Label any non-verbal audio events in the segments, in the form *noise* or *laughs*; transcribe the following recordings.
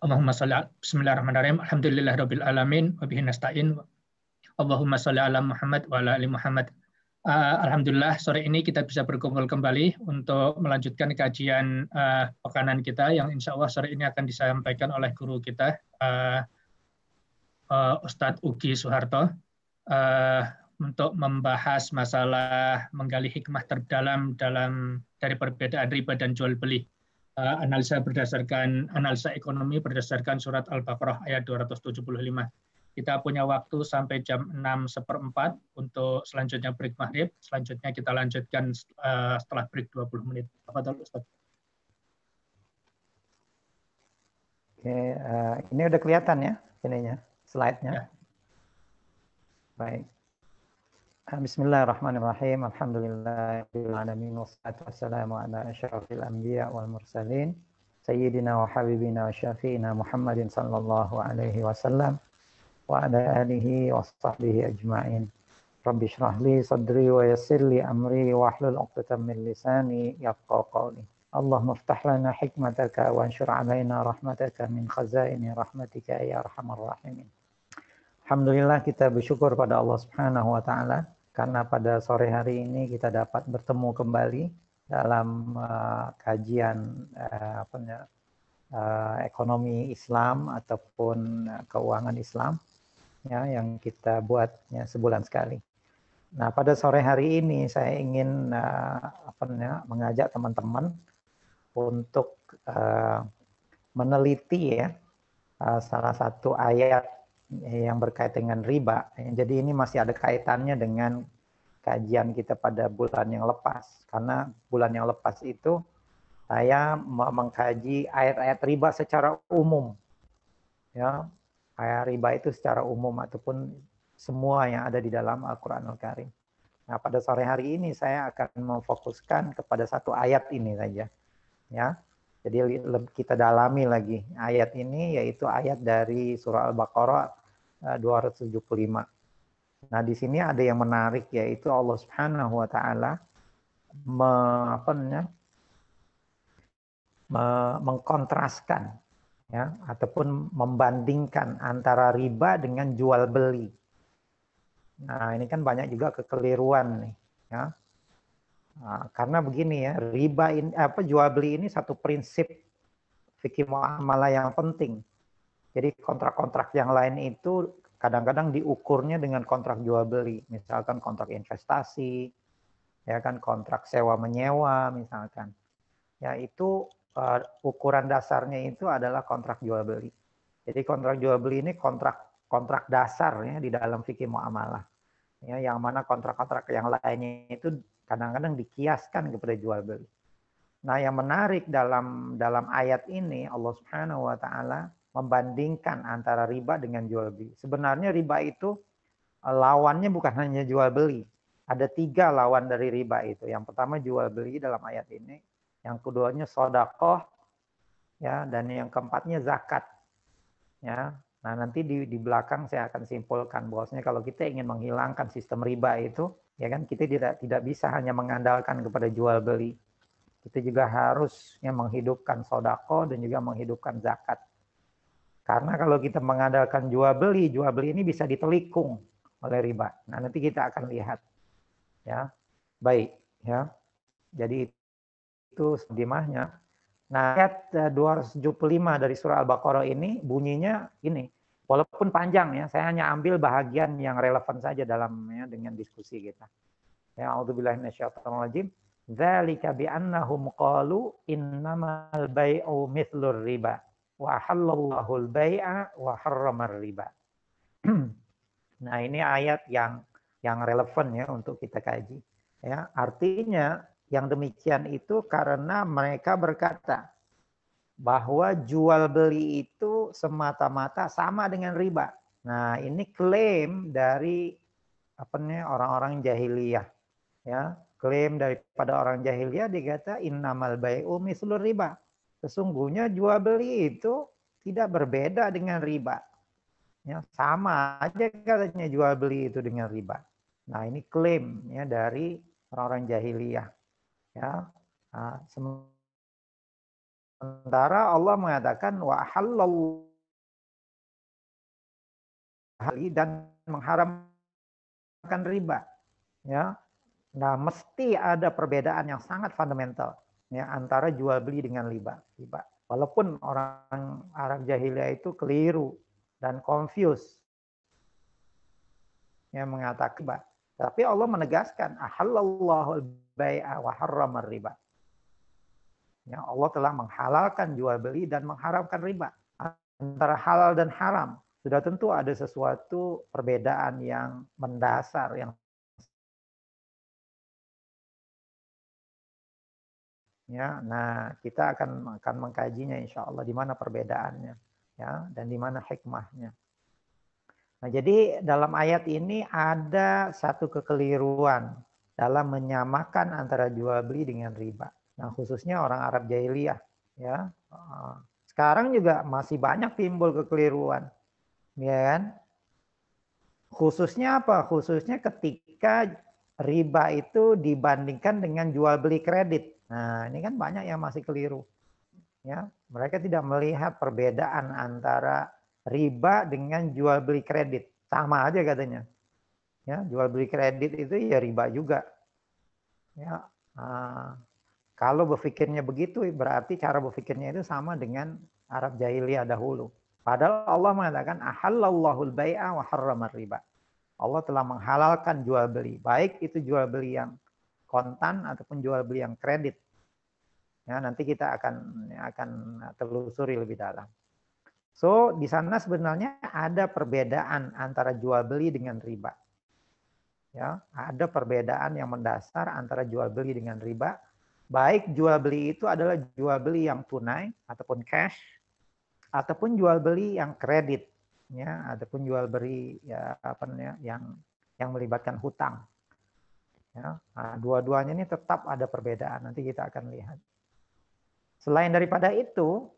Allahumma salli bismillahirrahmanirrahim. rabbil alamin wa bihi nasta'in. Allahumma salli ala Muhammad wa ala ali Muhammad. Uh, Alhamdulillah sore ini kita bisa berkumpul kembali untuk melanjutkan kajian uh, pekanan kita yang insya Allah sore ini akan disampaikan oleh guru kita uh, uh, Ustadz Ugi Soeharto uh, untuk membahas masalah menggali hikmah terdalam dalam dari perbedaan riba dan jual beli Eh, analisa berdasarkan analisa ekonomi berdasarkan surat Al-Baqarah ayat 275. Kita punya waktu sampai jam 6 seperempat untuk selanjutnya break maghrib. Selanjutnya kita lanjutkan eh, setelah break 20 menit. Apa tahu, Ustaz. Oke, eh, ini udah kelihatan ya ininya, slide-nya. Ya. Baik. بسم الله الرحمن الرحيم الحمد لله رب العالمين والصلاة والسلام على أشرف الأنبياء والمرسلين سيدنا وحبيبنا وشافينا محمد صلى الله عليه وسلم وعلى آله وصحبه أجمعين رب اشرح لي صدري ويسر لي أمري واحلل عقدة من لساني يبقى قولي اللهم افتح لنا حكمتك وانشر علينا رحمتك من خزائن رحمتك يا أرحم الراحمين الحمد kita bersyukur pada Allah Subhanahu wa taala karena pada sore hari ini kita dapat bertemu kembali dalam uh, kajian uh, apa uh, ekonomi Islam ataupun keuangan Islam ya yang kita buatnya sebulan sekali. Nah, pada sore hari ini saya ingin uh, apa mengajak teman-teman untuk uh, meneliti ya uh, salah satu ayat yang berkaitan dengan riba. Jadi ini masih ada kaitannya dengan kajian kita pada bulan yang lepas. Karena bulan yang lepas itu saya mengkaji ayat-ayat riba secara umum. Ya, ayat riba itu secara umum ataupun semua yang ada di dalam al quran Al Karim. Nah, pada sore hari ini saya akan memfokuskan kepada satu ayat ini saja. Ya. Jadi kita dalami lagi ayat ini yaitu ayat dari surah Al-Baqarah 275. Eh, nah, di sini ada yang menarik yaitu Allah Subhanahu wa taala me, apa Me, mengkontraskan ya ataupun membandingkan antara riba dengan jual beli. Nah, ini kan banyak juga kekeliruan nih, ya. Nah, karena begini ya, riba ini apa jual beli ini satu prinsip fikih muamalah yang penting. Jadi kontrak-kontrak yang lain itu kadang-kadang diukurnya dengan kontrak jual beli, misalkan kontrak investasi, ya kan kontrak sewa menyewa misalkan. Ya itu uh, ukuran dasarnya itu adalah kontrak jual beli. Jadi kontrak jual beli ini kontrak kontrak dasarnya di dalam fikih muamalah. Ya, yang mana kontrak-kontrak yang lainnya itu kadang-kadang dikiaskan kepada jual beli. Nah, yang menarik dalam dalam ayat ini Allah Subhanahu wa taala membandingkan antara riba dengan jual beli. Sebenarnya riba itu eh, lawannya bukan *laughs* hanya jual beli. Ada tiga lawan dari riba itu. Yang pertama jual beli dalam ayat ini. Yang keduanya sodakoh. Ya, dan yang keempatnya zakat. Ya, nah nanti di, di belakang saya akan simpulkan bahwasanya kalau kita ingin menghilangkan sistem riba itu, ya kan kita tidak tidak bisa hanya mengandalkan kepada jual beli. Kita juga harus ya, menghidupkan sodako dan juga menghidupkan zakat karena kalau kita mengandalkan jual beli, jual beli ini bisa ditelikung oleh riba. Nah, nanti kita akan lihat. Ya. Baik, ya. Jadi itu sedimahnya. Nah, ayat 275 eh, dari surah Al-Baqarah ini bunyinya ini. Walaupun panjang ya, saya hanya ambil bahagian yang relevan saja dalamnya dengan diskusi kita. Ya, auzubillahi minasyaitonirrajim. Dzalika bi'annahum qalu innamal bai'u mithlur riba wa halallahu al-bai'a wa harramar riba. *clears throat* nah, ini ayat yang yang relevan ya untuk kita kaji. Ya, artinya yang demikian itu karena mereka berkata bahwa jual beli itu semata-mata sama dengan riba. Nah, ini klaim dari apa nih orang-orang jahiliyah. Ya, klaim daripada orang jahiliyah dikata innamal bai'u mislur riba Sesungguhnya jual beli itu tidak berbeda dengan riba. Ya, sama aja katanya jual beli itu dengan riba. Nah ini klaim ya dari orang-orang jahiliyah. Ya, nah, sementara Allah mengatakan wa dan mengharamkan riba. Ya, nah mesti ada perbedaan yang sangat fundamental ya antara jual beli dengan riba riba walaupun orang Arab jahiliyah itu keliru dan confused yang mengatakan riba tapi Allah menegaskan ahallallahu al-bai'a wa harrama riba ya Allah telah menghalalkan jual beli dan mengharamkan riba antara halal dan haram sudah tentu ada sesuatu perbedaan yang mendasar yang ya nah kita akan akan mengkajinya insya Allah di mana perbedaannya ya dan di mana hikmahnya nah jadi dalam ayat ini ada satu kekeliruan dalam menyamakan antara jual beli dengan riba nah khususnya orang Arab jahiliyah ya eh, sekarang juga masih banyak timbul kekeliruan ya kan khususnya apa khususnya ketika riba itu dibandingkan dengan jual beli kredit Nah, ini kan banyak yang masih keliru. Ya, mereka tidak melihat perbedaan antara riba dengan jual beli kredit. Sama aja katanya. Ya, jual beli kredit itu ya riba juga. Ya, nah, kalau berpikirnya begitu berarti cara berpikirnya itu sama dengan Arab jahiliyah dahulu. Padahal Allah mengatakan ahallallahu al-bai'a wa harramar riba. Allah telah menghalalkan jual beli, baik itu jual beli yang kontan ataupun jual beli yang kredit. Ya, nanti kita akan akan telusuri lebih dalam. So, di sana sebenarnya ada perbedaan antara jual beli dengan riba. Ya, ada perbedaan yang mendasar antara jual beli dengan riba. Baik jual beli itu adalah jual beli yang tunai ataupun cash ataupun jual beli yang kredit ya ataupun jual beli ya apa namanya yang yang melibatkan hutang Ya, nah, dua-duanya ini tetap ada perbedaan. Nanti kita akan lihat. Selain daripada itu,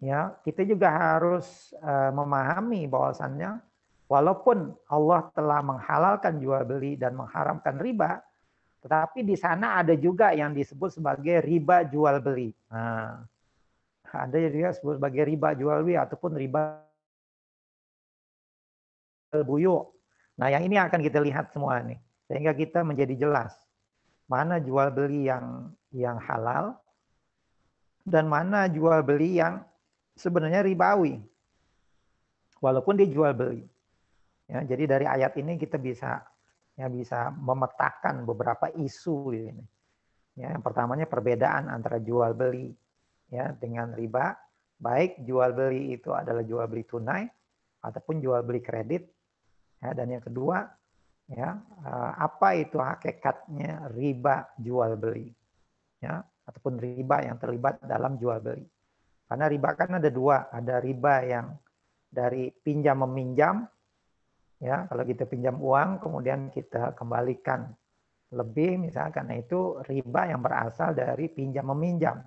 ya kita juga harus uh, memahami bahwasannya walaupun Allah telah menghalalkan jual beli dan mengharamkan riba, tetapi di sana ada juga yang disebut sebagai riba jual beli. Nah, ada juga disebut sebagai riba jual beli ataupun riba buyuk. Nah, yang ini akan kita lihat semua nih sehingga kita menjadi jelas mana jual beli yang yang halal dan mana jual beli yang sebenarnya ribawi walaupun dia jual beli ya jadi dari ayat ini kita bisa ya bisa memetakan beberapa isu di sini ya yang pertamanya perbedaan antara jual beli ya dengan riba baik jual beli itu adalah jual beli tunai ataupun jual beli kredit ya dan yang kedua ya eh, apa itu hakikatnya riba jual beli ya ataupun riba yang terlibat dalam jual beli karena riba kan ada dua ada riba yang dari pinjam meminjam ya kalau kita pinjam uang kemudian kita kembalikan lebih misalkan nah, itu riba yang berasal dari pinjam meminjam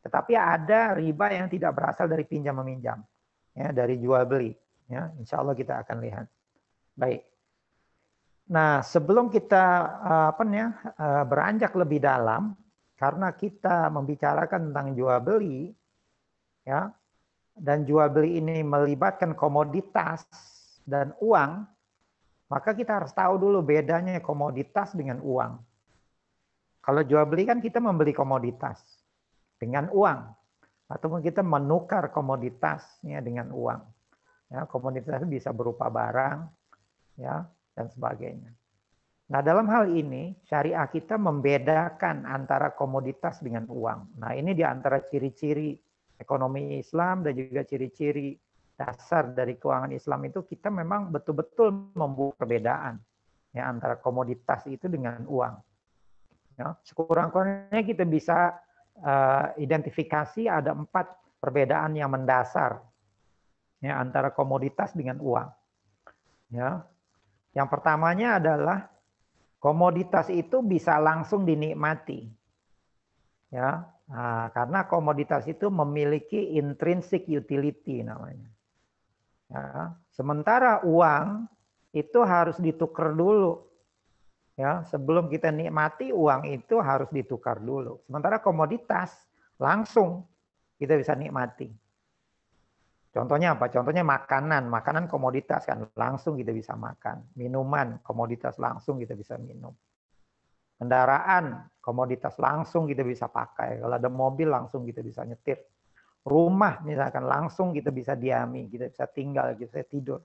tetapi ada riba yang tidak berasal dari pinjam meminjam ya dari jual beli ya insya Allah kita akan lihat baik Nah, sebelum kita eh, apa ya beranjak lebih dalam, karena kita membicarakan tentang jual beli, ya, dan jual beli ini melibatkan komoditas dan uang, maka kita harus tahu dulu bedanya komoditas dengan uang. Kalau jual beli kan kita membeli komoditas dengan uang, ataupun kita menukar komoditasnya dengan uang. Ya, komoditas bisa berupa barang, ya, dan sebagainya. Nah, dalam hal ini syariah kita membedakan antara komoditas dengan uang. Nah, ini di antara ciri-ciri ekonomi Islam dan juga ciri-ciri dasar dari keuangan Islam itu kita memang betul-betul membuat perbedaan ya antara komoditas itu dengan uang. Ya, sekurang-kurangnya kita bisa uh, identifikasi ada empat perbedaan yang mendasar ya antara komoditas dengan uang. Ya, yang pertamanya adalah komoditas itu bisa langsung dinikmati. Ya, nah, karena komoditas itu memiliki intrinsic utility namanya. Ya, sementara uang itu harus ditukar dulu. Ya, sebelum kita nikmati uang itu harus ditukar dulu. Sementara komoditas langsung kita bisa nikmati. Contohnya apa? Contohnya makanan. Makanan komoditas kan langsung kita bisa makan. Minuman komoditas langsung kita bisa minum. Kendaraan komoditas langsung kita bisa pakai. Kalau ada mobil langsung kita bisa nyetir. Rumah misalkan langsung kita bisa diami, kita bisa tinggal, kita bisa tidur.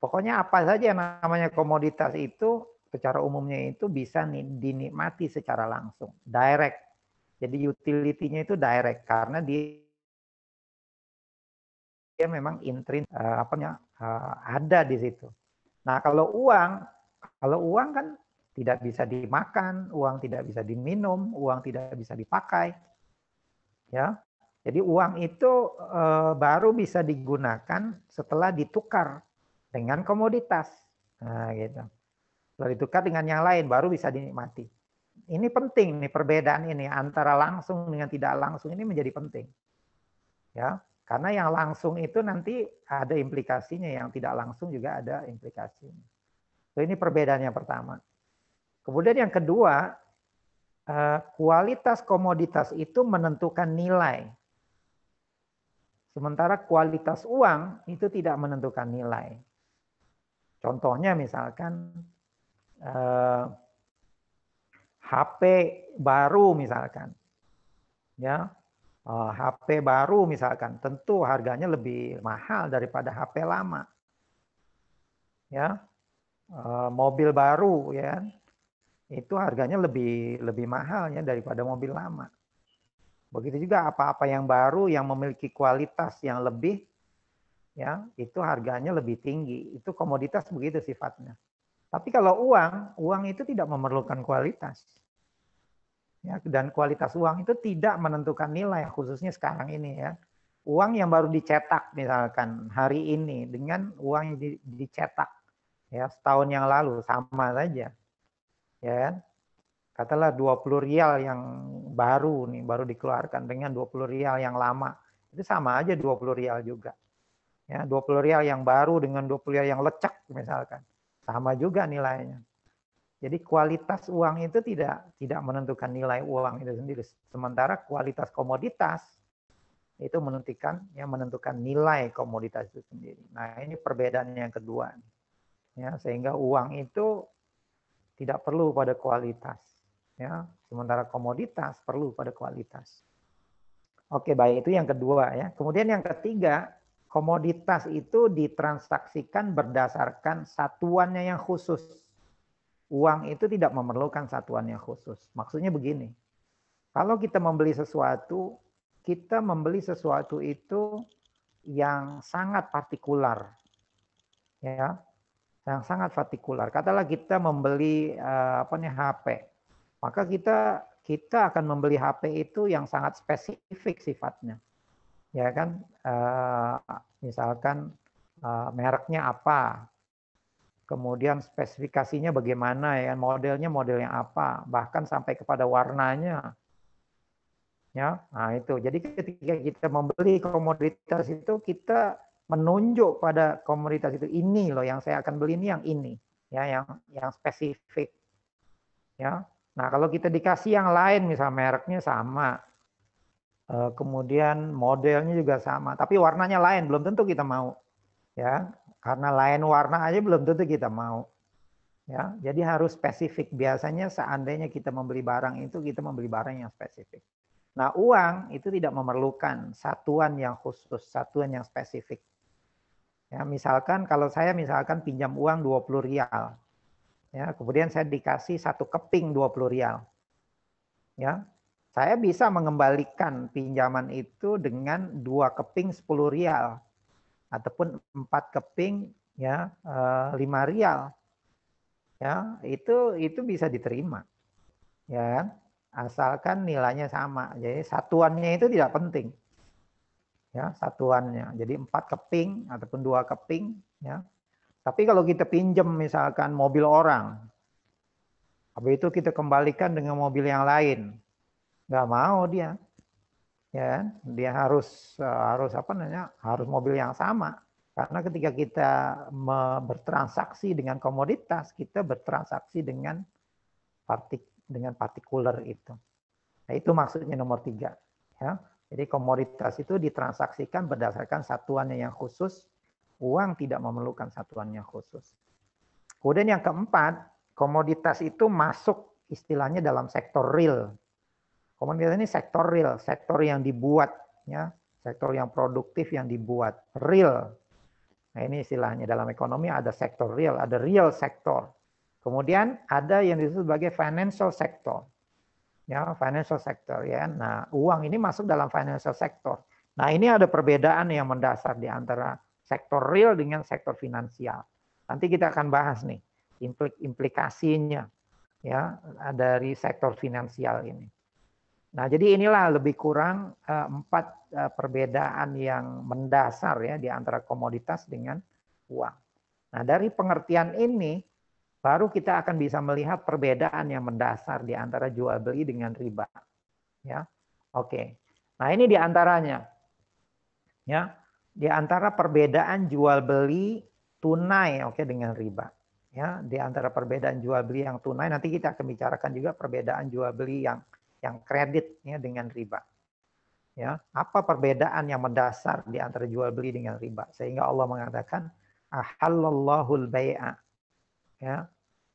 Pokoknya apa saja yang namanya komoditas itu secara umumnya itu bisa dinikmati secara langsung, direct. Jadi utility-nya itu direct karena dia dia memang intrin uh, apa uh, ada di situ. Nah, kalau uang, kalau uang kan tidak bisa dimakan, uang tidak bisa diminum, uang tidak bisa dipakai. Ya. Jadi uang itu uh, baru bisa digunakan setelah ditukar dengan komoditas. Nah, gitu. Setelah ditukar dengan yang lain baru bisa dinikmati. Ini penting nih perbedaan ini antara langsung dengan tidak langsung ini menjadi penting. Ya. Karena yang langsung itu nanti ada implikasinya, yang tidak langsung juga ada implikasinya. So, ini perbedaan yang pertama. Kemudian yang kedua, eh, kualitas komoditas itu menentukan nilai. Sementara kualitas uang itu tidak menentukan nilai. Contohnya misalkan HP eh, baru misalkan. Ya. HP eh, baru misalkan, tentu harganya lebih mahal daripada HP lama. Ya, eh, mobil baru ya, kan? itu harganya lebih lebih mahal ya daripada mobil lama. Begitu juga apa-apa yang baru yang memiliki kualitas yang lebih, ya itu harganya lebih tinggi. Itu komoditas begitu sifatnya. Tapi kalau uang, uang itu tidak memerlukan kualitas ya, dan kualitas uang itu tidak menentukan nilai khususnya sekarang ini ya uang yang baru dicetak misalkan hari ini dengan uang yang dicetak ya setahun yang lalu sama saja ya kan? katalah 20 rial yang baru nih baru dikeluarkan dengan 20 rial yang lama itu sama aja 20 rial juga ya 20 rial yang baru dengan 20 rial yang lecek misalkan sama juga nilainya jadi kualitas uang itu tidak tidak menentukan nilai uang itu sendiri. Sementara kualitas komoditas itu menentukan yang menentukan nilai komoditas itu sendiri. Nah, ini perbedaan yang kedua. Ya, sehingga uang itu tidak perlu pada kualitas, ya. Sementara komoditas perlu pada kualitas. Oke, baik itu yang kedua ya. Kemudian yang ketiga, komoditas itu ditransaksikan berdasarkan satuannya yang khusus uang itu tidak memerlukan satuan yang khusus. Maksudnya begini, kalau kita membeli sesuatu, kita membeli sesuatu itu yang sangat partikular, ya, yang sangat partikular. Katalah kita membeli eh, apa nih HP, maka kita kita akan membeli HP itu yang sangat spesifik sifatnya, ya kan? Eh, misalkan eh, mereknya apa, kemudian spesifikasinya bagaimana ya, modelnya model yang apa, bahkan sampai kepada warnanya. Ya, nah itu. Jadi ketika kita membeli komoditas itu kita menunjuk pada komoditas itu ini loh yang saya akan beli ini yang ini, ya yang yang spesifik. Ya. Nah, kalau kita dikasih yang lain misal mereknya sama, eh, kemudian modelnya juga sama, tapi warnanya lain, belum tentu kita mau. Ya, karena lain warna aja belum tentu kita mau. Ya, jadi harus spesifik. Biasanya seandainya kita membeli barang itu kita membeli barang yang spesifik. Nah, uang itu tidak memerlukan satuan yang khusus, satuan yang spesifik. Ya, misalkan kalau saya misalkan pinjam uang 20 rial. Ya, kemudian saya dikasih satu keping 20 rial. Ya. Saya bisa mengembalikan pinjaman itu dengan dua keping 10 rial ataupun empat keping ya eh, lima rial ya itu itu bisa diterima ya kan? asalkan nilainya sama jadi satuannya itu tidak penting ya satuannya jadi empat keping ataupun dua keping ya tapi kalau kita pinjam misalkan mobil orang habis itu kita kembalikan dengan mobil yang lain nggak mau dia ya dia harus eh, harus apa namanya harus mobil yang sama karena ketika kita bertransaksi dengan komoditas kita bertransaksi dengan partik dengan partikuler itu nah, itu maksudnya nomor tiga ya jadi komoditas itu ditransaksikan berdasarkan satuannya yang khusus uang tidak memerlukan satuannya khusus kemudian yang keempat komoditas itu masuk istilahnya dalam sektor real Komunitas ini sektor real, sektor yang dibuat, ya, sektor yang produktif yang dibuat, real. Nah ini istilahnya dalam ekonomi ada sektor real, ada real sektor. Kemudian ada yang disebut sebagai financial sector. Ya, financial sector ya. Nah, uang ini masuk dalam financial sector. Nah, ini ada perbedaan yang mendasar di antara sektor real dengan sektor finansial. Nanti kita akan bahas nih implikasinya ya dari sektor finansial ini. Nah, jadi inilah lebih kurang eh, empat eh, perbedaan yang mendasar ya di antara komoditas dengan uang. Nah, dari pengertian ini baru kita akan bisa melihat perbedaan yang mendasar di antara jual beli dengan riba. Ya. Oke. Nah, ini di antaranya. Ya, di antara perbedaan jual beli tunai oke dengan riba. Ya, di antara perbedaan jual beli yang tunai nanti kita akan bicarakan juga perbedaan jual beli yang yang kreditnya dengan riba. Ya, apa perbedaan yang mendasar di antara jual beli dengan riba sehingga Allah mengatakan "Ahallallahul baia Ya.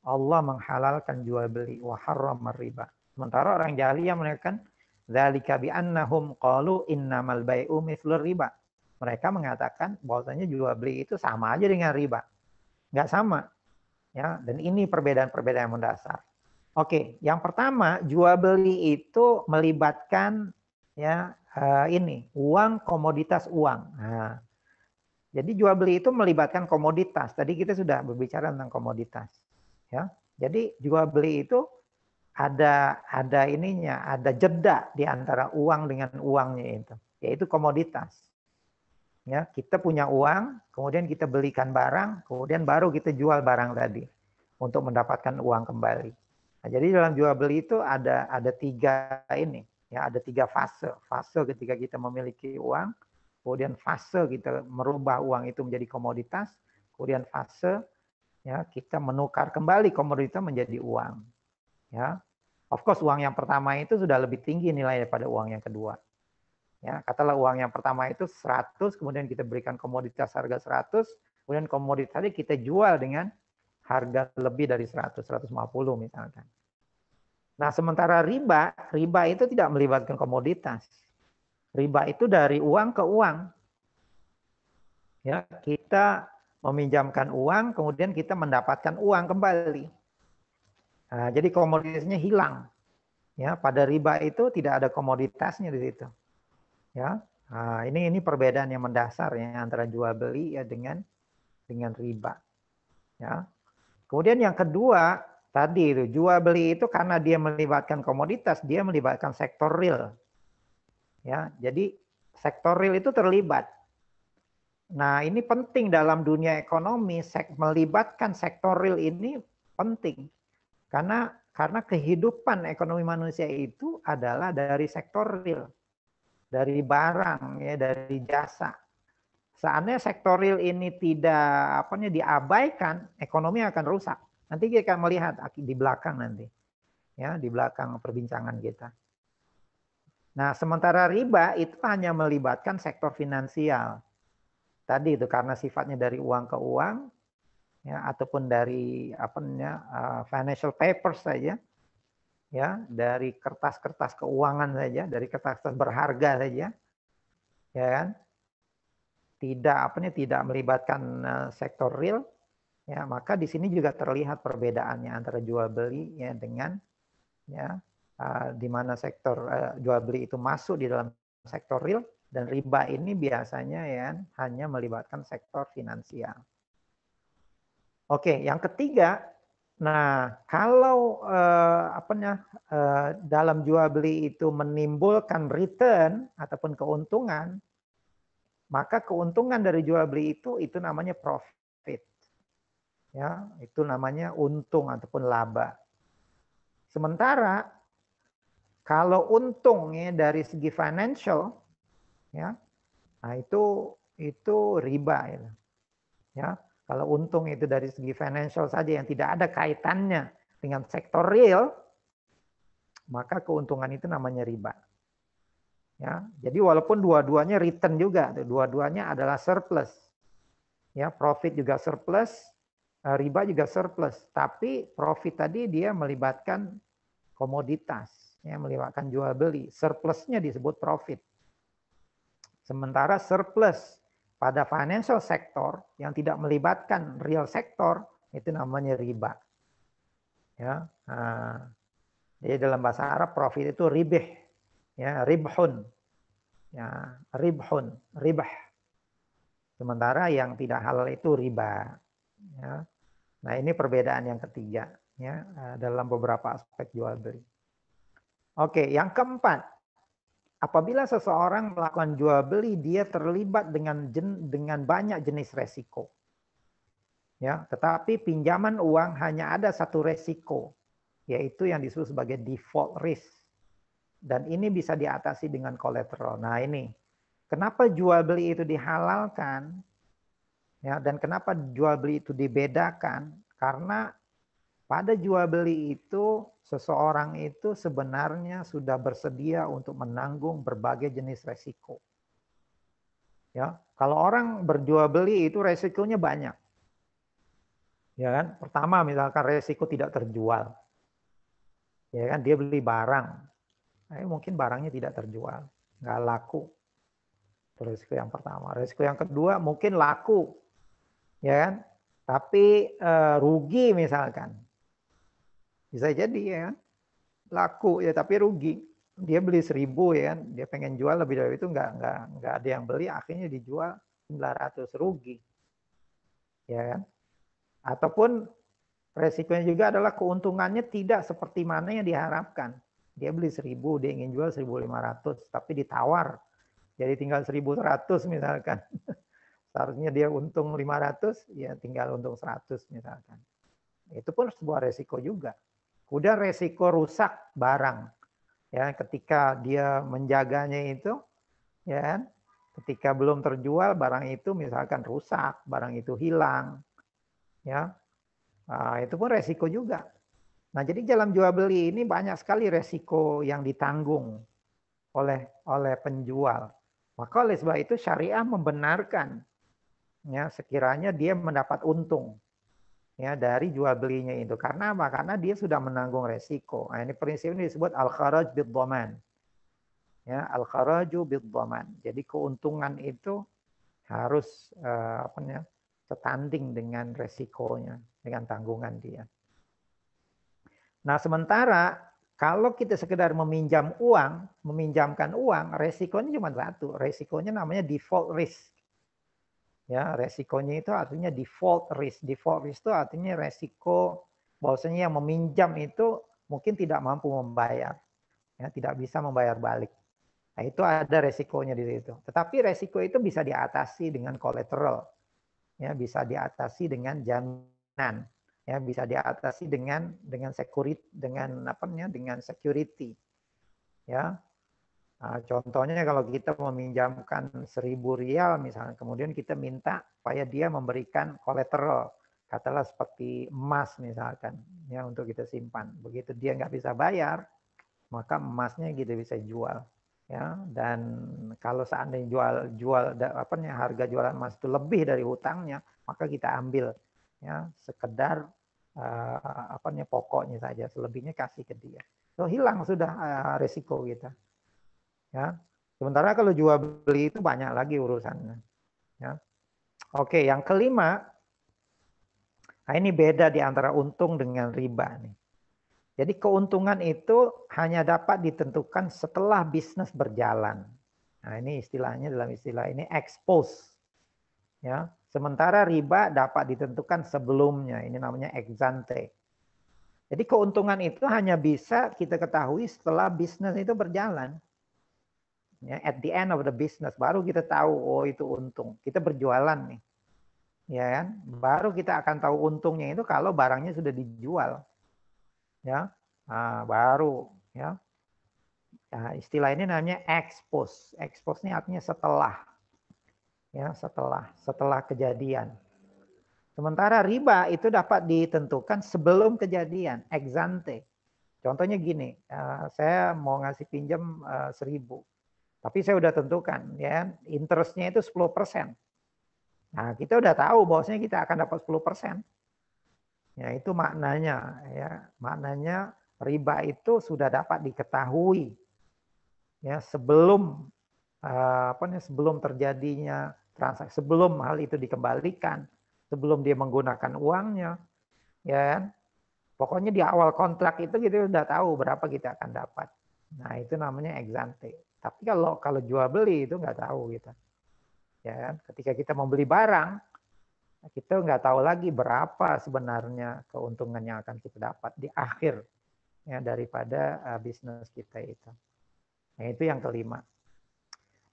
Allah menghalalkan jual beli wa harramar riba. Sementara orang jahiliyah mengatakan dzalika bi'annahum qalu innamal bai'u mithlur riba. Mereka mengatakan bahwasanya jual beli itu sama aja dengan riba. Enggak sama. Ya, dan ini perbedaan-perbedaan yang mendasar. Oke, yang pertama jual beli itu melibatkan ya uh, ini uang komoditas uang. Nah, jadi jual beli itu melibatkan komoditas. Tadi kita sudah berbicara tentang komoditas, ya. Jadi jual beli itu ada ada ininya, ada jeda di antara uang dengan uangnya itu, yaitu komoditas. Ya, kita punya uang, kemudian kita belikan barang, kemudian baru kita jual barang tadi untuk mendapatkan uang kembali. Nah, jadi dalam jual beli itu ada ada tiga ini, ya ada tiga fase. Fase ketika kita memiliki uang, kemudian fase kita merubah uang itu menjadi komoditas, kemudian fase ya kita menukar kembali komoditas menjadi uang. Ya. Of course uang yang pertama itu sudah lebih tinggi nilai daripada uang yang kedua. Ya, katalah uang yang pertama itu 100, kemudian kita berikan komoditas harga 100, kemudian komoditas tadi kita jual dengan harga lebih dari 100, 150 misalkan. Nah, sementara riba, riba itu tidak melibatkan komoditas. Riba itu dari uang ke uang. Ya, kita meminjamkan uang, kemudian kita mendapatkan uang kembali. Nah, jadi komoditasnya hilang. Ya, pada riba itu tidak ada komoditasnya di situ. Ya. Nah, ini ini perbedaan yang mendasar ya antara jual beli ya dengan dengan riba. Ya. Kemudian yang kedua, tadi itu jual beli itu karena dia melibatkan komoditas, dia melibatkan sektor real. Ya, jadi sektor real itu terlibat. Nah, ini penting dalam dunia ekonomi, sek, melibatkan sektor real ini penting. Karena karena kehidupan ekonomi manusia itu adalah dari sektor real, dari barang ya, dari jasa. Seandainya sektor real ini tidak apa diabaikan, ekonomi akan rusak. Nanti kita akan melihat di belakang nanti. Ya, di belakang perbincangan kita. Nah, sementara riba itu hanya melibatkan sektor finansial. Tadi itu karena sifatnya dari uang ke uang ya ataupun dari apa namanya eh, financial papers saja. Ya, dari kertas-kertas keuangan saja, dari kertas-kertas berharga saja. Ya kan? tidak apa nih tidak melibatkan eh, sektor real ya maka di sini juga terlihat perbedaannya antara jual beli ya dengan ya uh, di mana sektor uh, jual beli itu masuk di dalam sektor real dan riba ini biasanya ya hanya melibatkan sektor finansial. Oke, yang ketiga, nah kalau eh, apa eh, dalam jual beli itu menimbulkan return ataupun keuntungan, maka keuntungan dari jual beli itu itu namanya profit. Ya, itu namanya untung ataupun laba. Sementara kalau untungnya dari segi financial ya, nah itu itu riba ya. ya. Kalau untung itu dari segi financial saja yang tidak ada kaitannya dengan sektor real, maka keuntungan itu namanya riba. Ya, jadi walaupun dua-duanya return juga, dua-duanya adalah surplus. Ya, profit juga surplus, eh, riba juga surplus, tapi profit tadi dia melibatkan komoditas, ya melibatkan jual beli. Surplusnya disebut profit. Sementara surplus pada financial sector yang tidak melibatkan real sector itu namanya riba. Ya, nah, jadi dalam bahasa Arab profit itu ribeh ya ribhun ya ribhun ribah sementara yang tidak halal itu riba ya nah ini perbedaan yang ketiga ya eh, dalam beberapa aspek jual beli oke yang keempat apabila seseorang melakukan jual beli dia terlibat dengan jen, dengan banyak jenis resiko ya tetapi pinjaman uang hanya ada satu resiko yaitu yang disebut sebagai default risk dan ini bisa diatasi dengan kolesterol. Nah ini, kenapa jual beli itu dihalalkan? Ya, dan kenapa jual beli itu dibedakan? Karena pada jual beli itu seseorang itu sebenarnya sudah bersedia untuk menanggung berbagai jenis resiko. Ya, kalau orang berjual beli itu resikonya banyak. Ya kan? Pertama misalkan resiko tidak terjual. Ya kan, dia beli barang, eh, mungkin barangnya tidak terjual, nggak laku. Itu risiko yang pertama. Risiko yang kedua mungkin laku, ya kan? Tapi eh, rugi misalkan, bisa jadi ya kan? laku ya tapi rugi. Dia beli seribu ya kan, dia pengen jual lebih dari itu nggak nggak nggak ada yang beli, akhirnya dijual 900 rugi, ya kan? Ataupun resikonya juga adalah keuntungannya tidak seperti mana yang diharapkan. Dia beli 1000, dia ingin jual 1500, tapi ditawar. Jadi tinggal 1100 misalkan. *laughs* Seharusnya dia untung 500, ya tinggal untung 100 misalkan. Itu pun sebuah resiko juga. Kuda resiko rusak barang. Ya, ketika dia menjaganya itu, ya, kan, ketika belum terjual barang itu misalkan rusak, barang itu hilang, ya, Nah, itu pun resiko juga. Nah, jadi dalam jual beli ini banyak sekali resiko yang ditanggung oleh oleh penjual. Maka oleh sebab itu syariah membenarkan ya sekiranya dia mendapat untung ya dari jual belinya itu. Karena apa? Karena dia sudah menanggung resiko. Nah, ini prinsip ini disebut al-kharaj bid-dhaman. Ya, al-kharaju bid-dhaman. Jadi keuntungan itu harus uh, apa namanya? setanding dengan resikonya, dengan tanggungan dia. Nah, sementara kalau kita sekedar meminjam uang, meminjamkan uang, resikonya cuma satu. Resikonya namanya default risk. Ya, resikonya itu artinya default risk. Default risk itu artinya resiko bahwasanya yang meminjam itu mungkin tidak mampu membayar. Ya, tidak bisa membayar balik. Nah, itu ada resikonya di situ. Tetapi resiko itu bisa diatasi dengan collateral. Ya, bisa diatasi dengan jaminan ya bisa diatasi dengan dengan security dengan apa namanya dengan security ya nah, contohnya kalau kita meminjamkan seribu rial misalnya kemudian kita minta supaya dia memberikan kolateral katalah seperti emas misalkan ya untuk kita simpan begitu dia nggak bisa bayar maka emasnya kita gitu bisa jual ya dan kalau seandainya jual jual apa namanya harga jualan emas itu lebih dari hutangnya maka kita ambil ya sekedar uh, apa namanya pokoknya saja selebihnya kasih ke dia so hilang sudah uh, resiko kita ya sementara kalau jual beli itu banyak lagi urusannya ya oke yang kelima nah ini beda di antara untung dengan riba nih jadi keuntungan itu hanya dapat ditentukan setelah bisnis berjalan. Nah, ini istilahnya dalam istilah ini expose. Ya. Sementara riba dapat ditentukan sebelumnya, ini namanya ex ante. Jadi keuntungan itu hanya bisa kita ketahui setelah bisnis itu berjalan. Ya, at the end of the business baru kita tahu oh itu untung. Kita berjualan nih. Ya kan? Baru kita akan tahu untungnya itu kalau barangnya sudah dijual. Ya. Nah, baru ya. Nah, istilah ini namanya expose. Expose ini artinya setelah ya setelah setelah kejadian. Sementara riba itu dapat ditentukan sebelum kejadian, ex ante. Contohnya gini, eh, saya mau ngasih pinjam eh, seribu, tapi saya udah tentukan ya kan, interestnya itu 10 persen. Nah kita udah tahu bahwasanya kita akan dapat 10 persen. Ya itu maknanya ya maknanya riba itu sudah dapat diketahui ya sebelum eh, apa nih sebelum terjadinya transaksi sebelum hal itu dikembalikan, sebelum dia menggunakan uangnya, ya. Kan? Pokoknya di awal kontrak itu kita sudah tahu berapa kita akan dapat. Nah itu namanya exante. Tapi kalau kalau jual beli itu nggak tahu kita. Ya, kan? ketika kita membeli barang, kita nggak tahu lagi berapa sebenarnya keuntungan yang akan kita dapat di akhir ya daripada eh, bisnis kita itu. Nah itu yang kelima.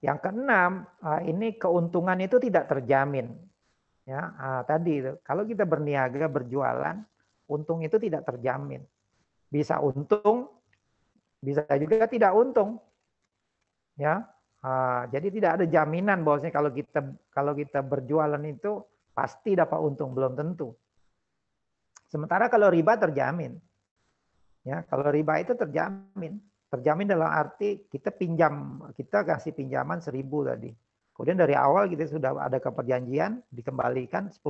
Yang keenam, eh, ini keuntungan itu tidak terjamin. Ya, eh, tadi kalau kita berniaga berjualan, untung itu tidak terjamin. Bisa untung, bisa juga tidak untung. Ya, eh, jadi tidak ada jaminan bahwasanya kalau kita kalau kita berjualan itu pasti dapat untung belum tentu. Sementara kalau riba terjamin. Ya, kalau riba itu terjamin. Terjamin dalam arti kita pinjam, kita kasih pinjaman seribu tadi. Kemudian dari awal kita sudah ada keperjanjian dikembalikan 10%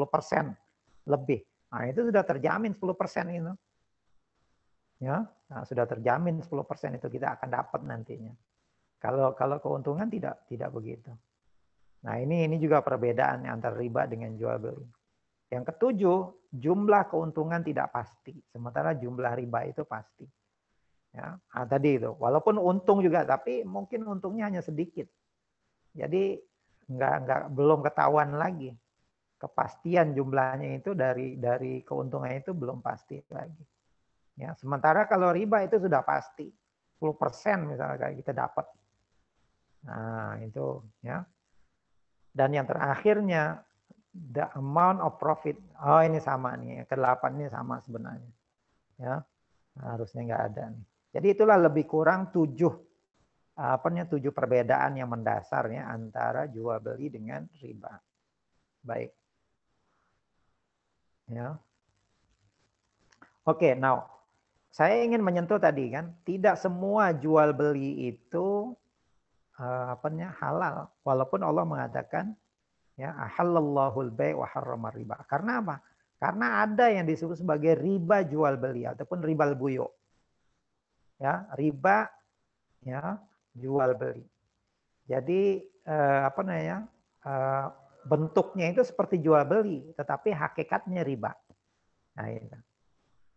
lebih. Nah, itu sudah terjamin 10% itu. Ya, nah, sudah terjamin 10% itu kita akan dapat nantinya. Kalau kalau keuntungan tidak tidak begitu. Nah, ini ini juga perbedaan antara riba dengan jual beli. Yang ketujuh, jumlah keuntungan tidak pasti, sementara jumlah riba itu pasti. Ya, nah, tadi itu. Walaupun untung juga, tapi mungkin untungnya hanya sedikit. Jadi nggak nggak belum ketahuan lagi kepastian jumlahnya itu dari dari keuntungannya itu belum pasti lagi. Ya, sementara kalau riba itu sudah pasti 10% misalnya kita dapat. Nah, itu ya. Dan yang terakhirnya the amount of profit. Oh, ini sama nih. Kedelapan ini sama sebenarnya. Ya. Harusnya nggak ada nih. Jadi itulah lebih kurang tujuh apa namanya tujuh perbedaan yang mendasarnya antara jual beli dengan riba. Baik. Ya. Oke, okay, now saya ingin menyentuh tadi kan, tidak semua jual beli itu uh, apa namanya halal walaupun Allah mengatakan ya ahallallahu al-bai' wa harrama riba. Karena apa? Karena ada yang disebut sebagai riba jual beli ataupun riba buyuk ya riba ya jual beli jadi eh, apa namanya eh, bentuknya itu seperti jual beli tetapi hakikatnya riba nah ya.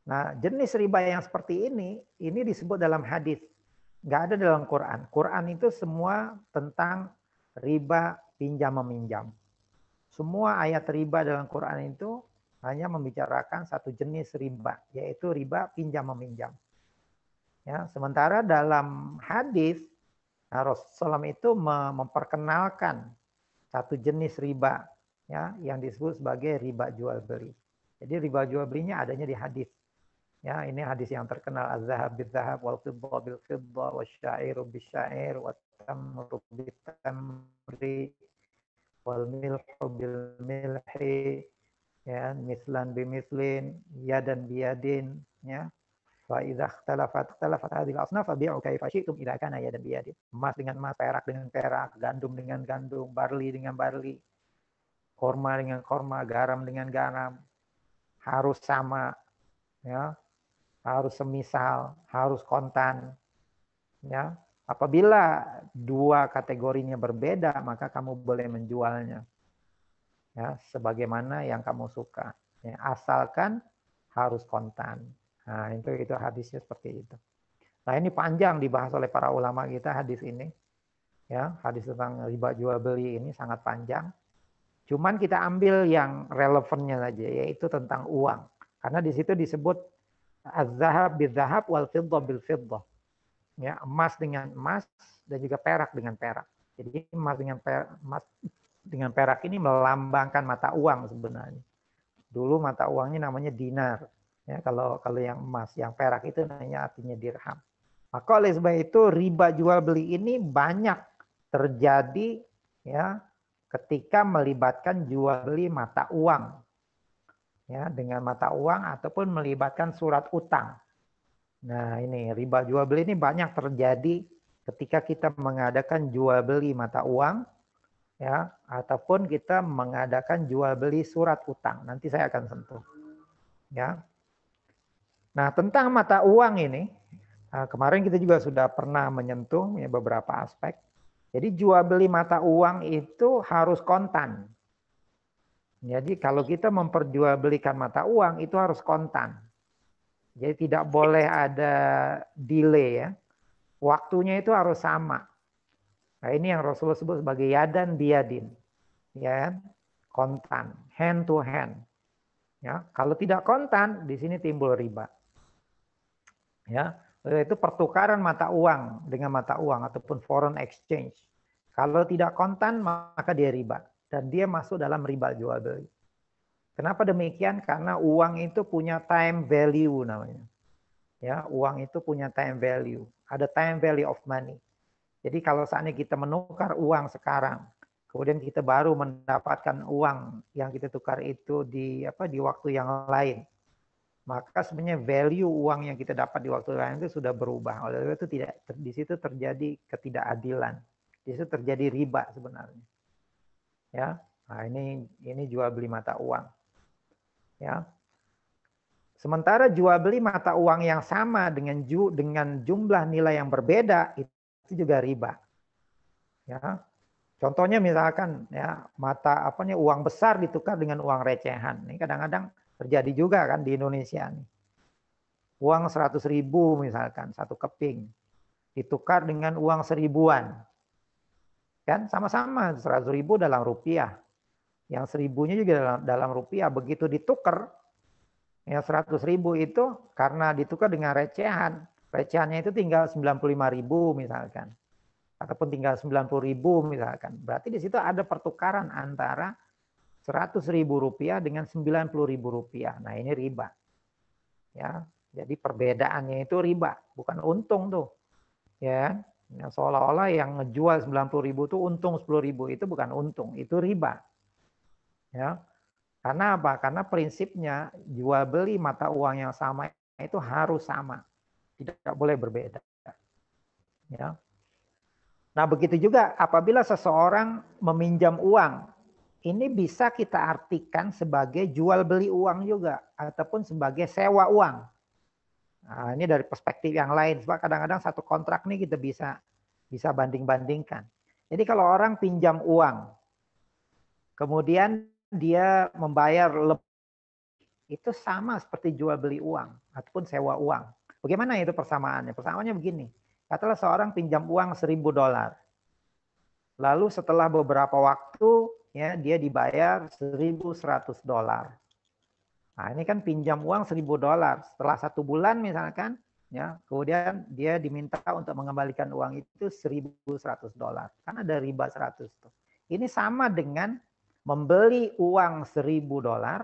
nah jenis riba yang seperti ini ini disebut dalam hadis nggak ada dalam Quran Quran itu semua tentang riba pinjam meminjam semua ayat riba dalam Quran itu hanya membicarakan satu jenis riba, yaitu riba pinjam meminjam. Ya, sementara dalam hadis nah, Rasulullah itu memperkenalkan satu jenis riba ya yang disebut sebagai riba jual beli. Jadi riba jual belinya adanya di hadis. Ya, ini hadis yang terkenal az-zahab bil-zahab wal fiddah bil fiddah syair bisyair wat tamru bitamri wal milhu bil milhi ya mislan bimislin yadan bi biadin ya wa idza ikhtalafat ikhtalafat hadhihi al-asnaf fabi'u kaifa syi'tum idza kana yadan biyadin. Emas dengan emas, perak dengan perak, gandum dengan gandum, barley dengan barley, korma dengan korma, garam dengan garam. Harus sama ya. Harus semisal, harus kontan. Ya. Apabila dua kategorinya berbeda, maka kamu boleh menjualnya. Ya, sebagaimana yang kamu suka. Ya, asalkan harus kontan. Nah, itu itu hadisnya seperti itu. Nah, ini panjang dibahas oleh para ulama kita hadis ini. Ya, hadis tentang riba jual beli ini sangat panjang. Cuman kita ambil yang relevannya saja yaitu tentang uang. Karena di situ disebut az-zahab bil-zahab wal fiddah bil fiddah. Ya, emas dengan emas dan juga perak dengan perak. Jadi emas dengan perak, emas dengan perak ini melambangkan mata uang sebenarnya. Dulu mata uangnya namanya dinar. Ya, kalau kalau yang emas, yang perak itu namanya artinya dirham. Maka nah, oleh sebab itu riba jual beli ini banyak terjadi ya ketika melibatkan jual beli mata uang ya dengan mata uang ataupun melibatkan surat utang. Nah, ini riba jual beli ini banyak terjadi ketika kita mengadakan jual beli mata uang ya ataupun kita mengadakan jual beli surat utang. Nanti saya akan sentuh. Ya. Nah, tentang mata uang ini, eh, kemarin kita juga sudah pernah menyentuh ya, beberapa aspek. Jadi jual beli mata uang itu harus kontan. Jadi kalau kita memperjualbelikan mata uang itu harus kontan. Jadi tidak boleh ada delay ya. Waktunya itu harus sama. Nah, ini yang Rasulullah sebut sebagai yadan biadin. Ya, kontan, hand to hand. Ya, kalau tidak kontan di sini timbul riba ya itu pertukaran mata uang dengan mata uang ataupun foreign exchange. Kalau tidak kontan maka dia riba dan dia masuk dalam riba jual beli. Kenapa demikian? Karena uang itu punya time value namanya. Ya, uang itu punya time value. Ada time value of money. Jadi kalau saatnya kita menukar uang sekarang, kemudian kita baru mendapatkan uang yang kita tukar itu di apa di waktu yang lain, maka sebenarnya value uang yang kita dapat di waktu lain itu sudah berubah. Oleh karena itu tidak di situ terjadi ketidakadilan. Di situ terjadi riba sebenarnya. Ya. Nah, ini ini jual beli mata uang. Ya. Sementara jual beli mata uang yang sama dengan ju, dengan jumlah nilai yang berbeda itu juga riba. Ya. Contohnya misalkan ya mata apanya uang besar ditukar dengan uang recehan. Ini kadang-kadang terjadi juga kan di Indonesia nih. Uang 100 ribu misalkan, satu keping. Ditukar dengan uang seribuan. Kan sama-sama 100 ribu dalam rupiah. Yang seribunya juga dalam, dalam rupiah. Begitu ditukar, yang 100 ribu itu karena ditukar dengan recehan. Recehannya itu tinggal 95 ribu misalkan. Ataupun tinggal 90 ribu misalkan. Berarti di situ ada pertukaran antara seratus ribu rupiah dengan 90 ribu rupiah. Nah ini riba. Ya, jadi perbedaannya itu riba, bukan untung tuh. Ya, nah, seolah-olah yang ngejual 90 ribu tuh untung sepuluh ribu itu bukan untung, itu riba. Ya, karena apa? Karena prinsipnya jual beli mata uang yang sama itu harus sama, tidak boleh berbeda. Ya. Nah begitu juga apabila seseorang meminjam uang ini bisa kita artikan sebagai jual beli uang juga ataupun sebagai sewa uang. Nah, ini dari perspektif yang lain sebab kadang-kadang satu kontrak nih kita bisa bisa banding-bandingkan. Jadi kalau orang pinjam uang kemudian dia membayar lebih itu sama seperti jual beli uang ataupun sewa uang. Bagaimana itu persamaannya? Persamaannya begini. Katalah seorang pinjam uang seribu dolar. Lalu setelah beberapa waktu ya dia dibayar 1.100 dolar. Nah, ini kan pinjam uang 1.000 dolar. Setelah satu bulan misalkan, ya kemudian dia diminta untuk mengembalikan uang itu 1.100 dolar. Karena ada riba 100 tuh. Ini sama dengan membeli uang 1.000 dolar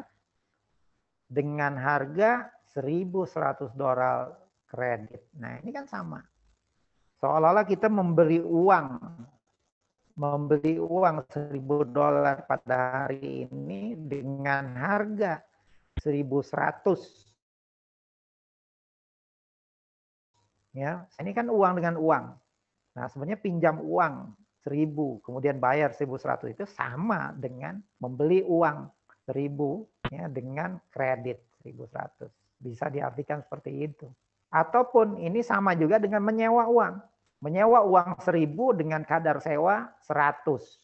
dengan harga 1.100 dolar kredit. Nah, ini kan sama. Seolah-olah kita memberi uang membeli uang 1000 dolar pada hari ini dengan harga 1100 ya ini kan uang dengan uang nah sebenarnya pinjam uang 1000 kemudian bayar 1100 itu sama dengan membeli uang 1000 ya dengan kredit 1100 bisa diartikan seperti itu ataupun ini sama juga dengan menyewa uang Menyewa uang seribu dengan kadar sewa seratus.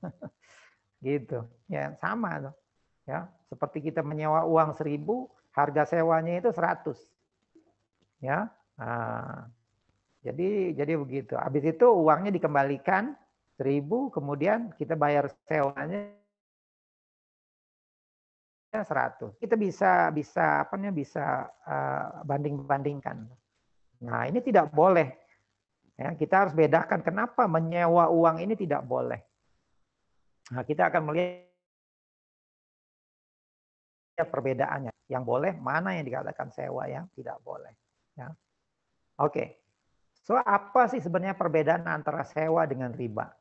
*laughs* gitu. Ya sama tuh. Ya, seperti kita menyewa uang seribu, harga sewanya itu seratus. Ya. Nah, jadi jadi begitu. Habis itu uangnya dikembalikan seribu, kemudian kita bayar sewanya seratus. Kita bisa bisa apa namanya bisa uh, banding-bandingkan. Nah, ini tidak boleh Ya, kita harus bedakan kenapa menyewa uang ini tidak boleh. Nah, kita akan melihat perbedaannya. Yang boleh mana yang dikatakan sewa yang tidak boleh. Ya. Oke. Okay. So apa sih sebenarnya perbedaan antara sewa dengan riba?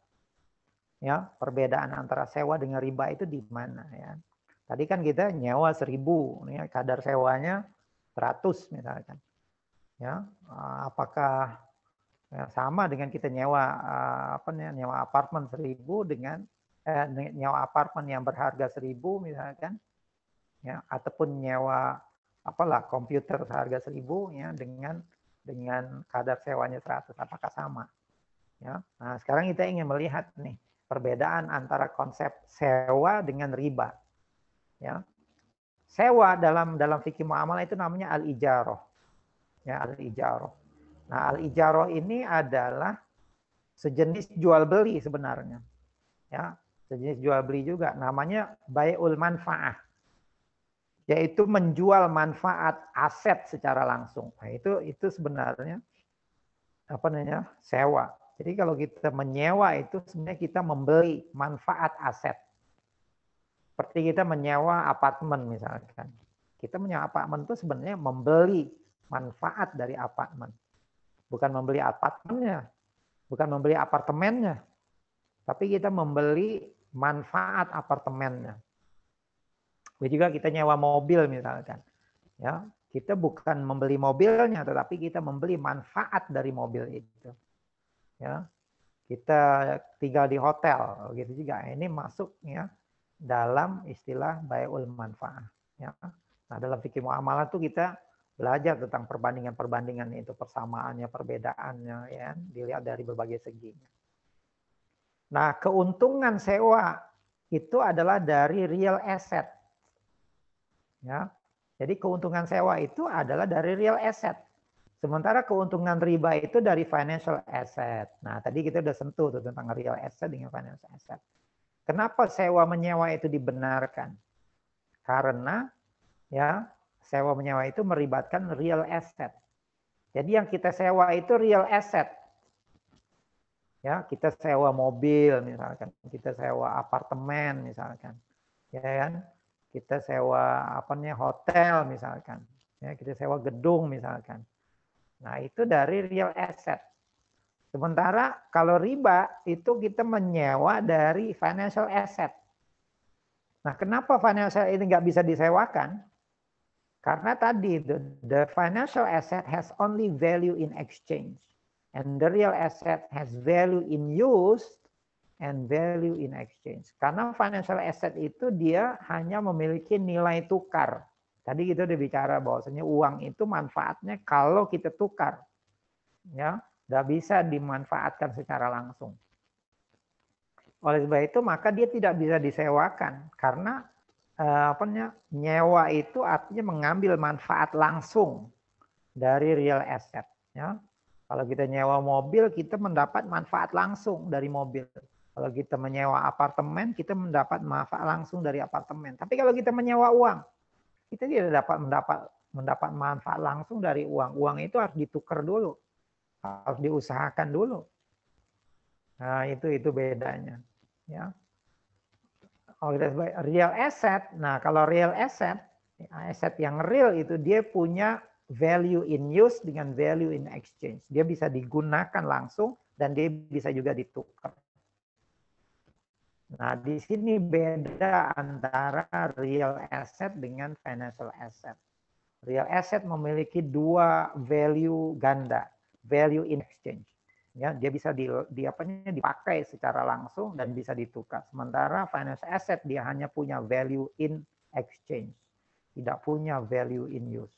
Ya, perbedaan antara sewa dengan riba itu di mana ya? Tadi kan kita nyewa seribu, ya, kadar sewanya 100 misalkan. Ya, ah, apakah Nah, sama dengan kita nyewa eh, apa nih, nyewa apartemen seribu dengan eh, nyewa apartemen yang berharga seribu misalkan, ya ataupun nyewa apalah komputer seharga seribu ya dengan dengan kadar sewanya 100 apakah sama ya nah sekarang kita ingin melihat nih perbedaan antara konsep sewa dengan riba ya sewa dalam dalam fikih muamalah itu namanya al ijaroh ya al ijaroh Nah, al-ijaroh ini adalah sejenis jual beli sebenarnya. Ya, sejenis jual beli juga. Namanya bai'ul manfaah. Yaitu menjual manfaat aset secara langsung. Nah, itu itu sebenarnya apa namanya? sewa. Jadi kalau kita menyewa itu sebenarnya kita membeli manfaat aset. Seperti kita menyewa apartemen misalkan. Kita menyewa apartemen itu sebenarnya membeli manfaat dari apartemen bukan membeli apartemennya, bukan membeli apartemennya, tapi kita membeli manfaat apartemennya. Begitu juga kita nyewa mobil misalkan, ya kita bukan membeli mobilnya, tetapi kita membeli manfaat dari mobil itu. Ya, kita tinggal di hotel, gitu juga. Ini masuknya dalam istilah bayul manfaat. Ya. Nah dalam fikih muamalah tuh kita belajar tentang perbandingan-perbandingan itu persamaannya, perbedaannya ya, kan? dilihat dari berbagai segi. Nah, keuntungan sewa itu adalah dari real asset. Ya. Jadi keuntungan sewa itu adalah dari real asset. Sementara keuntungan riba itu dari financial asset. Nah, tadi kita sudah sentuh tuh tentang real asset dengan financial asset. Kenapa sewa menyewa itu dibenarkan? Karena ya Sewa menyewa itu meribatkan real asset. Jadi yang kita sewa itu real asset. Ya, kita sewa mobil misalkan, kita sewa apartemen misalkan. Ya kan? Kita sewa apa hotel misalkan. Ya, kita sewa gedung misalkan. Nah, itu dari real asset. Sementara kalau riba itu kita menyewa dari financial asset. Nah, kenapa financial ini nggak bisa disewakan? Karena tadi the, the financial asset has only value in exchange and the real asset has value in use and value in exchange. Karena financial asset itu dia hanya memiliki nilai tukar. Tadi kita udah bicara bahwasanya uang itu manfaatnya kalau kita tukar. Ya, enggak bisa dimanfaatkan secara langsung. Oleh sebab itu maka dia tidak bisa disewakan karena Eh, apa namanya nyewa itu artinya mengambil manfaat langsung dari real asset ya kalau kita nyewa mobil kita mendapat manfaat langsung dari mobil kalau kita menyewa apartemen kita mendapat manfaat langsung dari apartemen tapi kalau kita menyewa uang kita tidak dapat mendapat mendapat manfaat langsung dari uang uang itu harus ditukar dulu harus diusahakan dulu nah itu itu bedanya ya kalau kita sebut real asset, nah kalau real asset, aset ya, yang real itu dia punya value in use dengan value in exchange. Dia bisa digunakan langsung dan dia bisa juga ditukar. Nah, di sini beda antara real asset dengan financial asset. Real asset memiliki dua value ganda, value in exchange ya dia bisa di, di apanya dipakai secara langsung dan bisa ditukar sementara finance asset dia hanya punya value in exchange tidak punya value in use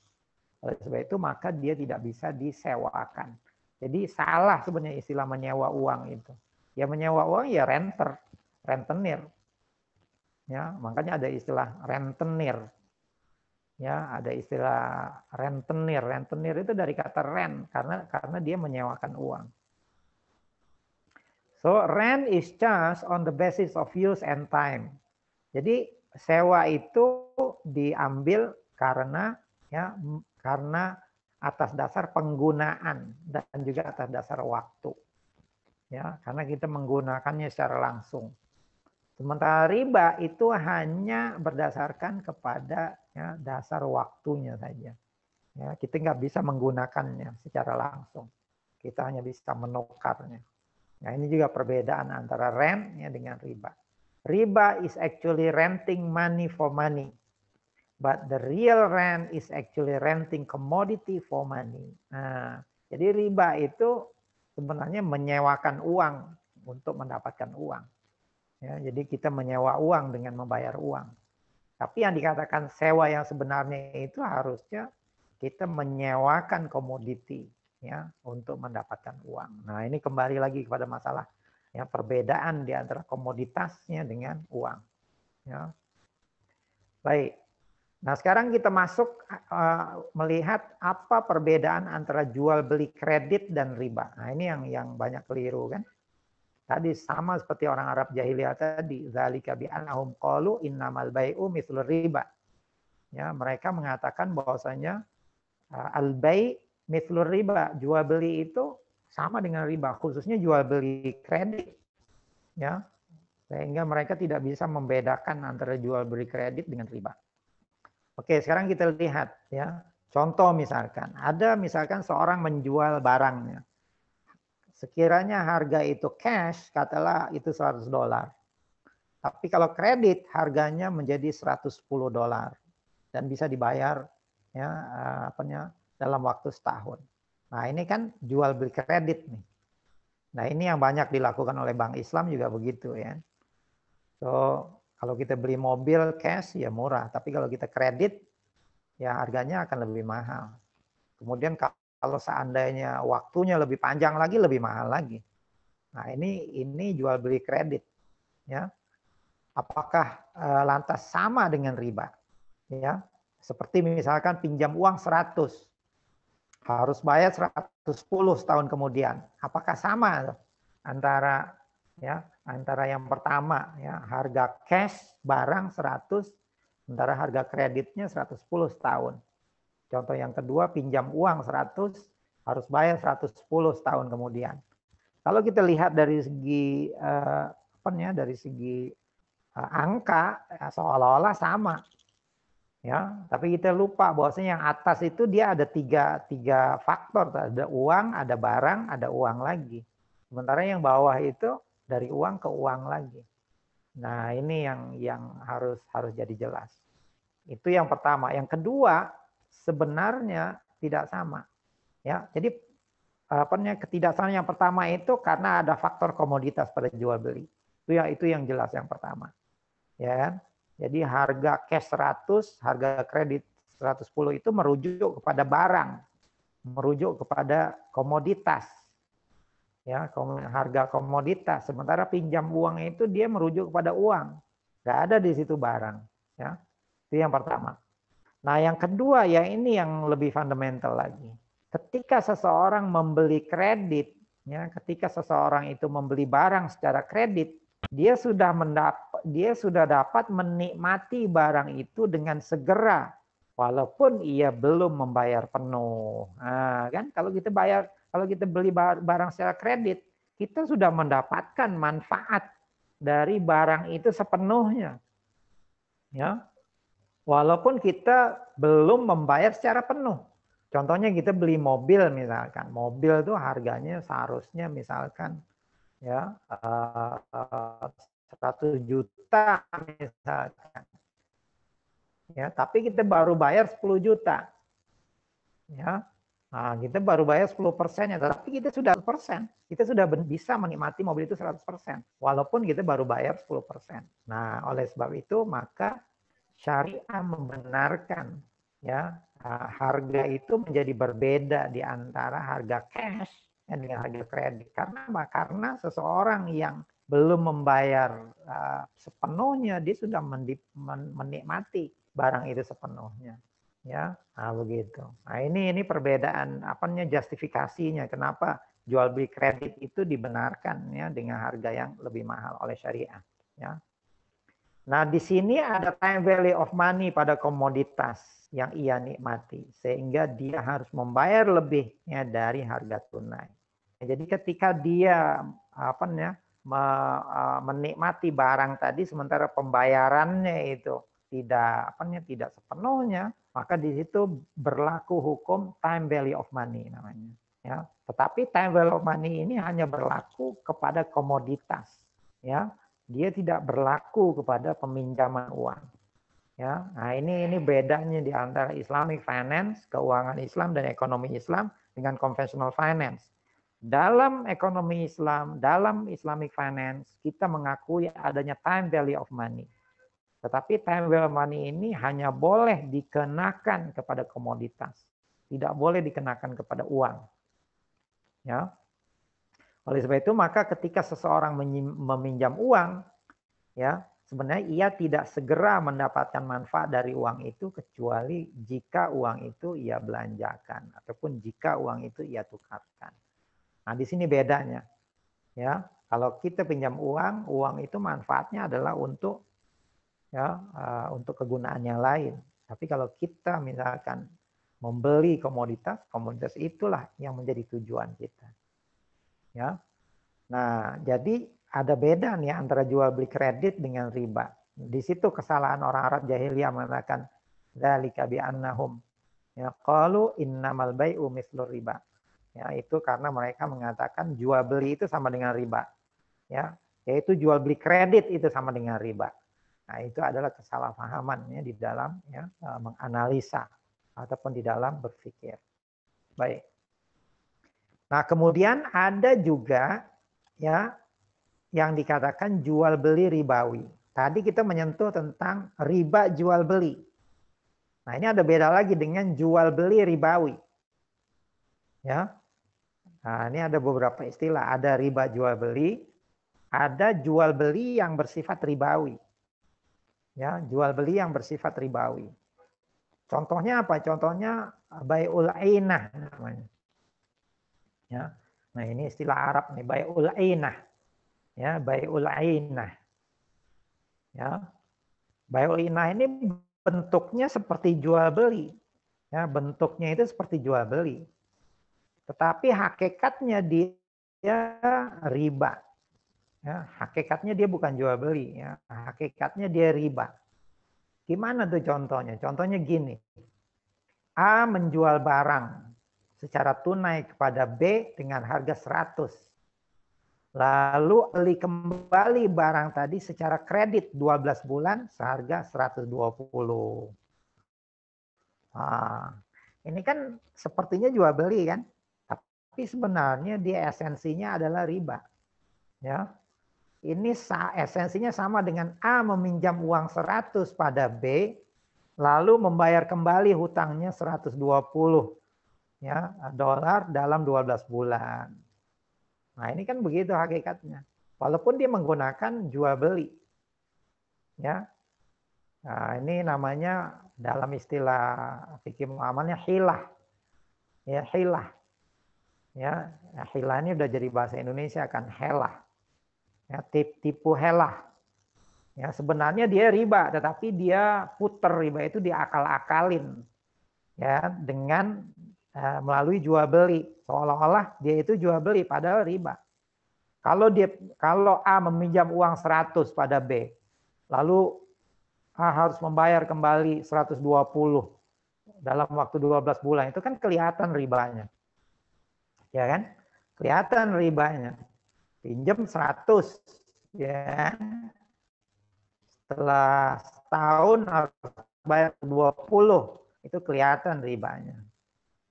oleh sebab itu maka dia tidak bisa disewakan jadi salah sebenarnya istilah menyewa uang itu ya menyewa uang ya renter rentenir ya makanya ada istilah rentenir ya ada istilah rentenir rentenir itu dari kata rent karena karena dia menyewakan uang So rent is charged on the basis of use and time. Jadi sewa itu diambil karena ya karena atas dasar penggunaan dan juga atas dasar waktu. Ya, karena kita menggunakannya secara langsung. Sementara riba itu hanya berdasarkan kepada ya, dasar waktunya saja. Ya, kita nggak bisa menggunakannya secara langsung. Kita hanya bisa menukarnya. Nah ini juga perbedaan antara rent ya, dengan riba. Riba is actually renting money for money. But the real rent is actually renting commodity for money. Nah, jadi riba itu sebenarnya menyewakan uang untuk mendapatkan uang. Ya, jadi kita menyewa uang dengan membayar uang. Tapi yang dikatakan sewa yang sebenarnya itu harusnya kita menyewakan komoditi ya untuk mendapatkan uang. Nah, ini kembali lagi kepada masalah ya perbedaan di antara komoditasnya dengan uang. Ya. Baik. Nah, sekarang kita masuk uh, melihat apa perbedaan antara jual beli kredit dan riba. Nah, ini yang yang banyak keliru kan. Tadi sama seperti orang Arab jahiliyah tadi, zalika bi annahum qalu innamal bai'u mislur riba. Ya, mereka mengatakan bahwasanya eh, al-bai' mitlur riba, jual beli itu sama dengan riba, khususnya jual beli kredit. Ya. Sehingga mereka tidak bisa membedakan antara jual beli kredit dengan riba. Oke, sekarang kita lihat ya. Contoh misalkan, ada misalkan seorang menjual barangnya. Sekiranya harga itu cash, katalah itu 100 dolar. Tapi kalau kredit harganya menjadi 110 dolar dan bisa dibayar ya eh, apanya dalam waktu setahun. Nah ini kan jual beli kredit nih. Nah ini yang banyak dilakukan oleh Bank Islam juga begitu ya. So kalau kita beli mobil cash ya murah, tapi kalau kita kredit ya harganya akan lebih mahal. Kemudian kalau seandainya waktunya lebih panjang lagi lebih mahal lagi. Nah ini ini jual beli kredit ya. Apakah eh, lantas sama dengan riba? Ya, seperti misalkan pinjam uang 100 harus bayar 110 tahun kemudian. Apakah sama antara ya antara yang pertama ya harga cash barang 100 antara harga kreditnya 110 tahun. Contoh yang kedua pinjam uang 100 harus bayar 110 tahun kemudian. Kalau kita lihat dari segi eh, apa ya dari segi eh, angka ya, seolah-olah sama ya tapi kita lupa bahwasanya yang atas itu dia ada tiga tiga faktor ada uang ada barang ada uang lagi sementara yang bawah itu dari uang ke uang lagi nah ini yang yang harus harus jadi jelas itu yang pertama yang kedua sebenarnya tidak sama ya jadi apa namanya ketidaksamaan yang pertama itu karena ada faktor komoditas pada jual beli itu ya itu yang jelas yang pertama ya kan? Jadi harga cash 100, harga kredit 110 itu merujuk kepada barang, merujuk kepada komoditas. Ya, harga komoditas. Sementara pinjam uang itu dia merujuk kepada uang. Enggak ada di situ barang, ya. Itu yang pertama. Nah, yang kedua ya ini yang lebih fundamental lagi. Ketika seseorang membeli kredit, ya, ketika seseorang itu membeli barang secara kredit, dia sudah mendapat dia sudah dapat menikmati barang itu dengan segera walaupun ia belum membayar penuh. Nah, kan kalau kita bayar kalau kita beli barang secara kredit, kita sudah mendapatkan manfaat dari barang itu sepenuhnya. Ya. Walaupun kita belum membayar secara penuh. Contohnya kita beli mobil misalkan. Mobil itu harganya seharusnya misalkan ya uh, eh, 100 juta misalkan. Ya, tapi kita baru bayar 10 juta. Ya. Nah, kita baru bayar 10 persennya, tapi kita sudah persen. Kita sudah bisa menikmati mobil itu 100 persen, walaupun kita baru bayar 10 persen. Nah, oleh sebab itu maka syariah membenarkan ya eh, harga itu menjadi berbeda di antara harga cash ya, dengan harga kredit. Karena apa? Karena seseorang yang belum membayar uh, sepenuhnya, dia sudah menikmati barang itu sepenuhnya. Ya, nah, begitu. Nah ini ini perbedaan apanya justifikasinya kenapa jual beli kredit itu dibenarkan ya dengan harga yang lebih mahal oleh syariah. Ya, Nah, di sini ada time value of money pada komoditas yang ia nikmati, sehingga dia harus membayar lebihnya dari harga tunai. Ya, jadi ketika dia apa ya menikmati barang tadi sementara pembayarannya itu tidak apa ya tidak sepenuhnya, maka di situ berlaku hukum time value of money namanya. Ya, tetapi time value of money ini hanya berlaku kepada komoditas. Ya, dia tidak berlaku kepada peminjaman uang. Ya, nah ini ini bedanya di antara Islamic finance, keuangan Islam dan ekonomi Islam dengan conventional finance dalam ekonomi Islam, dalam Islamic finance, kita mengakui adanya time value of money. Tetapi time value of money ini hanya boleh dikenakan kepada komoditas, tidak boleh dikenakan kepada uang. Ya. Oleh sebab itu, maka ketika seseorang meminjam uang, ya, sebenarnya ia tidak segera mendapatkan manfaat dari uang itu kecuali jika uang itu ia belanjakan ataupun jika uang itu ia tukarkan. Nah, di sini bedanya. Ya, kalau kita pinjam uang, uang itu manfaatnya adalah untuk ya uh, untuk kegunaan yang lain. Tapi kalau kita misalkan membeli komoditas, komoditas itulah yang menjadi tujuan kita. Ya. Nah, jadi ada beda nih antara jual beli kredit dengan riba. Di situ kesalahan orang Arab jahiliyah mengatakan dari bi annahum ya qalu innamal bai'u mislu riba ya itu karena mereka mengatakan jual beli itu sama dengan riba ya yaitu jual beli kredit itu sama dengan riba nah itu adalah kesalahpahaman ya di dalam ya e, menganalisa ataupun di dalam berpikir baik nah kemudian ada juga ya yang dikatakan jual beli ribawi tadi kita menyentuh tentang riba jual beli nah ini ada beda lagi dengan jual beli ribawi ya Nah, ini ada beberapa istilah. Ada riba jual beli, ada jual beli yang bersifat ribawi. Ya, jual beli yang bersifat ribawi. Contohnya apa? Contohnya bayul ainah namanya. Ya. Nah, ini istilah Arab nih, bayul ainah. Ya, bayul ainah. Ya. Bayul ainah ini bentuknya seperti jual beli. Ya, bentuknya itu seperti jual beli tetapi hakikatnya dia riba. Ya, hakikatnya dia bukan jual beli, ya. hakikatnya dia riba. Gimana tuh contohnya? Contohnya gini. A menjual barang secara tunai kepada B dengan harga 100. Lalu beli kembali barang tadi secara kredit 12 bulan seharga 120. Ah, ini kan sepertinya jual beli kan? tapi sebenarnya dia esensinya adalah riba. Ya. Ini esensinya sama dengan A meminjam uang 100 pada B lalu membayar kembali hutangnya 120 ya dolar dalam 12 bulan. Nah, ini kan begitu hakikatnya. Walaupun dia menggunakan jual beli. Ya. Nah, ini namanya dalam istilah fikih muamalnya hilah. Ya, hilah ya hila nah, ini udah jadi bahasa Indonesia akan hela ya tip tipu hela ya sebenarnya dia riba tetapi dia puter riba itu diakal-akalin ya dengan eh, melalui jual beli seolah-olah dia itu jual beli padahal riba kalau dia kalau A meminjam uang 100 pada B lalu A harus membayar kembali 120 dalam waktu 12 bulan itu kan kelihatan ribanya ya kan? Kelihatan ribanya. Pinjam 100, ya. Setelah setahun harus bayar 20, itu kelihatan ribanya.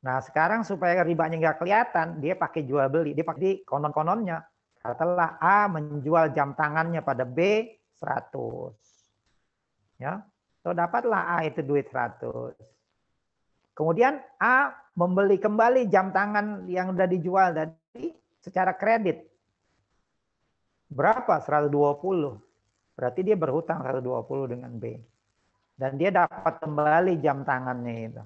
Nah sekarang supaya ribanya nggak kelihatan, dia pakai jual beli, dia pakai konon-kononnya. Katalah A menjual jam tangannya pada B 100. Ya, so dapatlah A itu duit 100. Kemudian A membeli kembali jam tangan yang sudah dijual tadi secara kredit. Berapa? 120. Berarti dia berhutang 120 dengan B. Dan dia dapat kembali jam tangannya itu.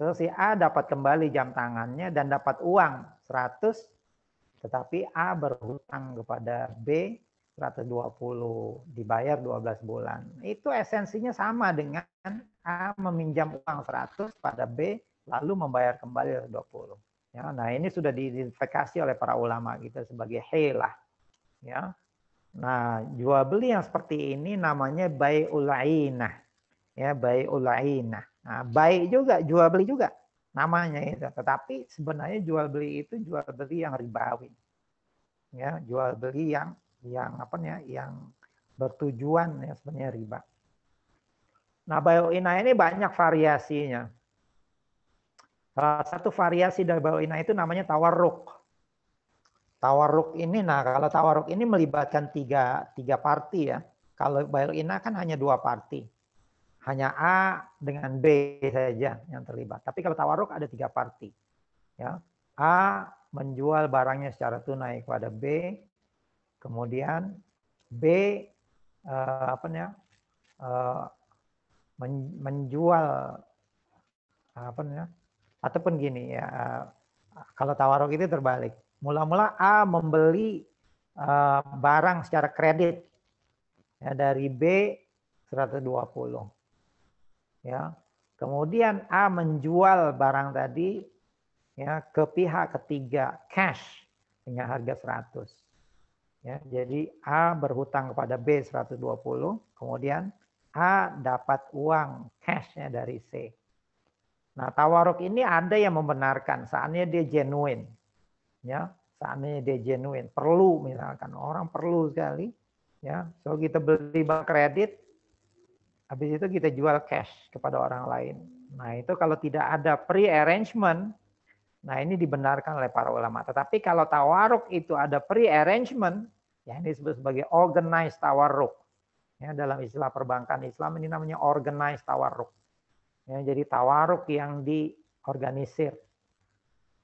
Terus si A dapat kembali jam tangannya dan dapat uang 100. Tetapi A berhutang kepada B 120 dibayar 12 bulan. Itu esensinya sama dengan A meminjam uang 100 pada B lalu membayar kembali 20. Ya, nah ini sudah diidentifikasi oleh para ulama kita sebagai helah. Ya. Nah, jual beli yang seperti ini namanya bayi ulainah. Ya, bayi ulainah. Nah, baik juga jual beli juga namanya itu. Tetapi sebenarnya jual beli itu jual beli yang ribawi. Ya, jual beli yang yang apa ya yang bertujuan ya sebenarnya riba. Nah, bioina ini banyak variasinya. Salah satu variasi dari bioina itu namanya tawarruk. Tawarruk ini, nah kalau tawarruk ini melibatkan tiga, tiga parti ya. Kalau bioina kan hanya dua parti, Hanya A dengan B saja yang terlibat. Tapi kalau tawarruk ada tiga parti. Ya. A menjual barangnya secara tunai kepada B, Kemudian B uh, apa namanya? Eh, menjual eh, apa namanya? Ataupun gini ya, kalau tawarok itu terbalik. Mula-mula A membeli uh, barang secara kredit ya, dari B 120. Ya. Kemudian A menjual barang tadi ya ke pihak ketiga cash dengan harga 100. Ya, jadi A berhutang kepada B 120, kemudian A dapat uang cashnya dari C. Nah, tawaruk ini ada yang membenarkan, seandainya dia genuine. Ya, seandainya dia genuine, perlu misalkan orang perlu sekali, ya. So kita beli bank kredit, habis itu kita jual cash kepada orang lain. Nah, itu kalau tidak ada pre-arrangement, Nah, ini dibenarkan oleh para ulama. Tetapi kalau tawaruk itu ada pre-arrangement, Ya, ini disebut sebagai organized tawarruk. Ya, dalam istilah perbankan Islam ini namanya organized tawarruk. Ya, jadi tawarruk yang diorganisir.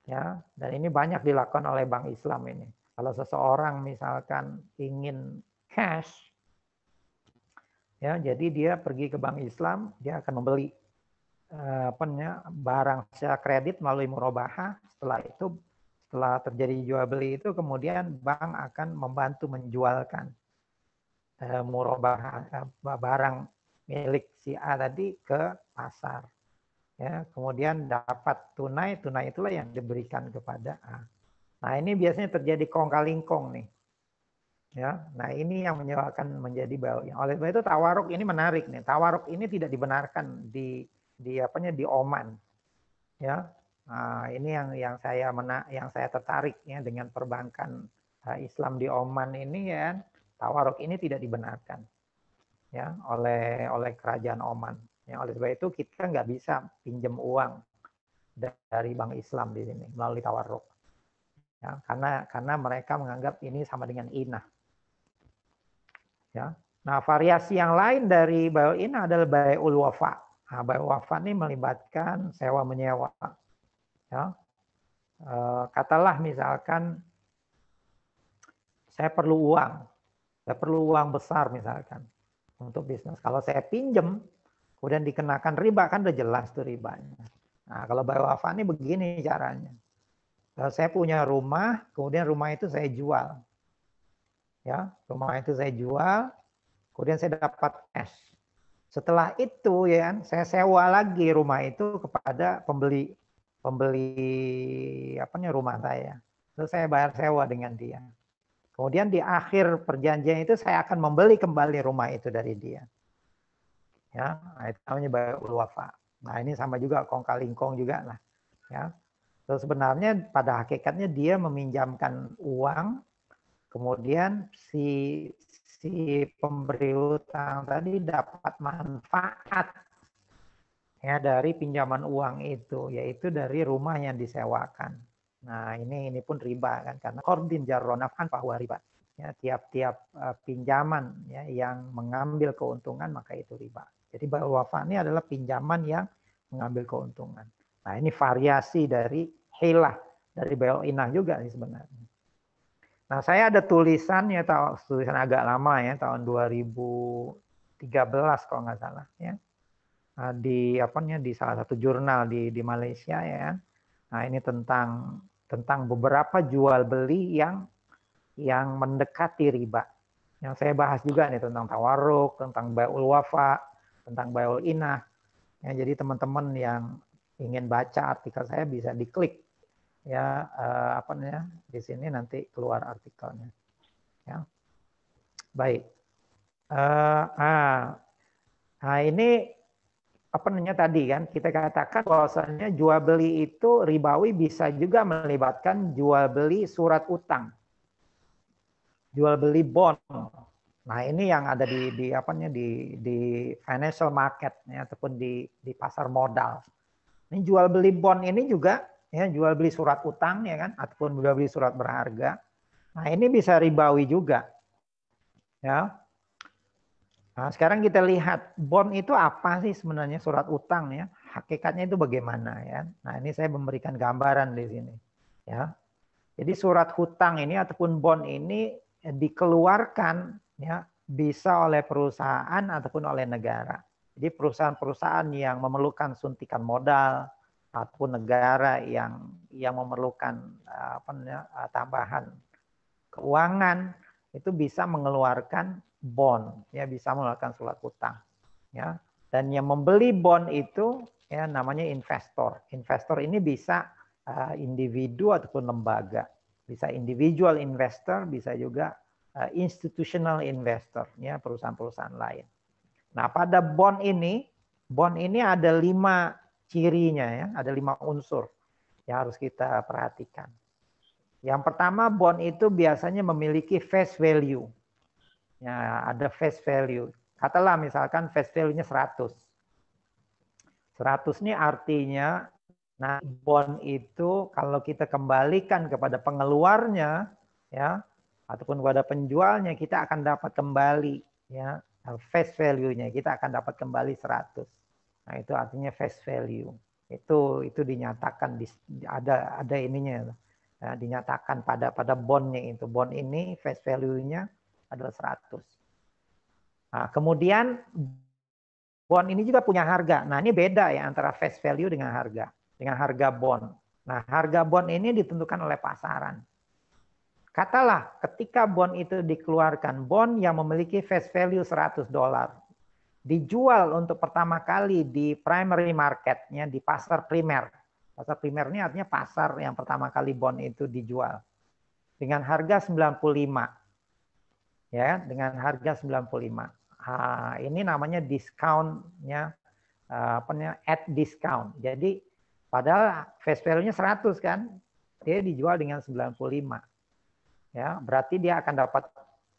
Ya, dan ini banyak dilakukan oleh bank Islam ini. Kalau seseorang misalkan ingin cash, ya jadi dia pergi ke bank Islam, dia akan membeli eh, apa namanya barang secara kredit melalui murabaha. Setelah itu setelah terjadi jual beli itu kemudian bank akan membantu menjualkan eh, murabah eh, barang milik si A tadi ke pasar. Ya, kemudian dapat tunai, tunai itulah yang diberikan kepada A. Nah, ini biasanya terjadi kong kalingkong nih. Ya, nah ini yang menyebabkan menjadi bau. Ya, oleh sebab itu tawaruk ini menarik nih. Tawaruk ini tidak dibenarkan di di apanya di Oman. Ya, Nah, ini yang yang saya mena yang saya tertarik ya dengan perbankan eh, Islam di Oman ini ya tawaruk ini tidak dibenarkan ya oleh oleh kerajaan Oman. Ya, oleh sebab itu kita nggak bisa pinjam uang dari bank Islam di sini melalui tawaruk. Ya, karena karena mereka menganggap ini sama dengan inah. Ya. Nah, variasi yang lain dari bayul inah adalah bayul wafa. Nah, bayul wafa ini melibatkan sewa menyewa Ya. Eh, katalah misalkan saya perlu uang, saya perlu uang besar misalkan untuk bisnis. Kalau saya pinjam, kemudian dikenakan riba kan udah jelas tuh ribanya. Nah, kalau Mbak Wafa ini begini caranya. Kalau saya punya rumah, kemudian rumah itu saya jual. Ya, rumah itu saya jual, kemudian saya dapat cash. Setelah itu ya, kan, saya sewa lagi rumah itu kepada pembeli pembeli apa nih rumah saya. Terus saya bayar sewa dengan dia. Kemudian di akhir perjanjian itu saya akan membeli kembali rumah itu dari dia. Ya, itu namanya bayar ulwafa. Nah, ini sama juga kong kalingkong juga lah. Ya. terus sebenarnya pada hakikatnya dia meminjamkan uang, kemudian si si pemberi utang tadi dapat manfaat ya dari pinjaman uang itu yaitu dari rumah yang disewakan. Nah, ini ini pun riba kan karena kordin jarronaf kan bahwa riba. Ya, tiap-tiap uh, pinjaman ya yang mengambil keuntungan maka itu riba. Jadi wafa ini adalah pinjaman yang mengambil keuntungan. Nah, ini variasi dari hilah dari bel inah juga sih sebenarnya. Nah, saya ada tulisan ya tulisan agak lama ya tahun 2013 kalau nggak salah ya. Eh, di apanya di salah satu jurnal di di Malaysia ya. Kan? Nah, ini tentang tentang beberapa jual beli yang yang mendekati riba. Yang saya bahas juga nih tentang tawaruk, tentang baul wafa, tentang baul inah. Ya, jadi teman-teman yang ingin baca artikel saya bisa diklik ya eh, apa namanya di sini nanti keluar artikelnya. Ya. Baik. Uh, ah, nah ini apa namanya tadi kan kita katakan bahwasanya jual beli itu ribawi bisa juga melibatkan jual beli surat utang jual beli bond nah ini yang ada di di apa namanya di di financial market ya, ataupun di di pasar modal ini jual beli bond ini juga ya jual beli surat utang ya kan ataupun jual beli surat berharga nah ini bisa ribawi juga ya Nah, sekarang kita lihat bond itu apa sih sebenarnya surat utang ya? Hakikatnya itu bagaimana ya? Nah, ini saya memberikan gambaran di sini ya. Jadi surat hutang ini ataupun bond ini dikeluarkan ya bisa oleh perusahaan ataupun oleh negara. Jadi perusahaan-perusahaan yang memerlukan suntikan modal ataupun negara yang yang memerlukan eh, apa namanya eh, tambahan keuangan itu bisa mengeluarkan bond, ya bisa melakukan surat utang, ya. Dan yang membeli bond itu ya namanya investor. Investor ini bisa uh, individu ataupun lembaga, bisa individual investor, bisa juga uh, institutional investor, ya perusahaan-perusahaan lain. Nah pada bond ini, bond ini ada lima cirinya ya, ada lima unsur yang harus kita perhatikan. Yang pertama bond itu biasanya memiliki face value Ya, ada face value. Katalah misalkan face value-nya 100. 100 ini artinya nah bond itu kalau kita kembalikan kepada pengeluarnya ya ataupun kepada penjualnya kita akan dapat kembali ya face value-nya kita akan dapat kembali 100. Nah, itu artinya face value. Itu itu dinyatakan di, ada ada ininya ya, dinyatakan pada pada bondnya itu. Bond ini face value-nya adalah 100. Nah, kemudian bond ini juga punya harga. Nah, ini beda ya antara face value dengan harga, dengan harga bond. Nah, harga bond ini ditentukan oleh pasaran. Katalah ketika bond itu dikeluarkan, bond yang memiliki face value 100 dolar dijual untuk pertama kali di primary marketnya di pasar primer. Pasar primer ini artinya pasar yang pertama kali bond itu dijual dengan harga 95 ya dengan harga 95. Ha, ini namanya discountnya eh, apa namanya at discount. Jadi padahal face value-nya 100 kan, dia dijual dengan 95. Ya, berarti dia akan dapat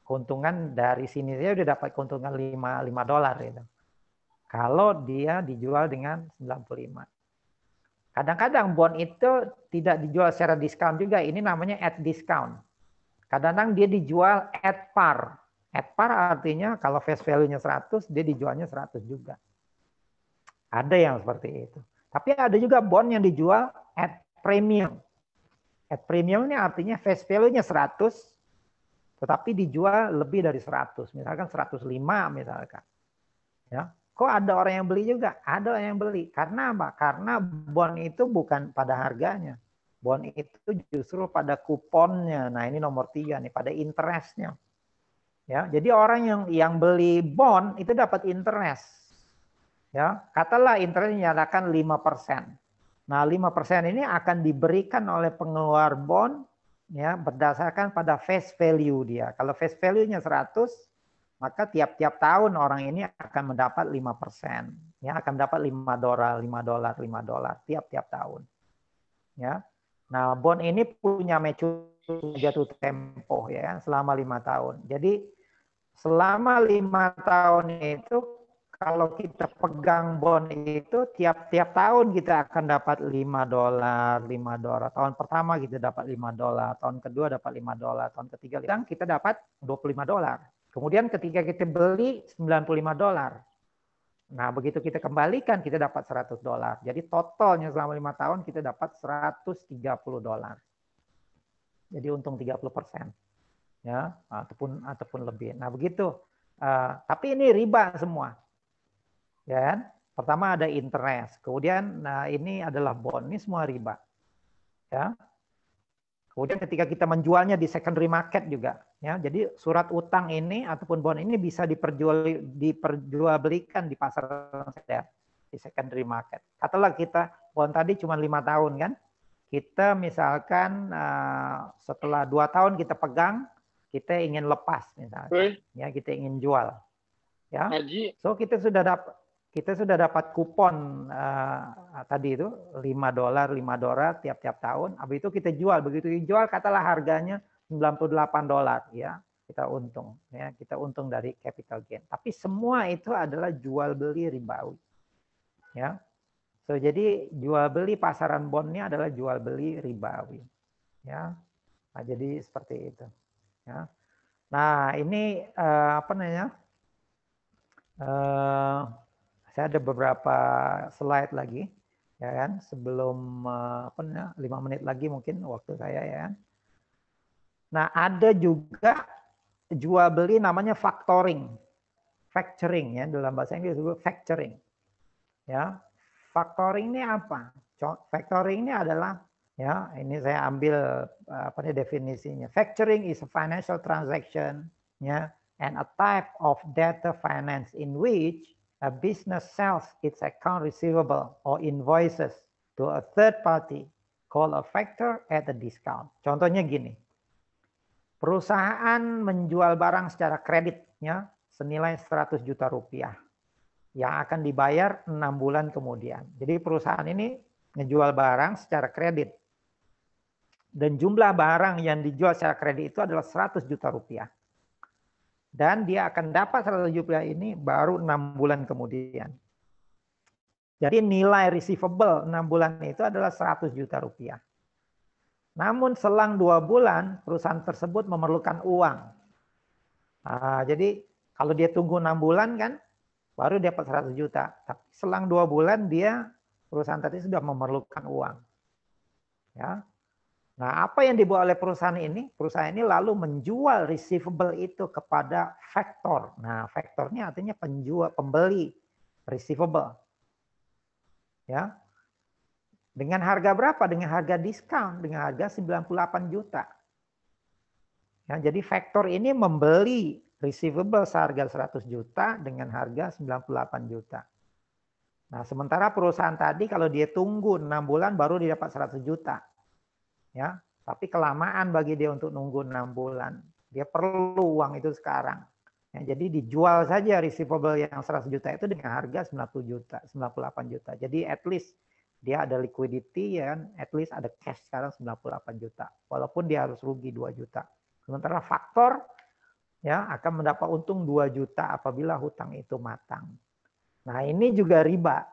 keuntungan dari sini dia udah dapat keuntungan 5 5 dolar itu. Kalau dia dijual dengan 95. Kadang-kadang bond itu tidak dijual secara discount juga, ini namanya at discount. Kadang-kadang dia dijual at par. At par artinya kalau face value-nya 100, dia dijualnya 100 juga. Ada yang seperti itu. Tapi ada juga bond yang dijual at premium. At premium ini artinya face value-nya 100, tetapi dijual lebih dari 100. Misalkan 105 misalkan. Ya. Kok ada orang yang beli juga? Ada orang yang beli. Karena apa? Karena bond itu bukan pada harganya. Bon itu justru pada kuponnya. Nah ini nomor tiga nih, pada interestnya. Ya, jadi orang yang yang beli bond itu dapat interest. Ya, katalah interest dinyatakan persen. Nah, lima persen ini akan diberikan oleh pengeluar bond ya berdasarkan pada face value dia. Kalau face value-nya seratus maka tiap-tiap tahun orang ini akan mendapat 5%. Ya, akan dapat 5 dolar, 5 dolar, 5 dolar tiap-tiap tahun. Ya. Nah, bond ini punya maturity jatuh tempo ya kan, selama lima tahun. Jadi selama lima tahun itu kalau kita pegang bond itu tiap-tiap tahun kita akan dapat lima dolar, lima dolar. Tahun pertama kita dapat lima dolar, tahun kedua dapat lima dolar, tahun ketiga kita dapat 25 dolar. Kemudian ketika kita beli 95 dolar. Nah, begitu kita kembalikan, kita dapat 100 dolar. Jadi totalnya selama lima tahun kita dapat 130 dolar. Jadi untung 30 persen. Ya, ataupun ataupun lebih. Nah, begitu. Uh, tapi ini riba semua. Ya kan? Pertama ada interest, kemudian nah ini adalah bond, ini semua riba. Ya. Kemudian ketika kita menjualnya di secondary market juga, ya. Jadi surat utang ini ataupun bond ini bisa diperjual diperjualbelikan di pasar sekunder, di secondary market. Katalah kita bond tadi cuma lima tahun kan, kita misalkan uh, setelah dua tahun kita pegang, kita ingin lepas misalnya, ya kita ingin jual, ya. So kita sudah dapat kita sudah dapat kupon uh, tadi itu 5 dolar 5 dolar tiap-tiap tahun. Habis itu kita jual begitu dijual katalah harganya 98 dolar ya. Kita untung ya, kita untung dari capital gain. Tapi semua itu adalah jual beli ribawi. Ya. So jadi jual beli pasaran bondnya adalah jual beli ribawi. Ya. Nah, jadi seperti itu. Ya. Nah, ini uh, apa namanya? Uh, saya ada beberapa slide lagi, ya kan? Sebelum eh, apa lima menit lagi mungkin waktu saya ya. Kan? Nah ada juga jual beli namanya factoring, factoring ya dalam bahasa Inggris disebut factoring. Ya, factoring ini apa? Factoring ini adalah ya ini saya ambil eh, apa nih definisinya. Factoring is a financial transaction ya and a type of data finance in which A business sells its account receivable or invoices to a third party called a factor at a discount. Contohnya gini. Perusahaan menjual barang secara kreditnya senilai 100 juta rupiah yang akan dibayar enam bulan kemudian. Jadi perusahaan ini menjual barang secara kredit. Dan jumlah barang yang dijual secara kredit itu adalah 100 juta rupiah dan dia akan dapat 170 juta ini baru enam bulan kemudian. Jadi nilai receivable 6 bulan itu adalah 100 juta rupiah. Namun selang dua bulan perusahaan tersebut memerlukan uang. Nah, jadi kalau dia tunggu enam bulan kan baru dapat 100 juta. Tapi selang dua bulan dia perusahaan tadi sudah memerlukan uang. Ya, Nah, apa yang dibuat oleh perusahaan ini? Perusahaan ini lalu menjual receivable itu kepada vektor. Nah, ini artinya penjual, pembeli receivable. Ya. Dengan harga berapa? Dengan harga diskon, dengan harga 98 juta. Ya, jadi vektor ini membeli receivable seharga 100 juta dengan harga 98 juta. Nah, sementara perusahaan tadi kalau dia tunggu 6 bulan baru dia dapat 100 juta ya tapi kelamaan bagi dia untuk nunggu enam bulan dia perlu uang itu sekarang ya, jadi dijual saja receivable yang 100 juta itu dengan harga 90 juta 98 juta jadi at least dia ada liquidity ya kan at least ada cash sekarang 98 juta walaupun dia harus rugi 2 juta sementara faktor ya akan mendapat untung 2 juta apabila hutang itu matang. Nah, ini juga riba.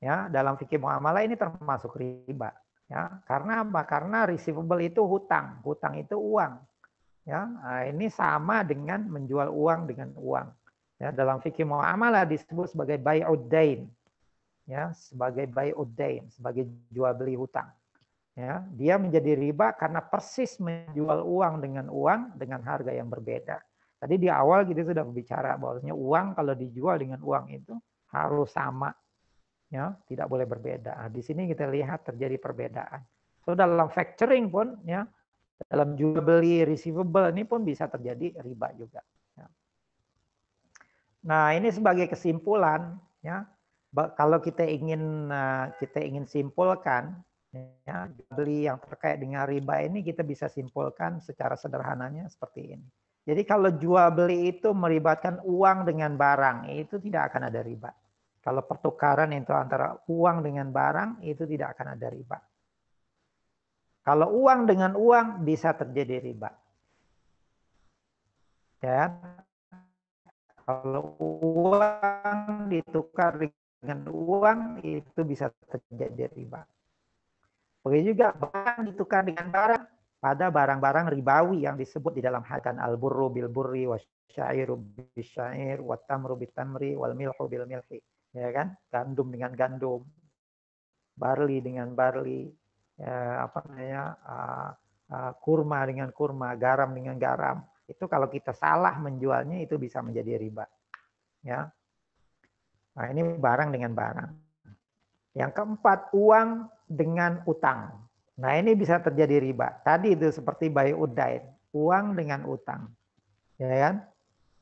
Ya, dalam fikih muamalah ini termasuk riba. Ya, karena apa? Karena receivable itu hutang, hutang itu uang. Ya, eh, ini sama dengan menjual uang dengan uang. Ya, dalam fikih muamalah disebut sebagai buy dain. Ya, sebagai bai'ud dain, sebagai jual beli hutang. Ya, dia menjadi riba karena persis menjual uang dengan uang dengan harga yang berbeda. Tadi di awal kita sudah berbicara bahwasanya uang kalau dijual dengan uang itu harus sama ya tidak boleh berbeda. Nah, di sini kita lihat terjadi perbedaan. So dalam factoring pun ya dalam jual beli receivable ini pun bisa terjadi riba juga. Ya. Nah ini sebagai kesimpulan ya kalau kita ingin eh, kita ingin simpulkan ya jual beli yang terkait dengan riba ini kita bisa simpulkan secara sederhananya seperti ini. Jadi kalau jual beli itu melibatkan uang dengan barang itu tidak akan ada riba. Kalau pertukaran itu antara uang dengan barang itu tidak akan ada riba. Kalau uang dengan uang bisa terjadi riba. Ya. Kalau uang ditukar dengan uang itu bisa terjadi riba. Begitu juga barang ditukar dengan barang pada barang-barang ribawi yang disebut di dalam hadan al-burru bil burri wasyairu bisya'ir watamru bitamri wal milhu bil milhi ya kan? Gandum dengan gandum, barley dengan barley, ya, apa namanya? Uh, uh, kurma dengan kurma, garam dengan garam. Itu kalau kita salah menjualnya itu bisa menjadi riba. Ya. Nah, ini barang dengan barang. Yang keempat, uang dengan utang. Nah, ini bisa terjadi riba. Tadi itu seperti bayi udain, uang dengan utang. Ya kan?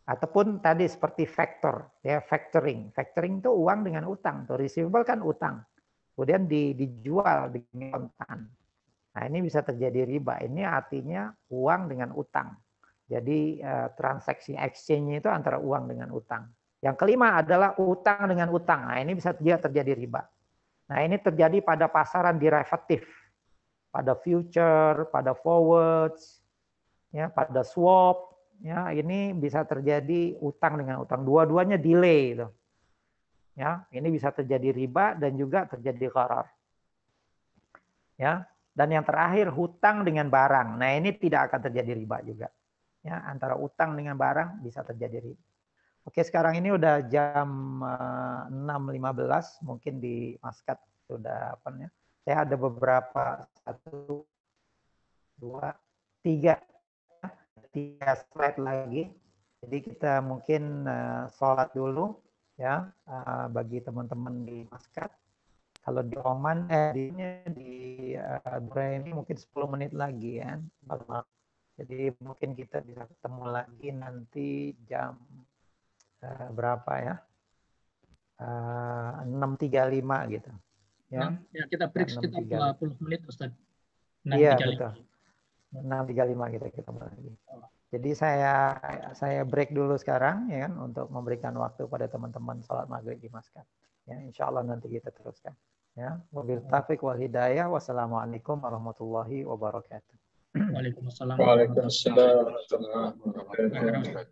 ataupun tadi seperti factor ya factoring factoring itu uang dengan utang tuh receivable kan utang kemudian di, dijual dengan kontan nah ini bisa terjadi riba ini artinya uang dengan utang jadi eh, transaksi exchange itu antara uang dengan utang yang kelima adalah utang dengan utang nah ini bisa juga terjadi riba nah ini terjadi pada pasaran derivatif pada future pada forwards ya pada swap ya ini bisa terjadi utang dengan utang dua-duanya delay itu ya ini bisa terjadi riba dan juga terjadi koror ya dan yang terakhir hutang dengan barang nah ini tidak akan terjadi riba juga ya antara utang dengan barang bisa terjadi riba oke sekarang ini udah jam 6.15 eh, mungkin di maskat sudah apa ya saya ada beberapa satu dua tiga tiga slide lagi. Jadi kita mungkin uh, sholat dulu ya uh, bagi teman-teman di Maskat. Kalau di Oman eh di, di uh, ini mungkin 10 menit lagi ya. Jadi mungkin kita bisa ketemu lagi nanti jam uh, berapa ya? Uh, 6.35 gitu. Ya. Nah, ya kita break sekitar 30 menit Ustaz. Iya, betul. 635 kita kita lagi. Oh. Jadi saya saya break dulu sekarang ya kan untuk memberikan waktu pada teman-teman salat maghrib di Maskat. Ya, insya Allah nanti kita teruskan. Ya, mobil taufik wal hidayah. Wassalamualaikum warahmatullahi wabarakatuh. Waalaikumsalam. Waalaikumsalam. Waalaikumsalam.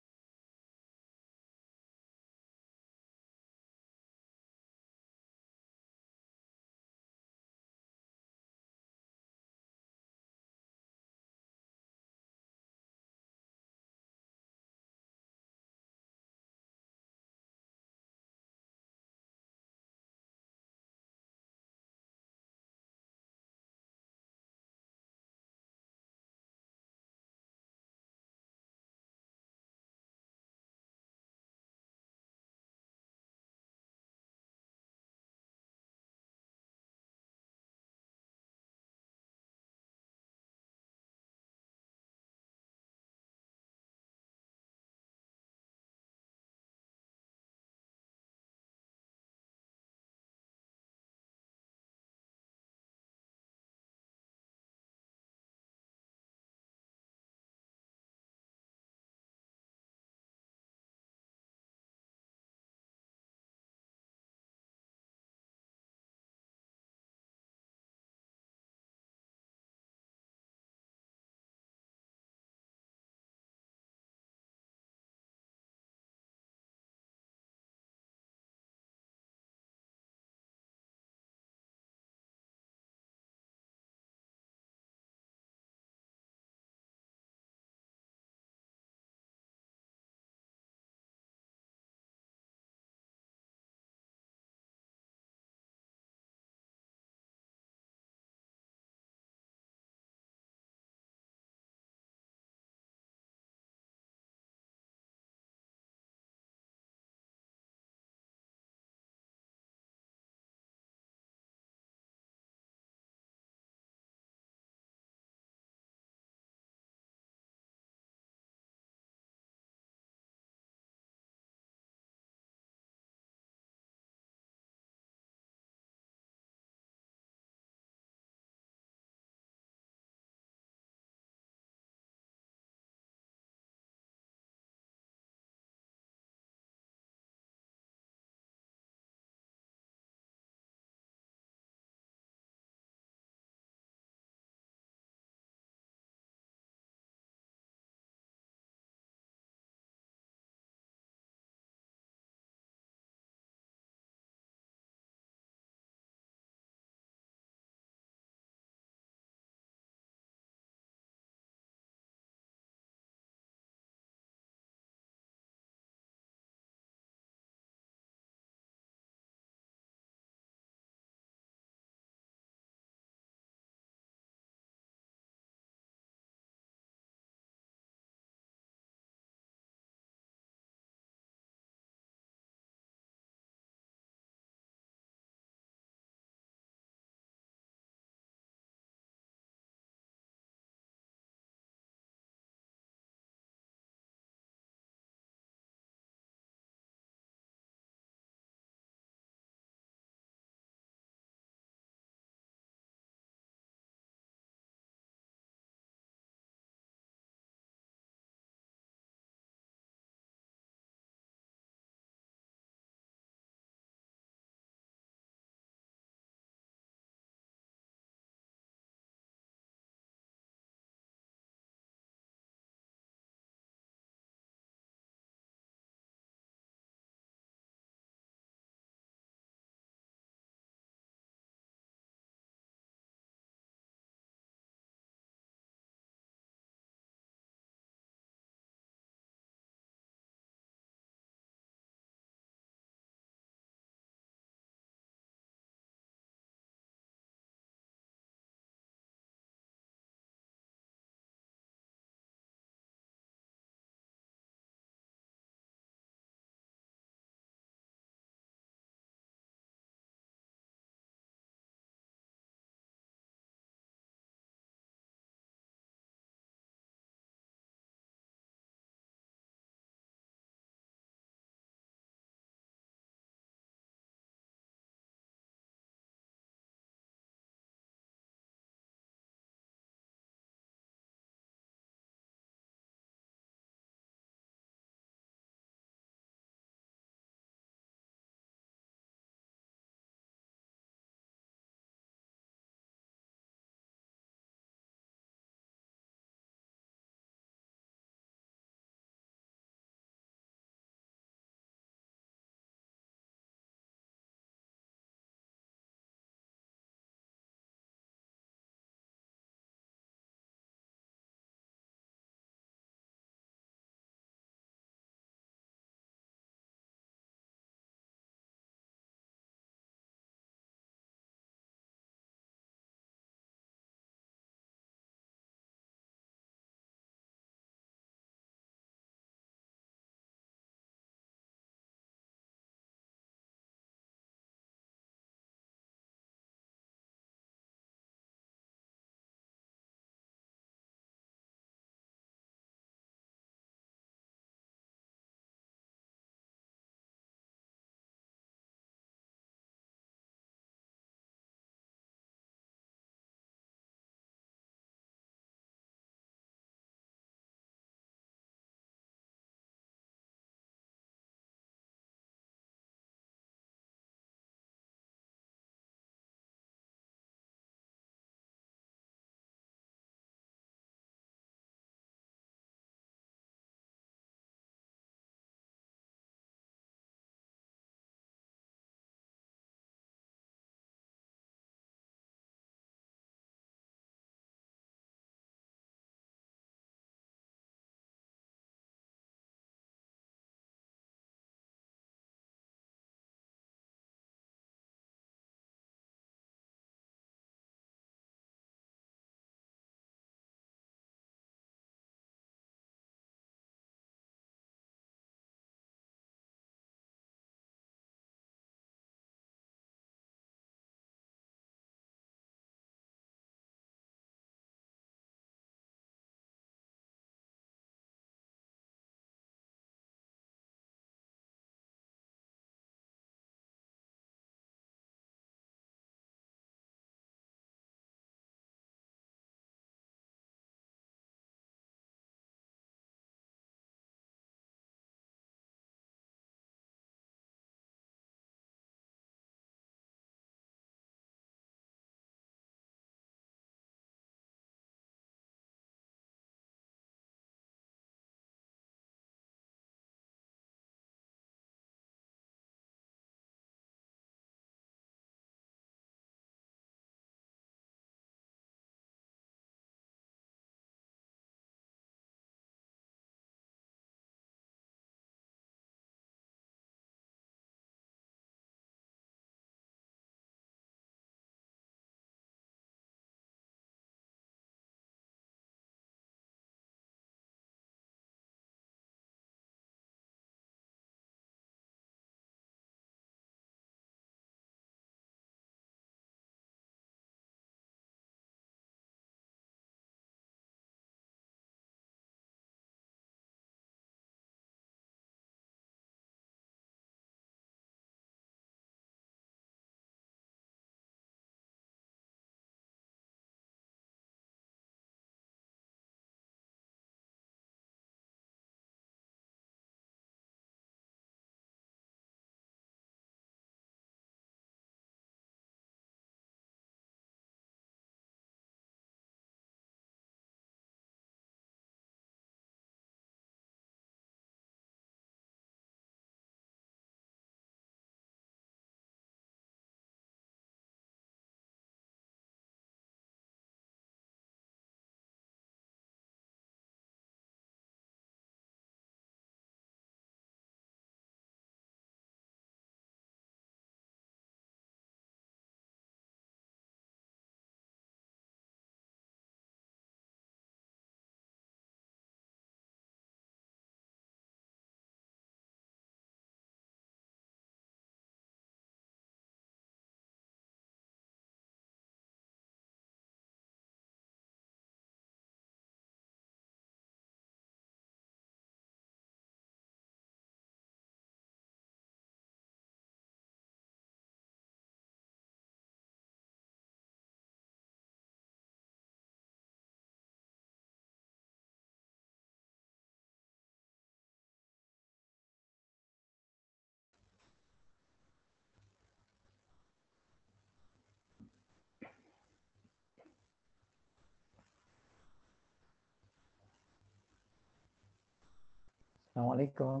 Assalamualaikum.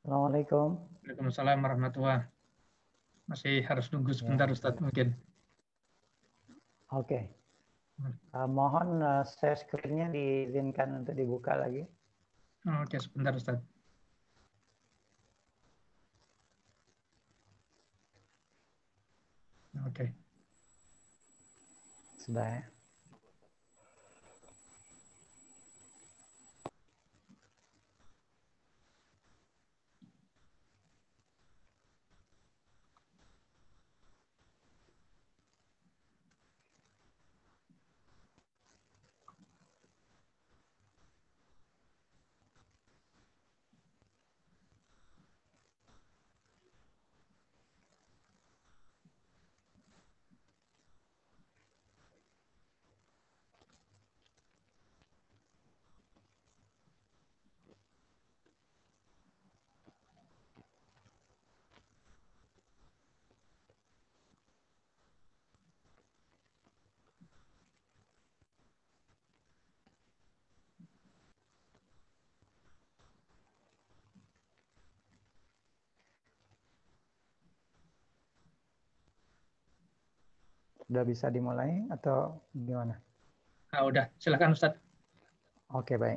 Assalamualaikum. Waalaikumsalam warahmatullah. Masih harus nunggu ya. sebentar ya. Ustadz mungkin. Oke. Okay. Hmm. Uh, eh, mohon uh, share screen-nya diizinkan untuk dibuka lagi. Oke, okay, sebentar Ustadz. Okay. So that. Sudah bisa dimulai atau gimana? Ah udah, silakan Ustaz. Oke, baik.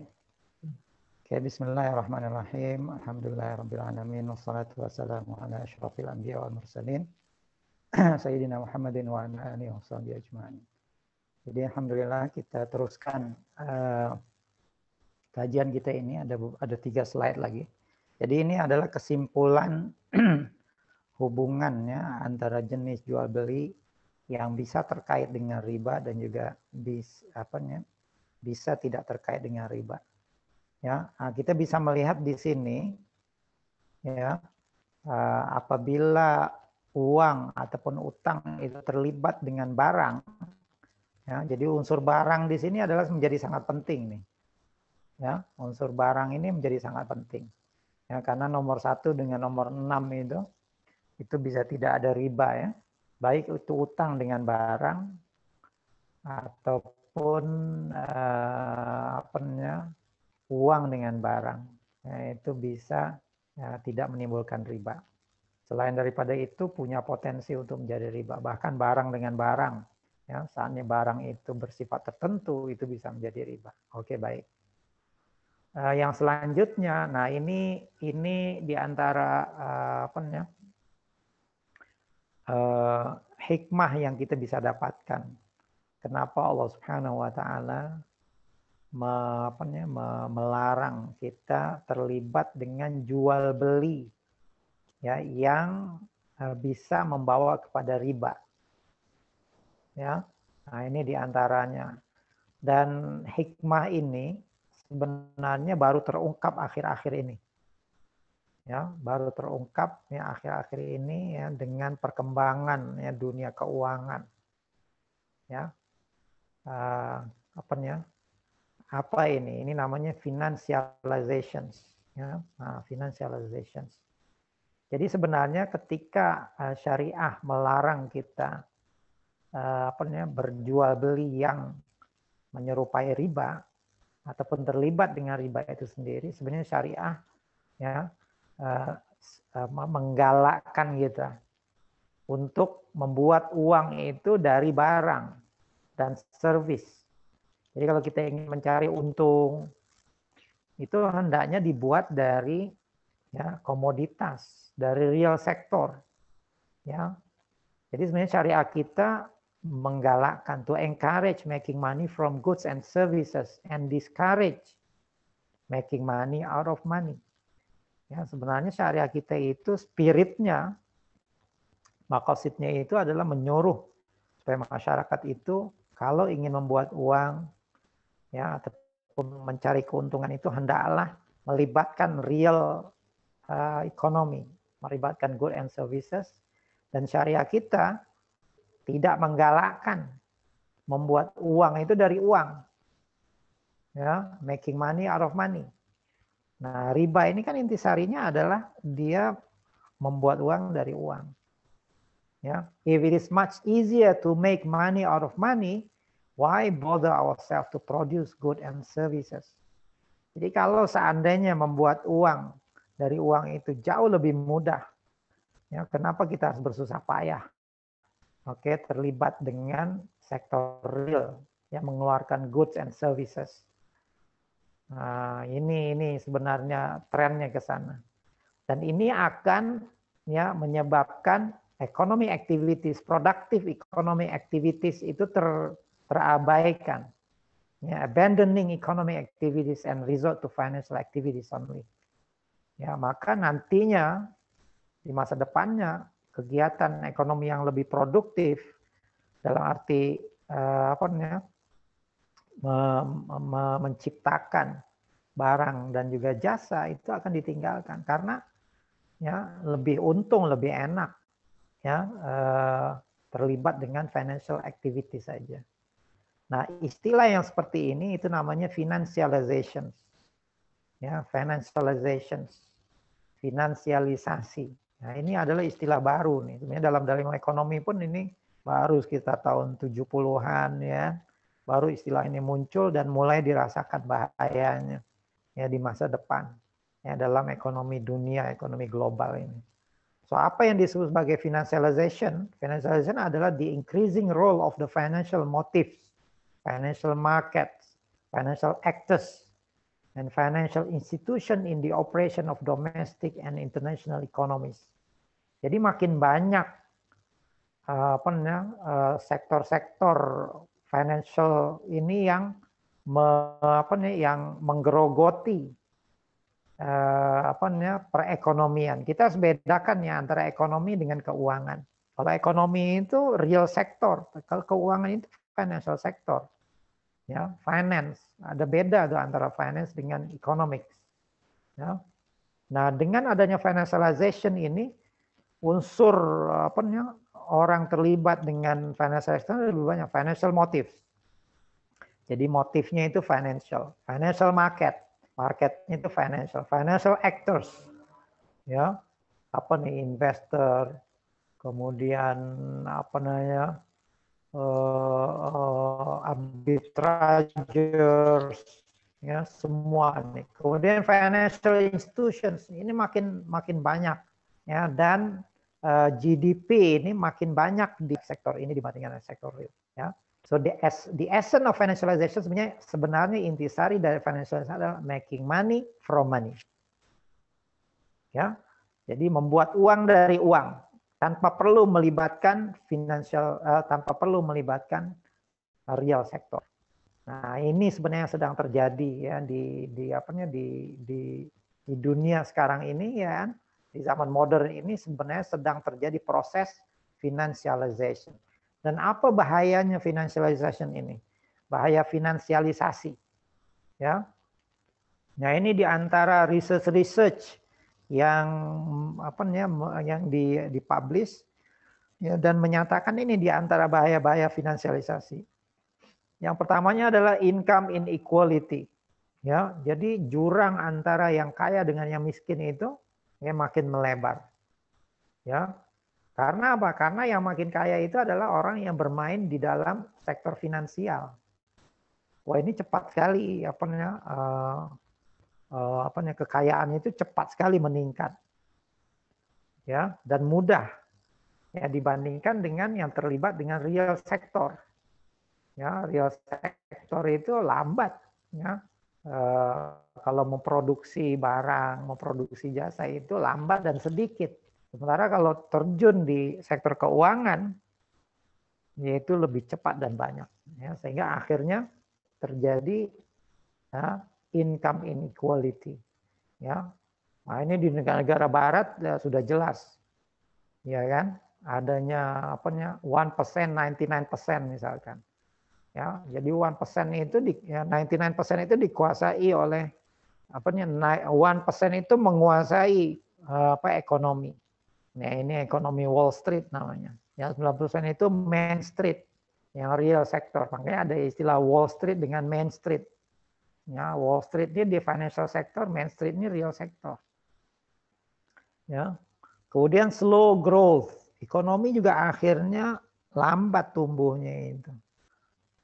Oke, bismillahirrahmanirrahim. Alhamdulillahirrahmanirrahim. Wassalatu wassalamu ala ashrafil anbiya wal mursalin. *clears throat* Sayyidina Muhammadin wa ala alihi wa ajma'in. Jadi Alhamdulillah kita teruskan uh, kajian kita ini ada ada tiga slide lagi. Jadi ini adalah kesimpulan *clears throat* hubungannya antara jenis jual beli yang bisa terkait dengan riba dan juga bis, apa ya, bisa tidak terkait dengan riba. Ya, ah, kita bisa melihat di sini ya ah, apabila uang ataupun utang itu terlibat dengan barang ya jadi unsur barang di sini adalah menjadi sangat penting nih. Ya, unsur barang ini menjadi sangat penting. Ya, karena nomor satu dengan nomor enam itu itu bisa tidak ada riba ya baik itu utang dengan barang ataupun uh, apa namanya uang dengan barang ya, itu bisa ya, tidak menimbulkan riba. Selain daripada itu punya potensi untuk menjadi riba bahkan barang dengan barang ya saatnya barang itu bersifat tertentu itu bisa menjadi riba. Oke baik. Uh, yang selanjutnya, nah ini ini diantara uh, eh, apa namanya Eh, hikmah yang kita bisa dapatkan. Kenapa Allah Subhanahu wa taala melarang kita terlibat dengan jual beli ya yang eh, bisa membawa kepada riba. Ya. Nah, ini diantaranya. Dan hikmah ini sebenarnya baru terungkap akhir-akhir ini ya baru terungkap ya akhir-akhir ini ya dengan perkembangan ya dunia keuangan ya uh, apa ya apa ini ini namanya financializations ya nah, financializations jadi sebenarnya ketika uh, syariah melarang kita uh, apa ya berjual beli yang menyerupai riba ataupun terlibat dengan riba itu sendiri sebenarnya syariah ya Eh, eh, menggalakkan kita gitu, untuk membuat uang itu dari barang dan servis. Jadi kalau kita ingin mencari untung itu hendaknya dibuat dari ya komoditas, dari real sektor. Ya. Jadi sebenarnya syariah kita menggalakkan to encourage making money from goods and services and discourage making money out of money. Ya, sebenarnya syariah kita itu spiritnya, makosidnya itu adalah menyuruh supaya masyarakat itu kalau ingin membuat uang, ya ataupun mencari keuntungan itu hendaklah melibatkan real uh, eh, ekonomi, melibatkan good and services, dan syariah kita tidak menggalakkan membuat uang itu dari uang, ya making money out of money Nah, riba ini kan intisarinya adalah dia membuat uang dari uang. Ya, if it is much easier to make money out of money, why bother ourselves to produce good and services? Jadi kalau seandainya membuat uang dari uang itu jauh lebih mudah, ya kenapa kita harus bersusah payah? Oke, terlibat dengan sektor real yang mengeluarkan goods and services Nah, ini ini sebenarnya trennya ke sana. Dan ini akan ya menyebabkan ekonomi activities, produktif ekonomi activities itu ter, terabaikan. Ya, abandoning economy activities and resort to financial activities only. Ya, maka nantinya di masa depannya kegiatan ekonomi yang lebih produktif dalam arti eh, apa namanya? menciptakan barang dan juga jasa itu akan ditinggalkan karena ya lebih untung lebih enak ya eh, terlibat dengan financial activity saja. Nah istilah yang seperti ini itu namanya financialization ya financialization finansialisasi. Nah ini adalah istilah baru nih sebenarnya dalam dalam ekonomi pun ini baru sekitar tahun 70-an ya baru istilah ini muncul dan mulai dirasakan bahayanya ya di masa depan ya dalam ekonomi dunia, ekonomi global ini. So apa yang disebut sebagai financialization? Financialization adalah the increasing role of the financial motives, financial markets, financial actors, and financial institution in the operation of domestic and international economies. Jadi makin banyak eh, apa namanya eh, sektor-sektor financial ini yang me, apa nih yang menggerogoti eh, apa namanya perekonomian. Kita harus bedakan ya antara ekonomi dengan keuangan. Kalau ekonomi itu real sektor kalau keuangan itu financial sektor Ya, finance ada beda tuh antara finance dengan economics. Ya. Nah, dengan adanya financialization ini unsur apa namanya orang terlibat dengan financial external lebih banyak financial motif. Jadi motifnya itu financial, financial market, marketnya itu financial, financial actors, ya apa nih investor, kemudian apa namanya uh, uh, arbitragers, ya semua nih. Kemudian financial institutions ini makin makin banyak ya dan Eh, GDP ini makin banyak di sektor ini dibandingkan sektor real. Ya. So the, the essence of financialization sebenarnya sebenarnya intisari dari financialization adalah making money from money. Ya, jadi membuat uang dari uang tanpa perlu melibatkan financial uh, tanpa perlu melibatkan real sektor. Nah ini sebenarnya yang sedang terjadi ya di di apanya di di di dunia sekarang ini ya kan di zaman modern ini sebenarnya sedang terjadi proses financialization. Dan apa bahayanya financialization ini? Bahaya finansialisasi. Ya. Nah, ini di antara research-research yang apa ya, yang di dipublish ya, dan menyatakan ini di antara bahaya-bahaya finansialisasi. Yang pertamanya adalah income inequality. Ya, jadi jurang antara yang kaya dengan yang miskin itu ya makin melebar. Ya. Karena apa? Karena yang makin kaya itu adalah orang yang bermain di dalam sektor finansial. Wah, ini cepat sekali apa namanya uh, uh, apa namanya kekayaannya itu cepat sekali meningkat. Ya, dan mudah. Ya, dibandingkan dengan yang terlibat dengan real sektor. Ya, real sektor itu lambat, ya. Eh, kalau memproduksi barang, memproduksi jasa itu lambat dan sedikit. Sementara kalau terjun di sektor keuangan, yaitu lebih cepat dan banyak. Ya, sehingga akhirnya terjadi ya, income inequality. Ya, nah ini di negara-negara Barat ya, sudah jelas, ya kan? Adanya apa one persen, 99 persen misalkan. Ya, jadi 1% itu di ya, 99% itu dikuasai oleh apa One 1% itu menguasai eh, apa ekonomi. Ya, ini ekonomi Wall Street namanya. Yang 90% itu Main Street, yang real sektor. Makanya ada istilah Wall Street dengan Main Street. Ya, Wall Street ini di financial sector, Main Street ini real sektor. Ya. Kemudian slow growth. Ekonomi juga akhirnya lambat tumbuhnya itu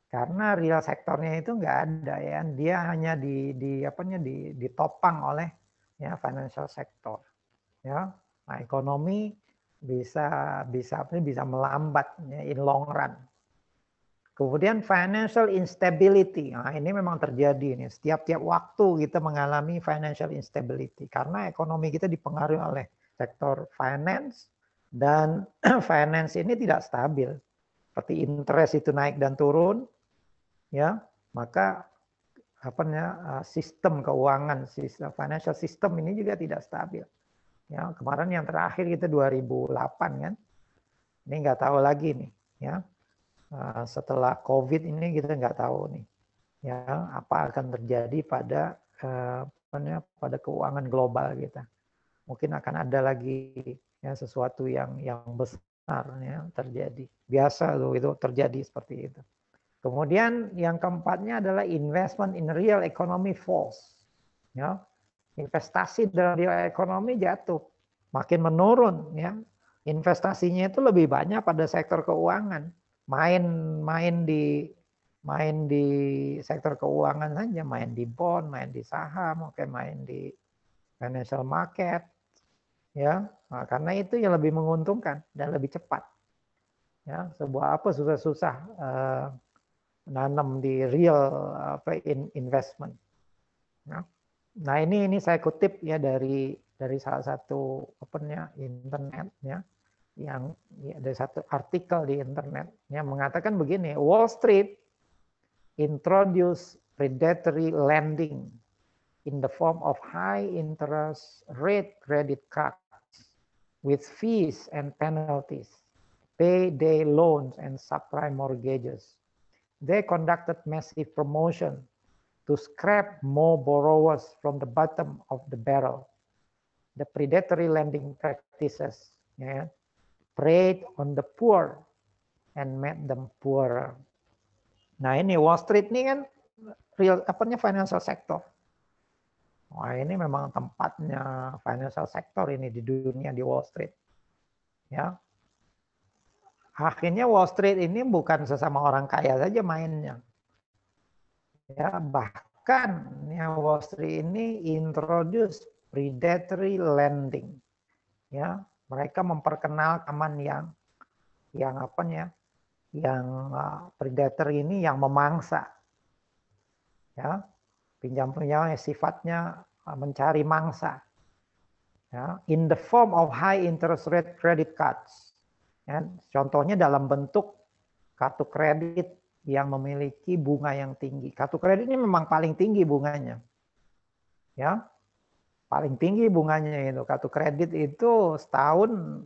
karena real sektornya itu nggak ada ya dia hanya di di apanya di ditopang oleh ya financial sector ya nah ekonomi bisa bisa apa bisa melambat ya, in long run kemudian financial instability nah ini memang terjadi nih setiap tiap waktu kita mengalami financial instability karena ekonomi kita dipengaruhi oleh sektor finance dan *clears throat* finance ini tidak stabil seperti interest itu naik dan turun ya maka apa namanya eh, sistem keuangan sistem eh, financial system ini juga tidak stabil ya kemarin yang terakhir kita 2008 kan ini nggak tahu lagi nih ya eh, setelah covid ini kita nggak tahu nih ya apa akan terjadi pada apa namanya pada keuangan global kita mungkin akan ada lagi ya sesuatu yang yang besar ya terjadi biasa loh itu terjadi seperti itu Kemudian yang keempatnya adalah investment in real economy falls. Ya. Investasi dalam real economy jatuh, makin menurun ya. Investasinya itu lebih banyak pada sektor keuangan. Main-main di main di sektor keuangan saja, main di bond, main di saham, oke main di financial market. Ya, nah, karena itu yang lebih menguntungkan dan lebih cepat. Ya, sebuah apa susah-susah uh, nanam di real apa in investment. Nah, nah ini ini saya kutip ya dari dari salah satu opennya internetnya yang ya, ada satu artikel di internet yang mengatakan begini Wall Street introduce predatory lending in the form of high interest rate credit cards with fees and penalties, payday loans and subprime mortgages they conducted massive promotion to scrap more borrowers from the bottom of the barrel. The predatory lending practices yeah, preyed on the poor and made them poorer. Nah ini Wall Street ini kan real apa apanya financial sector. Wah ini memang tempatnya financial sector ini di dunia di Wall Street. Ya, akhirnya Wall Street ini bukan sesama orang kaya saja mainnya. Ya, bahkan ya Wall Street ini introduce predatory lending. Ya, mereka memperkenalkan yang yang apa ya? Yang uh, predator ini yang memangsa. Ya, pinjam-pinjam yang sifatnya uh, mencari mangsa. Ya, in the form of high interest rate credit cards Ya. Contohnya dalam bentuk kartu kredit yang memiliki bunga yang tinggi. Kartu kredit ini memang paling tinggi bunganya. Ya. Paling tinggi bunganya itu. Kartu kredit itu setahun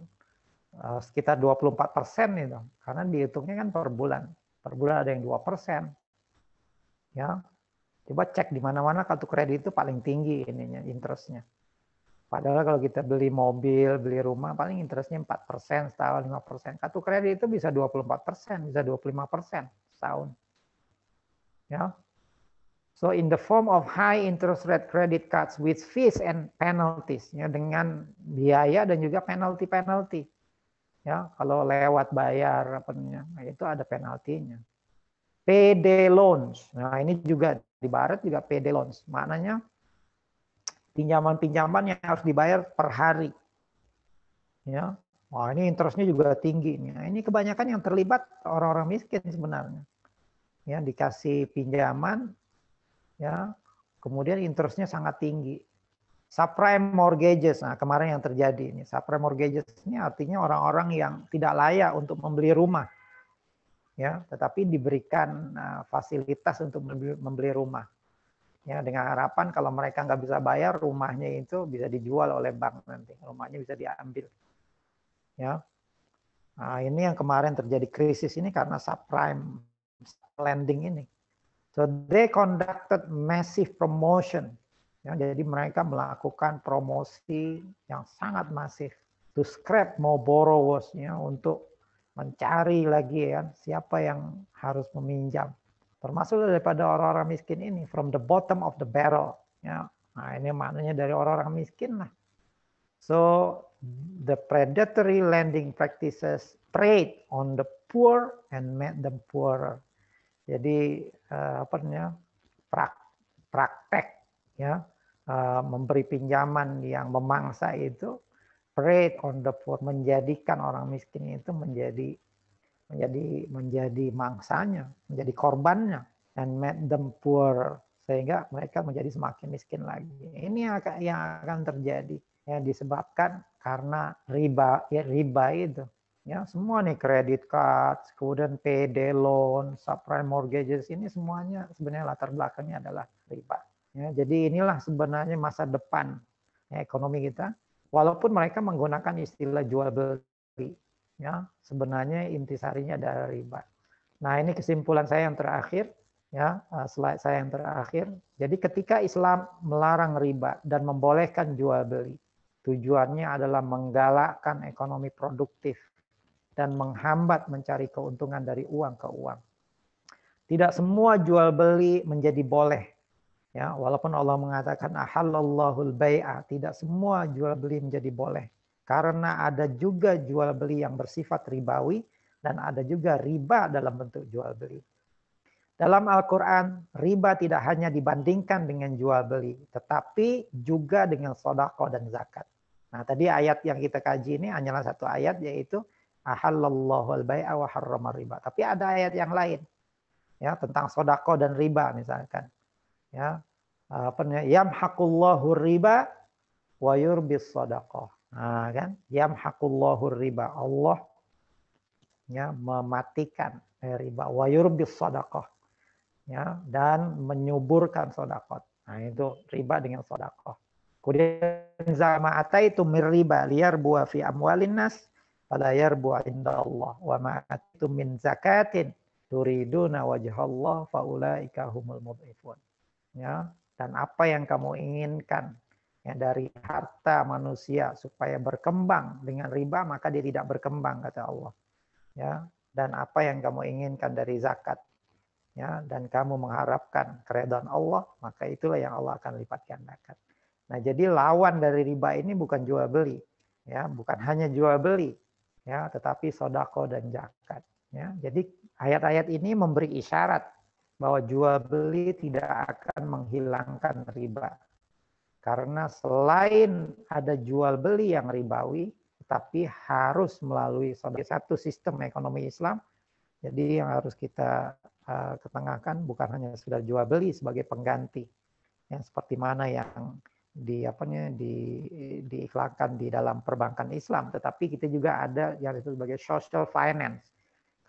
eh, sekitar 24 persen itu karena dihitungnya kan per bulan per bulan ada yang 2 persen ya coba cek di mana mana kartu kredit itu paling tinggi ininya interestnya Padahal kalau kita beli mobil, beli rumah, paling interestnya 4%, setahun 5%. Kartu kredit itu bisa 24%, bisa 25% setahun. Ya. So in the form of high interest rate credit cards with fees and penalties, ya, dengan biaya dan juga penalty-penalty. Ya, kalau lewat bayar apa namanya, nah, itu ada penaltinya. PD loans. Nah, ini juga di barat juga PD loans. Maknanya pinjaman-pinjaman yang harus dibayar per hari. Ya. Wah, ini interestnya juga tinggi. Nah, ini kebanyakan yang terlibat orang-orang miskin sebenarnya. Ya, dikasih pinjaman ya, kemudian interestnya sangat tinggi. Subprime mortgages, nah kemarin yang terjadi ini. Subprime mortgages ini artinya orang-orang yang tidak layak untuk membeli rumah. Ya, tetapi diberikan nah, fasilitas untuk membeli rumah ya dengan harapan kalau mereka nggak bisa bayar rumahnya itu bisa dijual oleh bank nanti rumahnya bisa diambil ya nah, ini yang kemarin terjadi krisis ini karena subprime lending ini so they conducted massive promotion ya jadi mereka melakukan promosi yang sangat masif to scrap more borrowers ya untuk mencari lagi ya siapa yang harus meminjam termasuk daripada orang-orang miskin ini from the bottom of the barrel ya nah ini maknanya dari orang-orang miskin lah so the predatory lending practices preyed on the poor and made them poorer jadi uh, apa namanya prak, praktek ya uh, memberi pinjaman yang memangsa itu preyed on the poor menjadikan orang miskin itu menjadi menjadi menjadi mangsanya, menjadi korbannya, and made them poor sehingga mereka menjadi semakin miskin lagi. Ini yang akan, terjadi ya disebabkan karena riba ya riba itu ya semua nih credit card, kemudian PD loan, subprime mortgages ini semuanya sebenarnya latar belakangnya adalah riba. Ya, jadi inilah sebenarnya masa depan ya, ekonomi kita. Walaupun mereka menggunakan istilah jual beli, ya sebenarnya intisarinya adalah riba. Nah, ini kesimpulan saya yang terakhir ya, eh, slide saya yang terakhir. Jadi ketika Islam melarang riba dan membolehkan jual beli, tujuannya adalah menggalakkan ekonomi produktif dan menghambat mencari keuntungan dari uang ke uang. Tidak semua jual beli menjadi boleh. Ya, walaupun Allah mengatakan ahallallahu al-bai'a, tidak semua jual beli menjadi boleh karena ada juga jual beli yang bersifat ribawi dan ada juga riba dalam bentuk jual beli. Dalam Al-Quran, riba tidak hanya dibandingkan dengan jual beli, tetapi juga dengan sodako dan zakat. Nah, tadi ayat yang kita kaji ini hanyalah satu ayat, yaitu ahallallahu al-bai'a wa harrama riba. Tapi ada ayat yang lain, ya tentang sodako dan riba misalkan. Ya, apa namanya? Yamhaqullahu riba wa yurbis sodako. Nah, kan? Yamhaqullahu riba. Allah ya mematikan eh, riba wa yurbis sadaqah. Ya, dan menyuburkan sedekah. Nah, itu riba dengan sedekah. Kemudian zama ataitu min riba liar buah fi amwalin nas layar buah inda Allah wa ma min zakatin turiduna Allah faulaika humul mudhifun. Ya, dan apa yang kamu inginkan ya, dari harta manusia supaya berkembang dengan riba maka dia tidak berkembang kata Allah ya dan apa yang kamu inginkan dari zakat ya dan kamu mengharapkan keredhaan Allah maka itulah yang Allah akan lipat gandakan nah jadi lawan dari riba ini bukan jual beli ya bukan hanya jual beli ya tetapi sodako dan zakat ya jadi ayat-ayat ini memberi isyarat bahwa jual beli tidak akan menghilangkan riba karena selain ada jual beli yang ribawi, tapi harus melalui sebagai satu sistem ekonomi Islam. Jadi yang harus kita uh, ketengahkan bukan hanya sekedar jual beli sebagai pengganti yang seperti mana yang di apanya di diiklankan di dalam perbankan Islam, tetapi kita juga ada yang disebut sebagai social finance.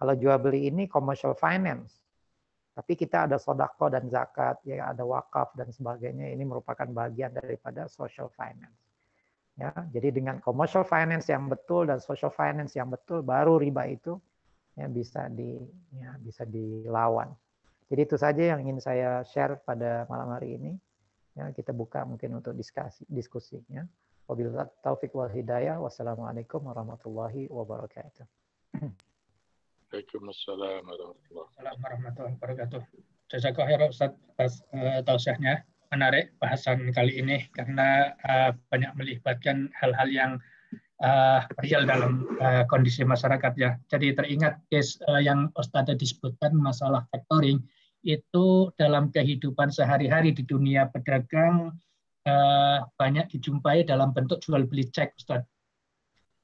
Kalau jual beli ini commercial finance tapi kita ada sodako dan zakat, ya ada wakaf dan sebagainya. Ini merupakan bagian daripada social finance. Ya, jadi dengan commercial finance yang betul dan social finance yang betul, baru riba itu ya bisa di ya, bisa dilawan. Jadi itu saja yang ingin saya share pada malam hari ini. Ya, kita buka mungkin untuk diskusi diskusinya. Wabillahi taufik wal hidayah. Wassalamualaikum warahmatullahi wabarakatuh. *clears throat* Waalaikumsalam warahmatullahi wabarakatuh. Jazakallah khairan Ustaz atas eh, tausiahnya. Menarik bahasan kali ini karena uh, banyak melibatkan hal-hal yang uh, real dalam uh, kondisi masyarakat ya. Jadi teringat case uh, yang Ustaz disebutkan masalah factoring itu dalam kehidupan sehari-hari di dunia pedagang uh, banyak dijumpai dalam bentuk jual beli cek Ustaz.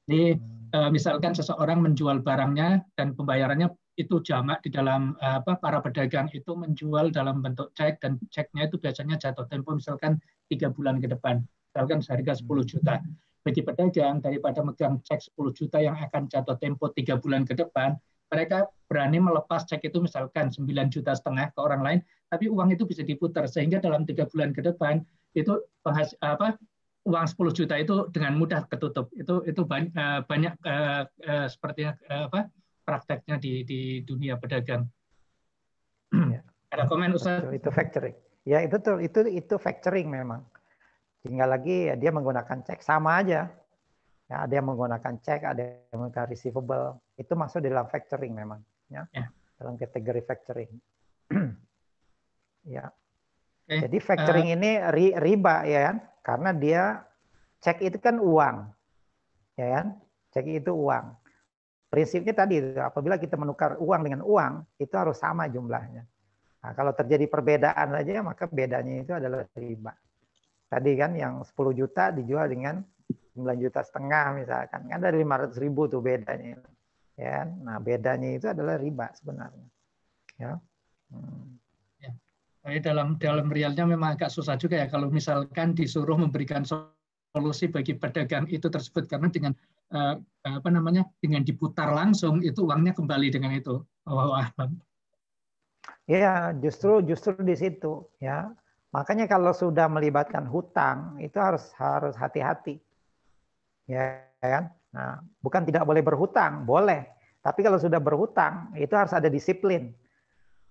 Jadi eh, misalkan seseorang menjual barangnya dan pembayarannya itu jamak di dalam eh, apa para pedagang itu menjual dalam bentuk cek dan ceknya itu biasanya jatuh tempo misalkan tiga bulan ke depan misalkan seharga 10 juta bagi pedagang daripada megang cek 10 juta yang akan jatuh tempo tiga bulan ke depan mereka berani melepas cek itu misalkan 9 juta setengah ke orang lain tapi uang itu bisa diputar sehingga dalam tiga bulan ke depan itu penghas apa uang 10 juta itu dengan mudah ketutup. Itu itu eh, banyak, banyak eh, eh, sepertinya apa prakteknya di di dunia pedagang. Ya. *clears throat* Ada komen Ustaz? Itu factoring. Ya itu tuh itu itu factoring memang. Tinggal lagi ya, dia menggunakan cek sama aja. Ya, ada yang menggunakan cek, ada yang menggunakan receivable. Itu masuk di dalam factoring memang. Ya. ya. Dalam kategori factoring. *clears throat* ya. Okay. Jadi factoring uh, ini riba ya kan? Karena dia cek itu kan uang. Ya kan? Cek itu uang. Prinsipnya tadi apabila kita menukar uang dengan uang itu harus sama jumlahnya. Nah, kalau terjadi perbedaan saja maka bedanya itu adalah riba. Tadi kan yang 10 juta dijual dengan 9 juta setengah misalkan. Kan dari 500 ribu tuh bedanya. Ya, kan? nah bedanya itu adalah riba sebenarnya. Ya. Hmm. Jadi dalam dalam realnya memang agak susah juga ya kalau misalkan disuruh memberikan solusi bagi pedagang itu tersebut karena dengan eh, apa namanya dengan diputar langsung itu uangnya kembali dengan itu. oh, wah. Ya, justru justru di situ ya. Makanya kalau sudah melibatkan hutang itu harus harus hati-hati. Ya kan? Nah, bukan tidak boleh berhutang, boleh. Tapi kalau sudah berhutang itu harus ada disiplin.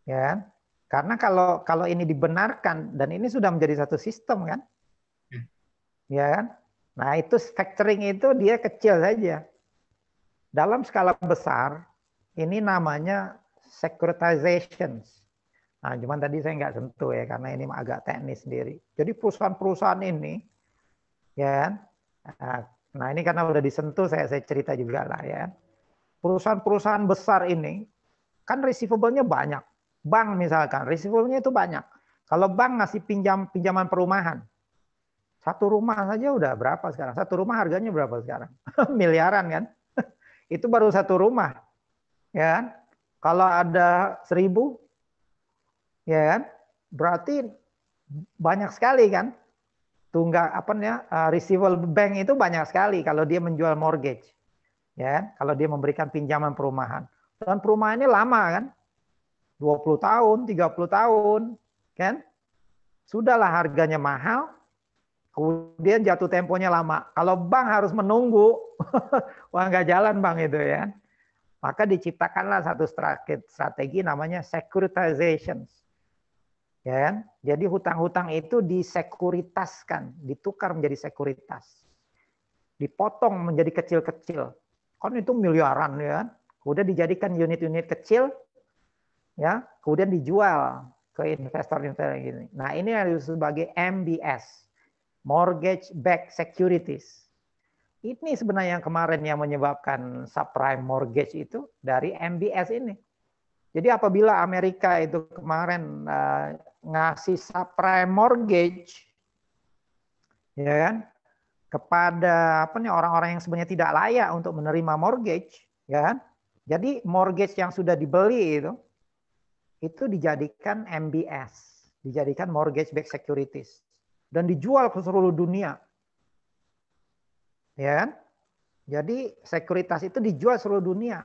Ya kan? Karena kalau kalau ini dibenarkan dan ini sudah menjadi satu sistem kan, hmm. ya kan? Nah itu factoring itu dia kecil saja. Dalam skala besar ini namanya securitization. Nah, cuman tadi saya nggak sentuh ya karena ini agak teknis sendiri. Jadi perusahaan-perusahaan ini, ya, kan? nah, nah ini karena udah disentuh saya saya cerita juga lah ya. Kan? Perusahaan-perusahaan besar ini kan receivable-nya banyak Bank misalkan, risikonya itu banyak. Kalau bank ngasih pinjam pinjaman perumahan, satu rumah saja udah berapa sekarang? Satu rumah harganya berapa sekarang? *laughs* Miliaran kan? *laughs* itu baru satu rumah, ya kan? Kalau ada seribu, ya kan? Berarti banyak sekali kan? Tunggak apa ya? Eh, Receivable bank itu banyak sekali kalau dia menjual mortgage, ya kan? Kalau dia memberikan pinjaman perumahan. Dan ini lama kan? 20 tahun, 30 tahun, kan? Sudahlah harganya mahal, kemudian jatuh temponya lama. Kalau bank harus menunggu, *laughs* wah nggak jalan bang itu ya. Maka diciptakanlah satu strategi namanya securitization. Ya kan? Jadi hutang-hutang itu disekuritaskan, ditukar menjadi sekuritas. Dipotong menjadi kecil-kecil. Kan itu miliaran ya. udah dijadikan unit-unit kecil ya kemudian dijual ke investor-investor yang gini. Nah ini yang disebut sebagai MBS, mortgage Back securities. Ini sebenarnya yang kemarin yang menyebabkan subprime mortgage itu dari MBS ini. Jadi apabila Amerika itu kemarin uh, ngasih subprime mortgage, ya kan, kepada apa nih orang-orang yang sebenarnya tidak layak untuk menerima mortgage, ya kan. Jadi mortgage yang sudah dibeli itu itu dijadikan MBS, dijadikan mortgage backed securities dan dijual ke seluruh dunia. Ya kan? Jadi sekuritas itu dijual seluruh dunia.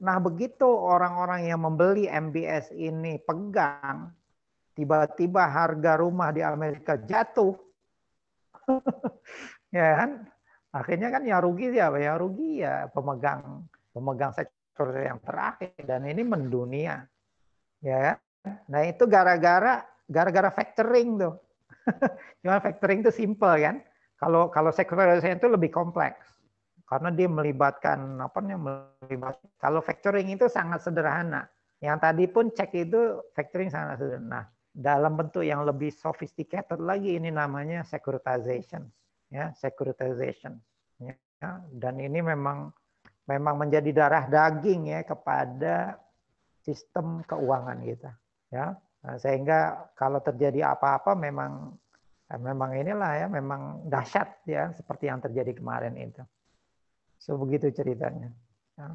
Nah, begitu orang-orang yang membeli MBS ini pegang, tiba-tiba harga rumah di Amerika jatuh. *laughs* ya kan? Akhirnya kan yang rugi siapa? Ya, yang rugi ya pemegang pemegang sektor yang terakhir dan ini mendunia. Ya. Kan? Nah, itu gara-gara gara-gara factoring tuh. *laughs* Cuma factoring itu simple kan. Kalau kalau sekularisasi itu lebih kompleks karena dia melibatkan apa namanya melibat. Kalau factoring itu sangat sederhana. Yang tadi pun cek itu factoring sangat sederhana. Dalam bentuk yang lebih sophisticated lagi ini namanya securitization. Ya, securitization. Ya, dan ini memang memang menjadi darah daging ya kepada sistem keuangan kita ya nah, sehingga kalau terjadi apa-apa memang eh, memang inilah ya memang dahsyat ya seperti yang terjadi kemarin itu so begitu ceritanya ya.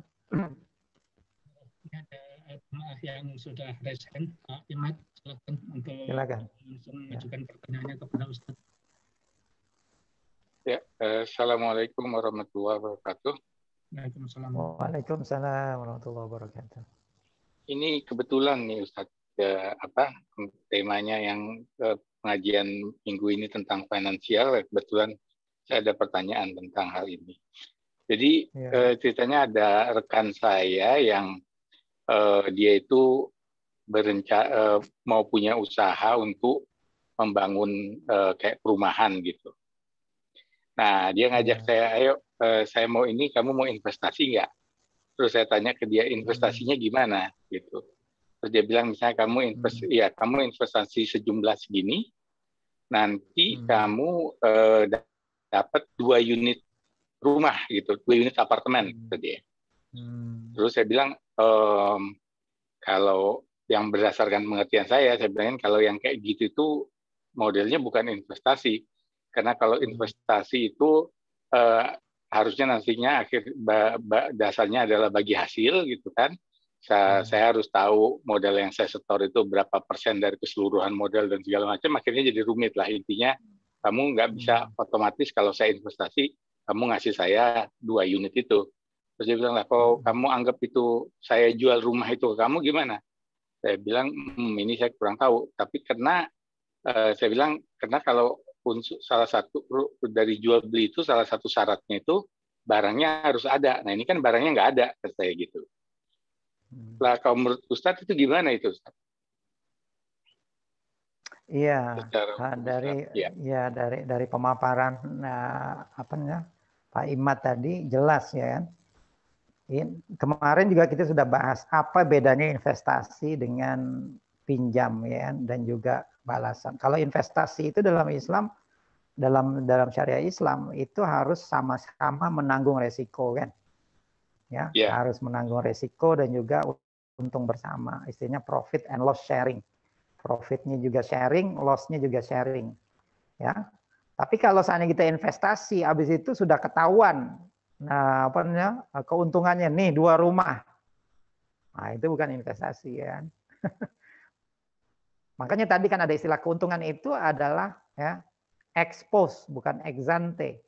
yang sudah resen Pak Imad, silakan untuk silakan. langsung ya. mengajukan ya. pertanyaannya kepada Ustaz Ya, eh, Assalamualaikum warahmatullahi wabarakatuh. Waalaikumsalam warahmatullahi wabarakatuh ini kebetulan nih Ustaz ke apa temanya yang ke eh, pengajian minggu ini tentang finansial ya. kebetulan saya ada pertanyaan tentang hal ini. Jadi ya. eh, ceritanya ada rekan saya yang eh, dia itu berencana eh, mau punya usaha untuk membangun eh, kayak perumahan gitu. Nah dia ngajak ya. saya, ayo eh, saya mau ini, kamu mau investasi nggak? terus saya tanya ke dia hmm. investasinya gimana gitu terus dia bilang misalnya kamu hmm. invest hmm. ya kamu investasi sejumlah segini nanti hmm. kamu eh, dapat dua unit rumah gitu dua unit apartemen hmm. gitu dia hmm. terus saya bilang ehm, kalau yang berdasarkan pengertian saya saya bilang kalau yang kayak gitu itu modelnya bukan investasi karena kalau hmm. investasi itu eh, harusnya nantinya akhir dasarnya adalah bagi hasil gitu kan saya, hmm. saya harus tahu modal yang saya setor itu berapa persen dari keseluruhan modal dan segala macam akhirnya jadi rumit lah intinya kamu nggak bisa hmm. otomatis kalau saya investasi kamu ngasih saya dua unit itu terus dia bilang lah kalau hmm. kamu anggap itu saya jual rumah itu ke kamu gimana saya bilang hmm, ini saya kurang tahu tapi karena uh, saya bilang karena kalau unsur salah satu dari jual beli itu salah satu syaratnya itu barangnya harus ada. Nah ini kan barangnya nggak ada kata saya gitu. Hmm. Lah kalau menurut Ustadz itu gimana itu Ustadz? Iya, dari ya. ya dari dari pemaparan nah, apa namanya Pak Imat tadi jelas ya kan. Kemarin juga kita sudah bahas apa bedanya investasi dengan pinjam ya kan? dan juga balasan. Kalau investasi itu dalam Islam dalam dalam syariah Islam itu harus sama-sama menanggung resiko kan. Ya, yeah. harus menanggung resiko dan juga untung bersama. Istilahnya profit and loss sharing. Profitnya juga sharing, lossnya juga sharing. Ya. Tapi kalau seandainya kita investasi habis itu sudah ketahuan nah apa namanya keuntungannya nih dua rumah. Nah, itu bukan investasi Ya. *laughs* Makanya tadi kan ada istilah keuntungan itu adalah ya expose bukan exante.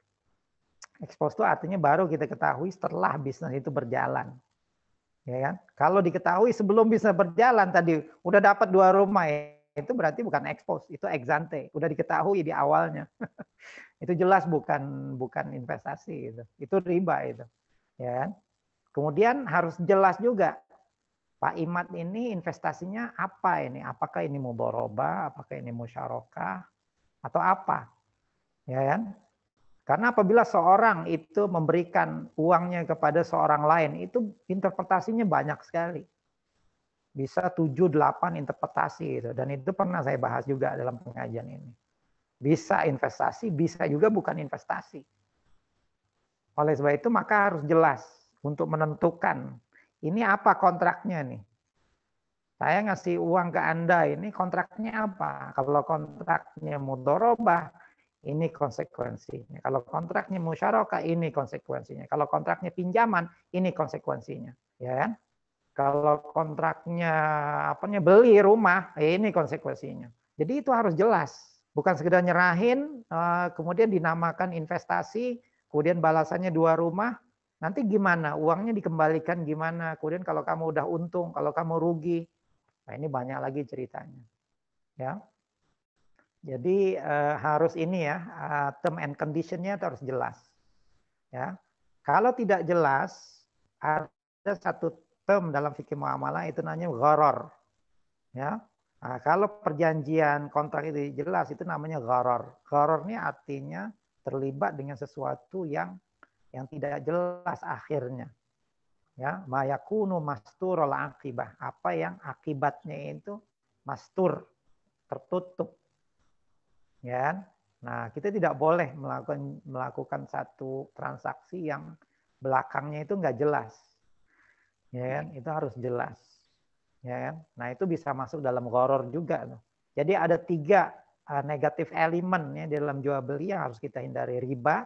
Expose itu artinya baru kita ketahui setelah bisnis itu berjalan. Ya kan? Kalau diketahui sebelum bisnis berjalan tadi udah dapat dua rumah ya, itu berarti bukan expose, itu exante, udah diketahui di awalnya. *laughs* itu jelas bukan bukan investasi itu, Itu riba itu. Ya kan? Kemudian harus jelas juga Pak Imat ini investasinya apa ini? Apakah ini mudoroba? Apakah ini musyarakah? Atau apa? Ya kan? Karena apabila seorang itu memberikan uangnya kepada seorang lain, itu interpretasinya banyak sekali. Bisa 7-8 interpretasi gitu. Dan itu pernah saya bahas juga dalam pengajian ini. Bisa investasi, bisa juga bukan investasi. Oleh sebab itu maka harus jelas untuk menentukan ini apa kontraknya nih? Saya ngasih uang ke Anda, ini kontraknya apa? Kalau kontraknya mudorobah, ini konsekuensinya. Kalau kontraknya musyarakah, ini konsekuensinya. Kalau kontraknya pinjaman, ini konsekuensinya. Ya kan? Kalau kontraknya apanya beli rumah, eh, ini konsekuensinya. Jadi itu harus jelas. Bukan sekedar nyerahin, eh, kemudian dinamakan investasi, kemudian balasannya dua rumah, Nanti gimana? Uangnya dikembalikan gimana? Kemudian kalau kamu udah untung, kalau kamu rugi. Nah, ini banyak lagi ceritanya. Ya. Jadi eh, harus ini ya, eh, term and conditionnya harus jelas. Ya. Kalau tidak jelas, ada satu term dalam fikih muamalah itu namanya gharar. Ya. Nah, kalau perjanjian kontrak itu jelas itu namanya gharar. Gharar ini artinya terlibat dengan sesuatu yang yang tidak jelas akhirnya. Ya, mayakunu masturul akibah. Apa yang akibatnya itu mastur, tertutup. Ya. Kan? Nah, kita tidak boleh melakukan melakukan satu transaksi yang belakangnya itu nggak jelas. Ya kan? Itu harus jelas. Ya kan? Nah, itu bisa masuk dalam horor juga Jadi ada tiga eh, negatif elemen ya dalam jual beli yang harus kita hindari riba,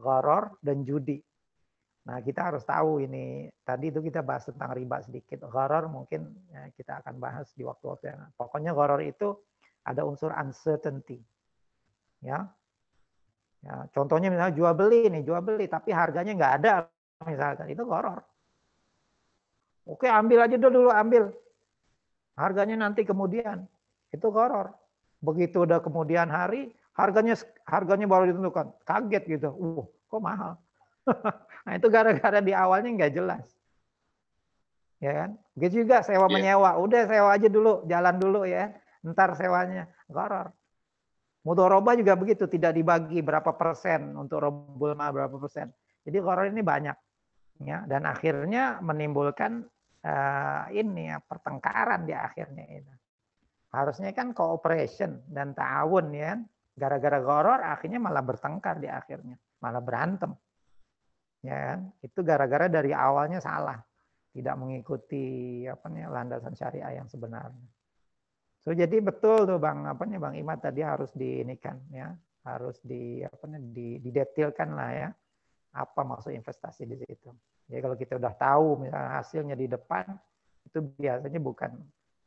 Goror dan judi. Nah, kita harus tahu ini. Tadi itu kita bahas tentang riba sedikit. Goror mungkin ya, kita akan bahas di waktu-waktu yang Pokoknya goror itu ada unsur uncertainty. Ya. ya. Contohnya misalnya jual beli nih, jual beli tapi harganya nggak ada misalkan. Itu goror. Oke, ambil aja dulu, dulu ambil. Harganya nanti kemudian. Itu goror. Begitu udah kemudian hari, harganya harganya baru ditentukan. Kaget gitu. Uh, kok mahal? *laughs* nah, itu gara-gara di awalnya nggak jelas. Ya kan? Begitu juga sewa yeah. menyewa. Udah sewa aja dulu, jalan dulu ya. Ntar sewanya. Goror. roba juga begitu, tidak dibagi berapa persen untuk Robulma berapa persen. Jadi koror ini banyak, ya, dan akhirnya menimbulkan uh, ini ya pertengkaran di akhirnya itu. Harusnya kan cooperation dan tahun ya. Kan? Gara-gara goror akhirnya malah bertengkar di akhirnya, malah berantem. Ya kan? Itu gara-gara dari awalnya salah, tidak mengikuti apa nih landasan syariah yang sebenarnya. So jadi betul tuh Bang apa nih Bang Imat tadi harus diinikan ya, harus di apa nih di, didetilkan lah ya apa maksud investasi di situ. Jadi kalau kita udah tahu misalnya hasilnya di depan itu biasanya bukan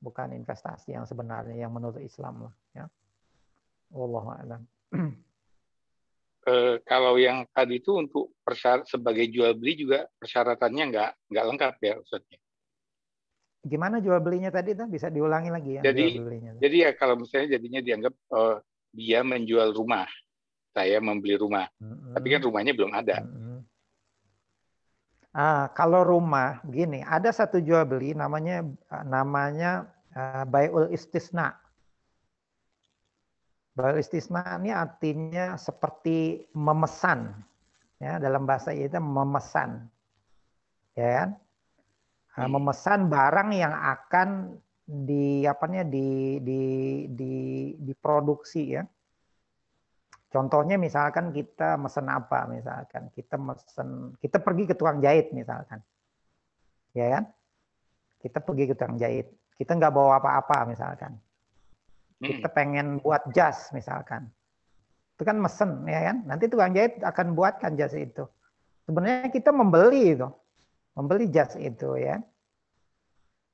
bukan investasi yang sebenarnya yang menurut Islam lah ya. Allah a'lam. Uh, *clears throat* kalau yang tadi itu untuk persyarat sebagai jual beli juga persyaratannya nggak nggak lengkap ya Ustaznya. Gimana jual belinya tadi tuh bisa diulangi lagi ya? Jadi jadi ya kalau misalnya jadinya dianggap uh, dia menjual rumah, saya membeli rumah, mm-hmm. tapi kan rumahnya belum ada. Mm-hmm. Ah, kalau rumah begini, ada satu jual beli namanya namanya uh, eh, bayul istisna istisna ini artinya seperti memesan. Ya, dalam bahasa itu memesan. Ya kan? Nah, memesan barang yang akan di apanya di di di diproduksi ya. Contohnya misalkan kita mesen apa misalkan kita mesen kita pergi ke tukang jahit misalkan, ya kan? Kita pergi ke tukang jahit, kita nggak bawa apa-apa misalkan, Hmm. kita pengen buat jas misalkan itu kan mesen ya kan nanti tukang jahit akan buatkan jas itu sebenarnya kita membeli itu membeli jas itu ya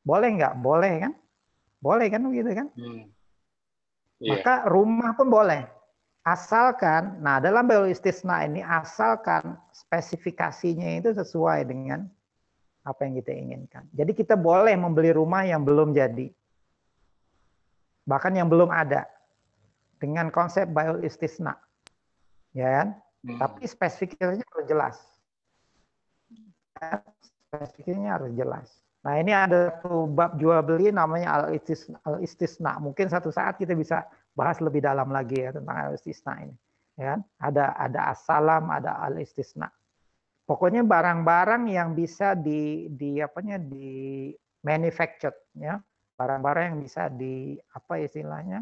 boleh nggak boleh kan boleh kan begitu kan hmm. yeah. maka rumah pun boleh asalkan nah dalam bayul istisna ini asalkan spesifikasinya itu sesuai dengan apa yang kita inginkan jadi kita boleh membeli rumah yang belum jadi bahkan yang belum ada dengan konsep bioistisna, ya kan hmm. tapi spesifikasinya harus jelas spesifikasinya harus jelas nah ini ada satu bab jual beli namanya al istisna, al istisna mungkin satu saat kita bisa bahas lebih dalam lagi ya tentang al istisna ini ya kan? ada ada asalam as ada al istisna pokoknya barang-barang yang bisa di di apanya di manufactured ya barang-barang yang bisa di apa istilahnya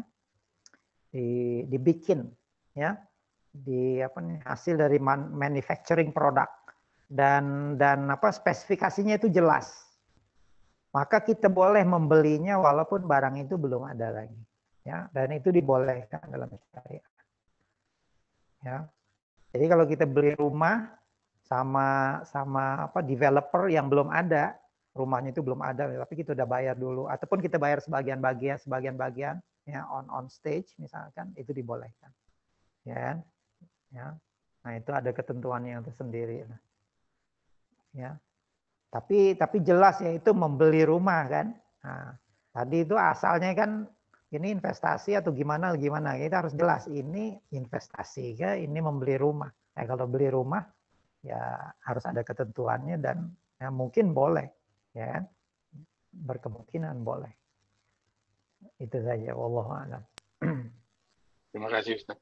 di, dibikin ya di apa nih hasil dari manufacturing produk dan dan apa spesifikasinya itu jelas maka kita boleh membelinya walaupun barang itu belum ada lagi ya dan itu dibolehkan dalam syariat ya jadi kalau kita beli rumah sama sama apa developer yang belum ada rumahnya itu belum ada tapi kita udah bayar dulu ataupun kita bayar sebagian bagian sebagian bagian ya on on stage misalkan itu dibolehkan ya kan? ya nah itu ada ketentuannya yang tersendiri nah, ya tapi tapi jelas ya itu membeli rumah kan nah, tadi itu asalnya kan ini investasi atau gimana gimana kita harus jelas ini investasi ya ini membeli rumah nah, kalau beli rumah ya harus ada ketentuannya dan ya mungkin boleh ya berkemungkinan boleh itu saja wallahu alam terima kasih Ustaz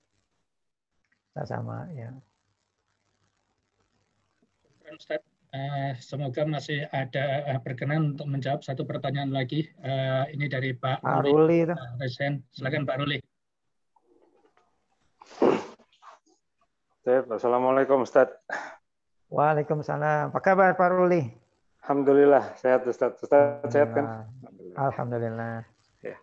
tak sama ya Ustaz Uh, semoga masih ada uh, berkenan untuk menjawab satu pertanyaan lagi. Uh, ini dari Pak, Pak Ruli. Resen. Silakan Pak Ruli. Assalamualaikum Ustaz. Waalaikumsalam. Apa kabar Pak Ruli? Alhamdulillah sehat Ustaz. Ustaz sehat kan? Alhamdulillah. Alhamdulillah. Ya.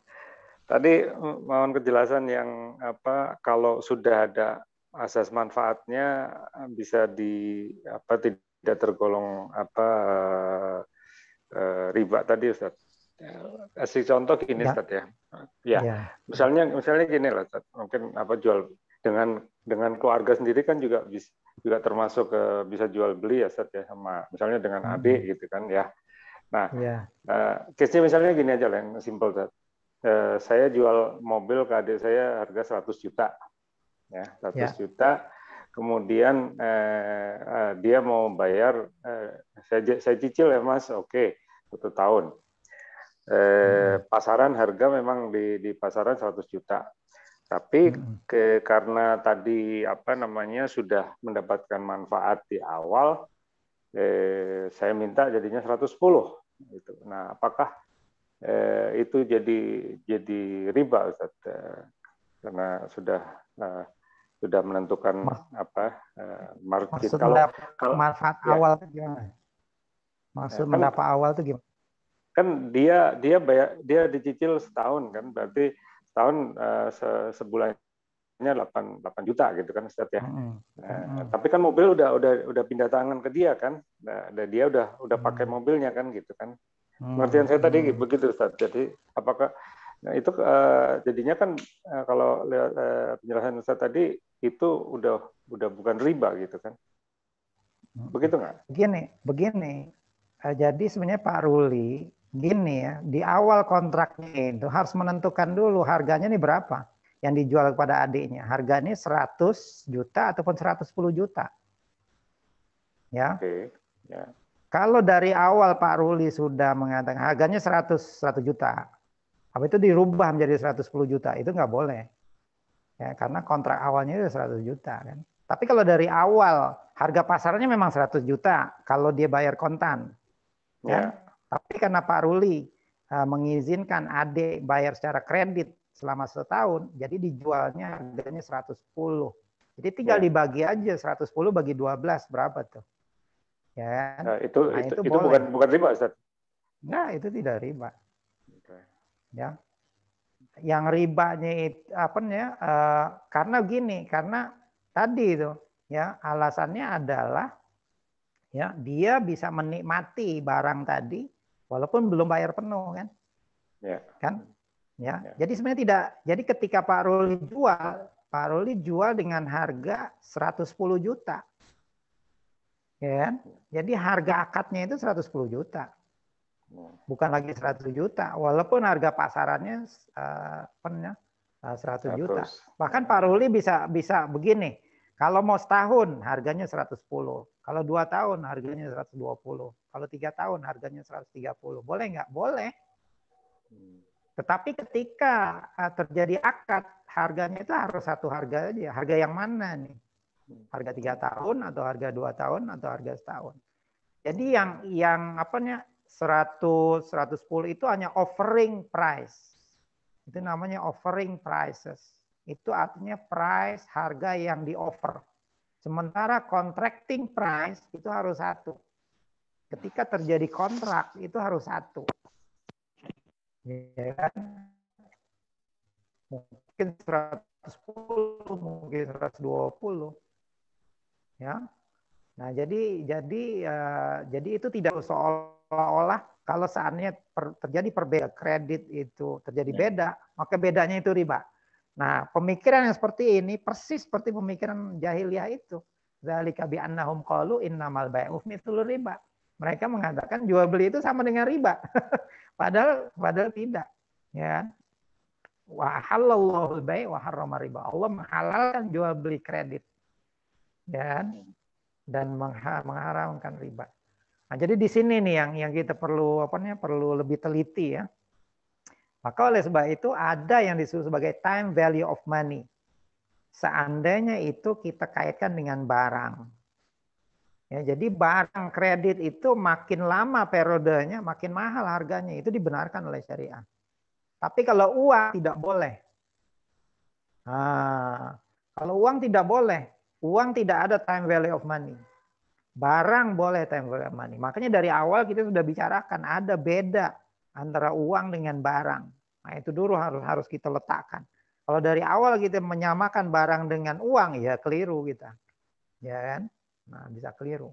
Tadi mohon kejelasan yang apa kalau sudah ada asas manfaatnya bisa di apa tidak tergolong apa eh, eh, riba tadi Ustaz. Ya, kasih contoh gini ya. Ustaz ya. Ya. ya. Misalnya misalnya gini lah Ustaz. Mungkin apa jual dengan dengan keluarga sendiri kan juga bisa juga termasuk ke eh, bisa jual beli ya Seth, ya sama misalnya dengan hmm. gitu kan ya. Nah, yeah. Iya. uh, case-nya misalnya gini aja lah yang simple Seth. saya jual mobil ke adik saya harga 100 juta. Ya, 100 yeah. juta. Kemudian eh, uh, dia mau bayar eh, saya saya cicil ya Mas. Oke, okay, satu tahun. Eh, hmm. pasaran harga memang di di pasaran 100 juta. Tapi ke, karena tadi apa namanya sudah mendapatkan manfaat di awal, eh, saya minta jadinya 110. Gitu. Nah, apakah eh, itu jadi jadi riba, Ustaz? Eh, karena sudah eh, sudah menentukan apa eh, Maksud kalau, kalau manfaat ya. awal gimana? Maksud eh, kan, awal itu gimana? Kan dia dia bayar, dia dicicil setahun kan, berarti tahun uh, se sebulannya 8 8 juta gitu kan Ustaz ya. Mm -hmm. nah, tapi kan mobil udah udah udah pindah tangan ke dia kan. Nah, dia udah udah mm. pakai mobilnya kan gitu kan. Mm. Pengertian saya tadi mm. begitu Ustaz. Jadi apakah nah itu uh, jadinya kan uh, kalau lihat uh, penjelasan Ustaz tadi itu udah udah bukan riba gitu kan. Begitu nggak? Begini, begini. Jadi sebenarnya Pak Ruli gini ya, di awal kontraknya itu harus menentukan dulu harganya ini berapa yang dijual kepada adiknya. Harganya 100 juta ataupun 110 juta. Ya. Oke. Okay. Ya. Yeah. Kalau dari awal Pak Ruli sudah mengatakan harganya 100 100 juta. Apa itu dirubah menjadi 110 juta? Itu nggak boleh. Ya, karena kontrak awalnya itu 100 juta kan. Tapi kalau dari awal harga pasarnya memang 100 juta kalau dia bayar kontan. Ya. ya. Tapi karena Pak Ruli eh, mengizinkan adik bayar secara kredit selama setahun, jadi dijualnya harganya 110. Jadi tinggal ya. dibagi aja 110 bagi 12 berapa tuh? Ya. Kan? Nah, itu nah, itu, itu, itu bukan bukan riba, Ustaz. Nah itu tidak riba. Okay. Ya. Yang ribanya itu apa ya? Uh, karena gini, karena tadi itu ya alasannya adalah ya dia bisa menikmati barang tadi walaupun belum bayar penuh kan ya. kan ya. ya jadi sebenarnya tidak jadi ketika Pak Ruli jual Pak Ruli jual dengan harga 110 juta ya kan jadi harga akadnya itu 110 juta ya. bukan lagi 100 juta walaupun harga pasarannya uh, apa namanya 100 eh, juta bahkan Pak Ruli bisa bisa begini kalau mau setahun harganya 110. Kalau dua tahun harganya 120. Kalau tiga tahun harganya 130. Boleh nggak? Boleh. Tetapi ketika eh, terjadi akad, harganya itu harus satu harga aja. Harga yang mana nih? Harga tiga tahun atau harga dua tahun atau harga setahun. Jadi yang yang apa nih 100 110 itu hanya offering price. Itu namanya offering prices itu artinya price harga yang di offer. Sementara contracting price itu harus satu. Ketika terjadi kontrak itu harus satu. Ya kan? Mungkin 110, mungkin 120. Ya. Nah, jadi jadi uh, jadi itu tidak seolah-olah kalau saatnya per, terjadi perbedaan kredit itu terjadi ya. beda, maka bedanya itu riba. Nah, pemikiran yang seperti ini persis seperti pemikiran jahiliyah itu. Zalika bi annahum qalu innamal bai'u mithlu riba. Mereka mengatakan jual beli itu sama dengan riba. *laughs* padahal padahal tidak, ya. Wa halallahu bai' wa harrama riba. Allah menghalalkan jual beli kredit. Ya. Dan mengharamkan riba. Nah, jadi di sini nih yang yang kita perlu apa namanya perlu lebih teliti ya. Maka oleh sebab itu ada yang disebut sebagai time value of money. Seandainya itu kita kaitkan dengan barang. Ya, jadi barang kredit itu makin lama periodenya, makin mahal harganya. Itu dibenarkan oleh syariah. Tapi kalau uang tidak boleh. Nah, kalau uang tidak boleh, uang tidak ada time value of money. Barang boleh time value of money. Makanya dari awal kita sudah bicarakan ada beda antara uang dengan barang. Nah, itu dulu harus harus kita letakkan. Kalau dari awal kita menyamakan barang dengan uang, ya keliru kita. Ya kan? Nah, bisa keliru.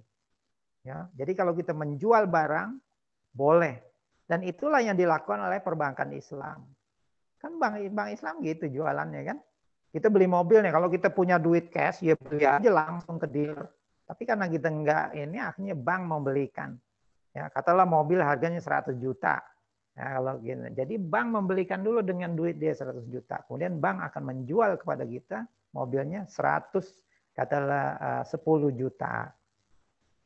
Ya, jadi kalau kita menjual barang, boleh. Dan itulah yang dilakukan oleh perbankan Islam. Kan bank, bank Islam gitu jualannya kan. Kita beli mobil nih, kalau kita punya duit cash, ya beli aja langsung ke dealer. Tapi karena kita enggak ini, akhirnya bank membelikan. Ya, katalah mobil harganya 100 juta. Nah, kalau gini, Jadi bank membelikan dulu dengan duit dia 100 juta. Kemudian bank akan menjual kepada kita mobilnya 100 katalah uh, 10 juta.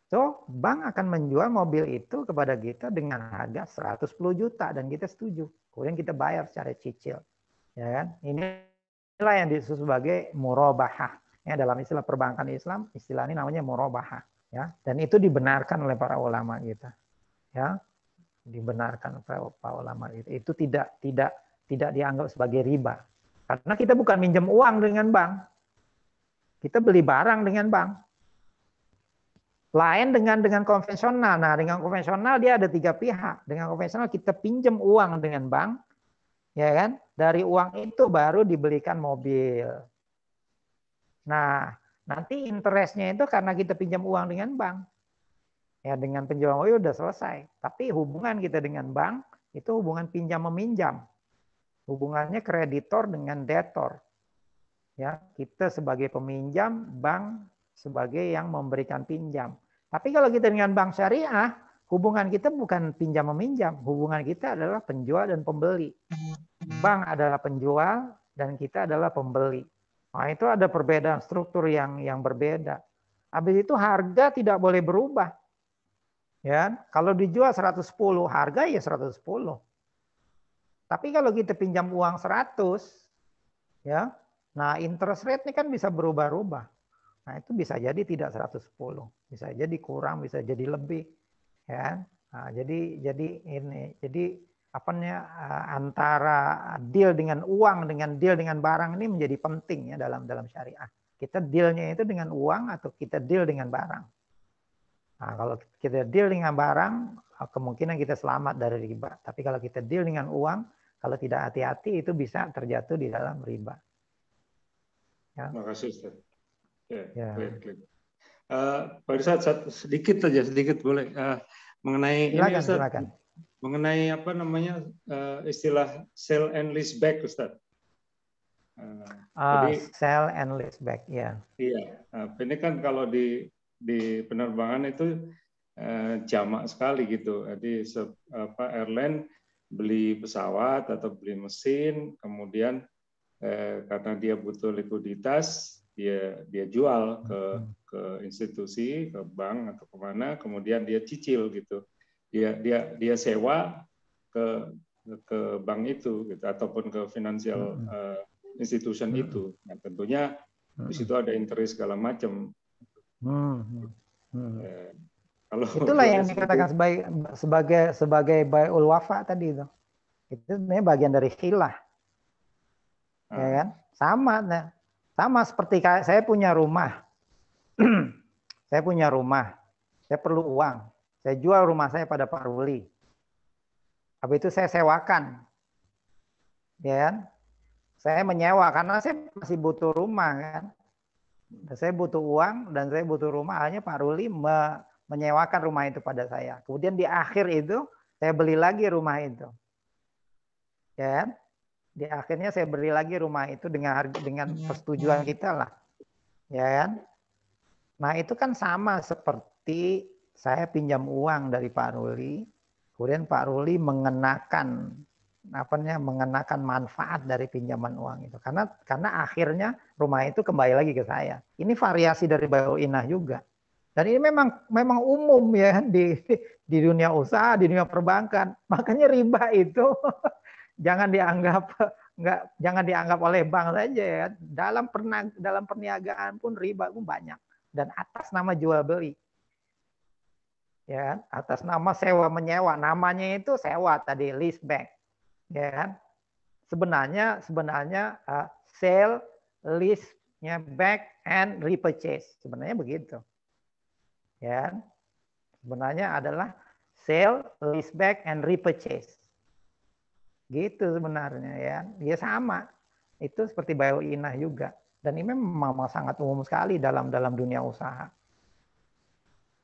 So, bank akan menjual mobil itu kepada kita dengan harga 110 juta dan kita setuju. Kemudian kita bayar secara cicil. Ya kan? Inilah yang disebut sebagai murabahah. Ya, dalam istilah perbankan Islam, istilah ini namanya murabahah, ya. Dan itu dibenarkan oleh para ulama kita. Ya dibenarkan para ulama itu tidak tidak tidak dianggap sebagai riba karena kita bukan minjem uang dengan bank kita beli barang dengan bank lain dengan dengan konvensional nah dengan konvensional dia ada tiga pihak dengan konvensional kita pinjam uang dengan bank ya kan dari uang itu baru dibelikan mobil nah nanti interestnya itu karena kita pinjam uang dengan bank ya dengan penjual mobil udah selesai. Tapi hubungan kita dengan bank itu hubungan pinjam meminjam. Hubungannya kreditor dengan debtor. Ya, kita sebagai peminjam, bank sebagai yang memberikan pinjam. Tapi kalau kita dengan bank syariah, hubungan kita bukan pinjam meminjam, hubungan kita adalah penjual dan pembeli. Bank adalah penjual dan kita adalah pembeli. Nah, itu ada perbedaan struktur yang yang berbeda. Habis itu harga tidak boleh berubah Ya, kan? kalau dijual 110 harga ya 110. Tapi kalau kita pinjam uang 100 ya, nah interest rate ini kan bisa berubah-ubah. Nah, itu bisa jadi tidak 110, bisa jadi kurang, bisa jadi lebih. Ya. Kan? Nah, jadi jadi ini jadi apa eh, antara deal dengan uang dengan deal dengan barang ini menjadi penting ya dalam dalam syariah. Kita dealnya itu dengan uang atau kita deal dengan barang. Nah, kalau kita deal dengan barang, kemungkinan kita selamat dari riba. Tapi kalau kita deal dengan uang, kalau tidak hati-hati itu bisa terjatuh di dalam riba. Ya. Makasih Ustaz. Ya, ya. Clear, clear. Uh, Pak Ustaz, sedikit saja, sedikit boleh. Uh, mengenai silakan, ini, Ustaz, silakan. mengenai apa namanya uh, istilah sell and lease back, Ustaz. Uh, uh, jadi, sell and lease back, ya. Yeah. Iya, uh, ini kan kalau di di penerbangan itu eh, jamak sekali gitu. Jadi se, apa airline beli pesawat atau beli mesin, kemudian eh, karena dia butuh likuiditas, dia dia jual ke ke institusi, ke bank atau kemana, kemudian dia cicil gitu. Dia dia dia sewa ke ke bank itu gitu ataupun ke financial uh, institution hmm. itu. Nah, tentunya di situ ada interest segala macam. Hmm. Hmm. hmm. Ya. Kalau Itulah yang *laughs* dikatakan sebagai sebagai sebagai baiul wafa tadi itu. Itu sebenarnya bagian dari khilah. Hmm. Ya ah. kan? Sama nah. Sama seperti saya punya rumah. *clears throat* saya punya rumah. Saya perlu uang. Saya jual rumah saya pada Pak Ruli. Habis itu saya sewakan. Ya kan? Saya menyewa karena saya masih butuh rumah kan saya butuh uang dan saya butuh rumah hanya Pak Ruli me menyewakan rumah itu pada saya kemudian di akhir itu saya beli lagi rumah itu ya kan? di akhirnya saya beli lagi rumah itu dengan dengan iya, persetujuan iya. kita lah ya kan? nah itu kan sama seperti saya pinjam uang dari Pak Ruli kemudian Pak Ruli mengenakan apa mengenakan manfaat dari pinjaman uang itu karena karena akhirnya rumah itu kembali lagi ke saya ini variasi dari Inah juga dan ini memang memang umum ya *laughs* di di dunia usaha di dunia perbankan makanya riba itu *laughs* jangan dianggap nggak jangan dianggap oleh bank saja ya dalam pernah dalam perniagaan pun riba pun banyak dan atas nama jual beli ya atas nama sewa menyewa namanya itu sewa tadi lease bank ya kan? Sebenarnya sebenarnya uh, sell, listnya back and repurchase. Sebenarnya begitu. Ya. Kan? Sebenarnya adalah sell, list back and repurchase. Gitu sebenarnya ya. Dia ya, sama. Itu seperti bioinah juga. Dan ini memang sangat umum sekali dalam dalam dunia usaha.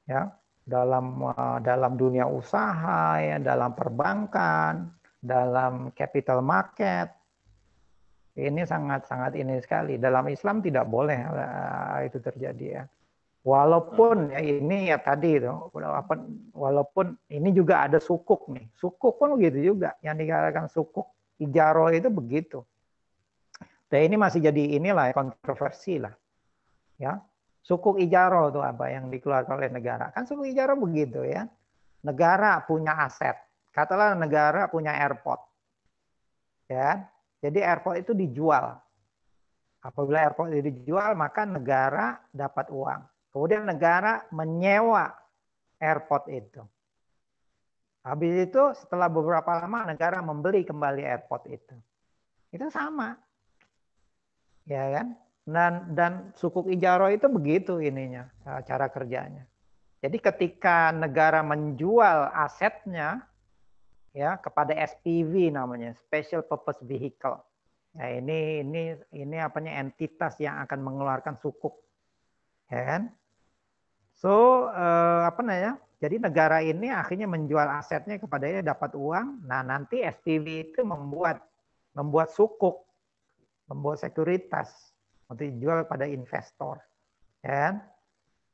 Ya, dalam uh, dalam dunia usaha ya, dalam perbankan, dalam capital market ini sangat-sangat ini sekali. Dalam Islam tidak boleh eh, itu terjadi ya. Walaupun ya ini ya tadi itu, walaupun ini juga ada sukuk nih. Sukuk pun begitu juga. Yang dikatakan sukuk ijaro itu begitu. Dan nah, ini masih jadi inilah ya, kontroversi lah. Ya. Sukuk ijaro itu apa yang dikeluarkan oleh negara. Kan sukuk ijaro begitu ya. Negara punya aset katalah negara punya airport. Ya. Jadi airport itu dijual. Apabila airport itu dijual, maka negara dapat uang. Kemudian negara menyewa airport itu. Habis itu setelah beberapa lama negara membeli kembali airport itu. Itu sama. Ya kan? Dan dan sukuk ijaro itu begitu ininya cara kerjanya. Jadi ketika negara menjual asetnya, ya kepada SPV namanya Special Purpose Vehicle. Ya, ini ini ini apanya entitas yang akan mengeluarkan sukuk, ya kan? So eh, apa namanya? Jadi negara ini akhirnya menjual asetnya kepada ini dapat uang. Nah nanti SPV itu membuat membuat sukuk, membuat sekuritas untuk dijual pada investor, ya kan?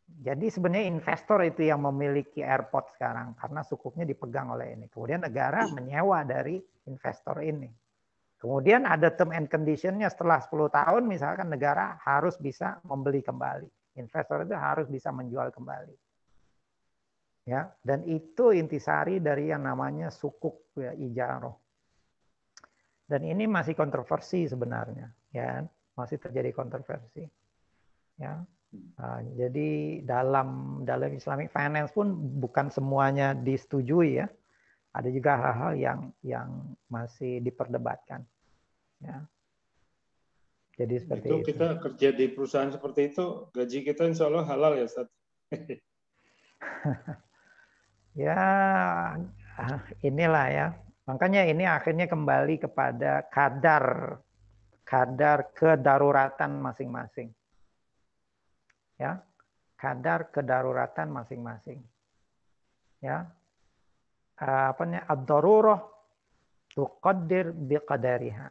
Jadi sebenarnya investor itu yang memiliki airport sekarang karena sukuknya dipegang oleh ini. Kemudian negara hmm. menyewa dari investor ini. Kemudian ada term and conditionnya setelah 10 tahun misalkan negara harus bisa membeli kembali. Investor itu harus bisa menjual kembali. Ya, dan itu intisari dari yang namanya sukuk ya, ijaro. Dan ini masih kontroversi sebenarnya, ya, masih terjadi kontroversi. Ya, Ah, jadi dalam dalam Islamic Finance pun bukan semuanya disetujui ya. Ada juga hal-hal yang yang masih diperdebatkan. Ya. Jadi seperti itu. itu. Kita kerja di perusahaan seperti itu, gaji kita insya Allah halal ya, Ustaz. *laughs* ya, inilah ya. Makanya ini akhirnya kembali kepada kadar kadar kedaruratan masing-masing ya kadar kedaruratan masing-masing ya eh, apa namanya ad-darurah tuqaddir biqadariha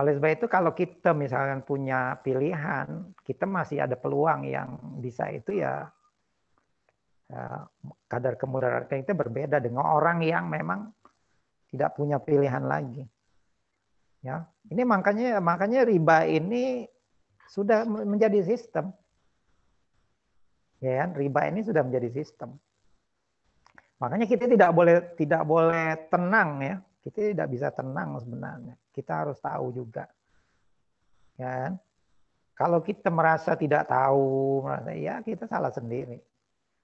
oleh sebab itu kalau kita misalkan punya pilihan kita masih ada peluang yang bisa itu ya eh, kadar kemudaratan itu berbeda dengan orang yang memang tidak punya pilihan lagi. Ya, ini makanya makanya riba ini sudah menjadi sistem. Ya kan? Riba ini sudah menjadi sistem. Makanya kita tidak boleh tidak boleh tenang ya. Kita tidak bisa tenang sebenarnya. Kita harus tahu juga. Ya kan? Kalau kita merasa tidak tahu, merasa ya kita salah sendiri.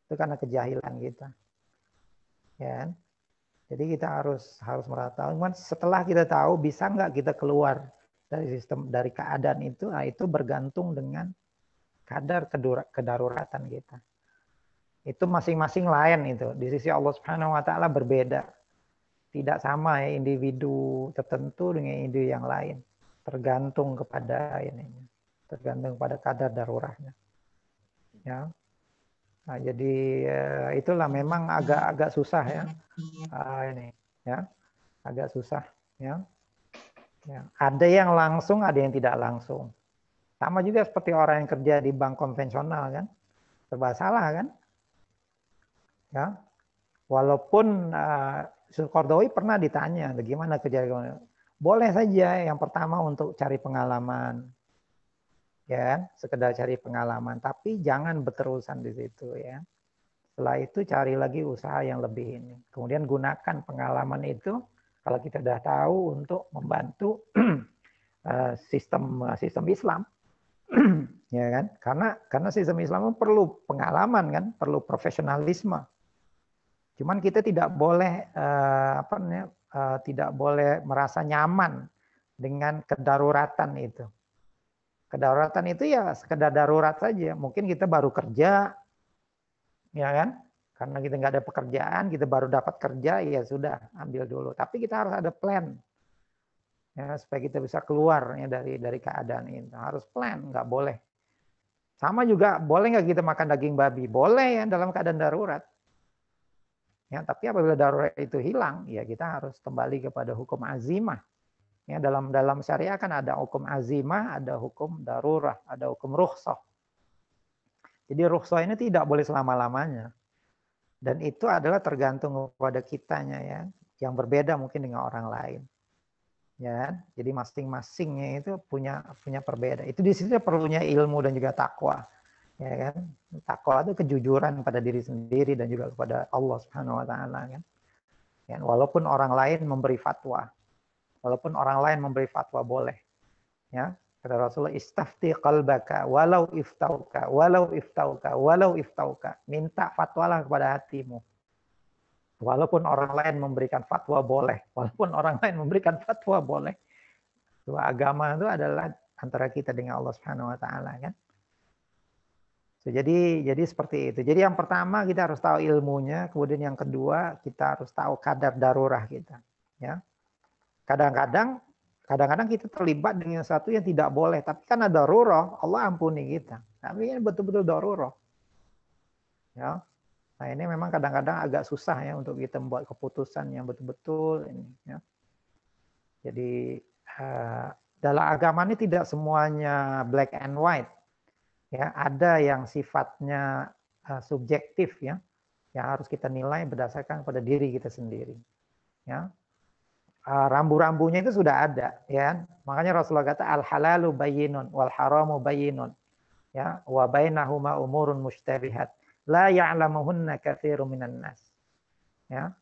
Itu karena kejahilan kita. Ya kan? Jadi kita harus harus merasa tahu. Cuman setelah kita tahu, bisa nggak kita keluar dari sistem dari keadaan itu nah itu bergantung dengan kadar kedaruratan kita itu masing-masing lain itu di sisi Allah Subhanahu wa taala berbeda. Tidak sama ya individu tertentu dengan individu yang lain. Tergantung kepada ini Tergantung pada kadar darurahnya. Ya. Nah, jadi eh, itulah memang agak-agak susah ya. Ah, ini ya. Agak susah ya. Ya, ada yang langsung, ada yang tidak langsung. Sama juga seperti orang yang kerja di bank konvensional kan, serba salah kan. Ya, walaupun eh, uh, Kordowi pernah ditanya bagaimana kerja boleh saja yang pertama untuk cari pengalaman, ya sekedar cari pengalaman, tapi jangan berterusan di situ ya. Setelah itu cari lagi usaha yang lebih ini. Kemudian gunakan pengalaman itu kalau kita sudah tahu untuk membantu *clears throat* eh, sistem eh, sistem Islam *clears throat* ya kan karena karena sistem Islam perlu pengalaman kan perlu profesionalisme cuman kita tidak boleh eh, apa namanya tidak boleh merasa nyaman dengan kedaruratan itu kedaruratan itu ya sekedar darurat saja mungkin kita baru kerja ya kan karena kita nggak ada pekerjaan, kita baru dapat kerja, ya sudah ambil dulu. Tapi kita harus ada plan ya, supaya kita bisa keluar ya, dari dari keadaan ini. Harus plan, nggak boleh. Sama juga boleh nggak kita makan daging babi? Boleh ya dalam keadaan darurat. Ya, tapi apabila darurat itu hilang, ya kita harus kembali kepada hukum azimah. Ya, dalam dalam syariah kan ada hukum azimah, ada hukum darurat, ada hukum rukhsah. Jadi rukhsah ini tidak boleh selama-lamanya. Dan itu adalah tergantung kepada kitanya ya, yang berbeda mungkin dengan orang lain. Ya, kan? jadi masing-masingnya itu punya punya perbeda. Itu di situ perlunya ilmu dan juga takwa. Ya kan? Takwa itu kejujuran pada diri sendiri dan juga kepada Allah Subhanahu wa taala kan. Ya, kan? walaupun orang lain memberi fatwa. Walaupun orang lain memberi fatwa boleh. Ya, Kata Rasulullah, istafti qalbaka walau iftauka, walau iftauka, walau iftauka. Minta fatwalah kepada hatimu. Walaupun orang lain memberikan fatwa boleh, walaupun orang lain memberikan fatwa boleh. Dua agama itu adalah antara kita dengan Allah Subhanahu wa taala kan. So, jadi jadi seperti itu. Jadi yang pertama kita harus tahu ilmunya, kemudian yang kedua kita harus tahu kadar darurah kita, ya. Kadang-kadang Kadang-kadang kita terlibat dengan satu yang tidak boleh, tapi karena daruroh Allah ampuni kita. Tapi ini betul-betul daruroh. Ya. Nah ini memang kadang-kadang agak susah ya untuk kita membuat keputusan yang betul-betul ini. Ya. Jadi eh, dalam agama ini tidak semuanya black and white. Ya ada yang sifatnya eh, subjektif ya, yang harus kita nilai berdasarkan pada diri kita sendiri. Ya Ah, rambu-rambunya itu sudah ada ya makanya Rasulullah kata al halalu bayinun wal haramu bayinun ya wa bainahuma umurun mushtabihat la ya'lamuhunna katsirun minan nas ya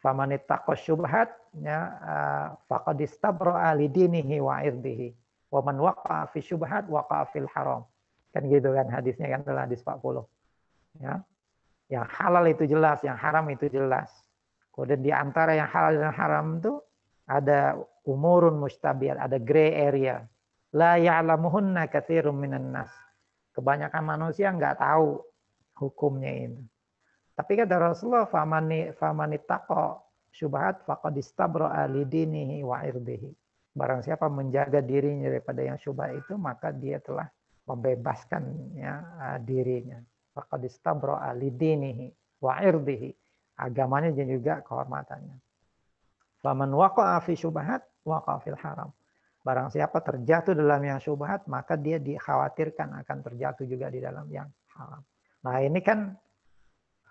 faman ittaqa syubhat ya ah, faqad istabra'a dinihi wa irdihi wa man waqa'a fi syubhat waqa'a fil haram kan gitu kan hadisnya kan dalam hadis 40 ya yang halal itu jelas yang haram itu jelas Kemudian di antara yang halal dan haram itu ada umurun mustabiat, ada gray area. La ya'lamuhunna katsirun minan nas. Kebanyakan manusia nggak tahu hukumnya itu. Tapi kata Rasulullah, famani famani taqo syubhat faqad istabra'a lidinihi wa irdihi. Barang siapa menjaga dirinya daripada yang syubhat itu, maka dia telah membebaskan ya, ah, dirinya. Faqad istabra'a lidinihi wa irdihi agamanya dan juga kehormatannya. Faman waqa'a fi syubhat waqa'a fil haram. Barang siapa terjatuh dalam yang syubhat, maka dia dikhawatirkan akan terjatuh juga di dalam yang haram. Nah, ini kan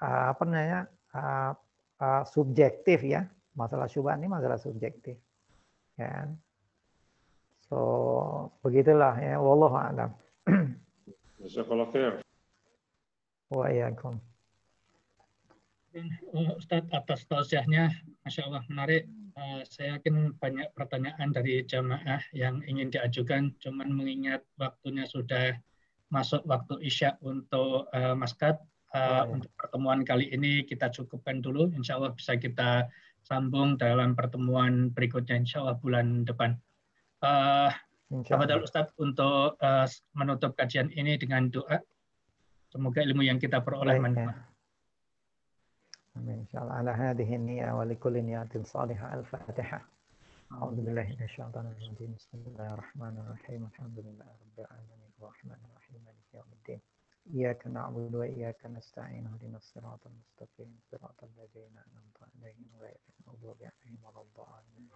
ah, apa namanya? Ah, ah, subjektif ya. Masalah syubhat ini masalah subjektif. Ya. So, begitulah ya, wallahu a'lam. *clears throat* Jazakallahu khair. Wa Uh, Ustaz atas tausiahnya, Masya Allah menarik. Uh, saya yakin banyak pertanyaan dari jamaah yang ingin diajukan, cuman mengingat waktunya sudah masuk waktu Isya untuk uh, maskat. Uh, iya, iya. Untuk pertemuan kali ini kita cukupkan dulu, insya Allah bisa kita sambung dalam pertemuan berikutnya, insya Allah bulan depan. Uh, Kepada Ustadz untuk menutup kajian ini dengan doa, semoga ilmu yang kita peroleh ya. manfaat. آمين إن شاء الله على هذه النية ولكل نية صالحة الفاتحة أعوذ بالله من الشيطان الرجيم بسم الله الرحمن الرحيم الحمد لله رب العالمين الرحمن الرحيم مالك يوم الدين إياك نعبد وإياك نستعين اهدنا الصراط المستقيم صراط الذين أنعمت عليهم غير المغضوب عليهم ولا الضالين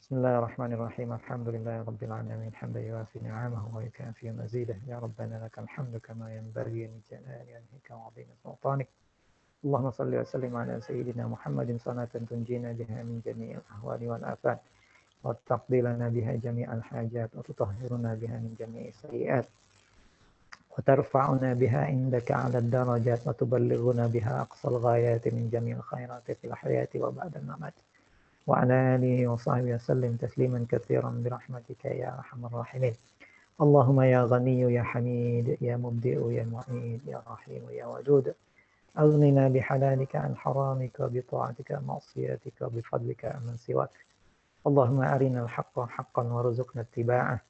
بسم الله الرحمن الرحيم الحمد لله رب العالمين حمدا يوافي نعمه ويكافي مزيده يا ربنا لك الحمد كما ينبغي لجلال وجهك وعظيم سلطانك اللهم صل وسلم على سيدنا محمد صلاة تنجينا بها من جميع الأهوال والآفات وتقضي لنا بها جميع الحاجات وتطهرنا بها من جميع السيئات وترفعنا بها عندك على الدرجات وتبلغنا بها أقصى الغايات من جميع الخيرات في الحياة وبعد الممات وعلى آله وصحبه وسلم تسليما كثيرا برحمتك يا أرحم الراحمين اللهم يا غني يا حميد يا مبدئ يا معيد يا رحيم يا ودود أغننا بحلالك عن حرامك بطاعتك معصيتك بفضلك من سواك اللهم أرنا الحق حقا وارزقنا اتباعه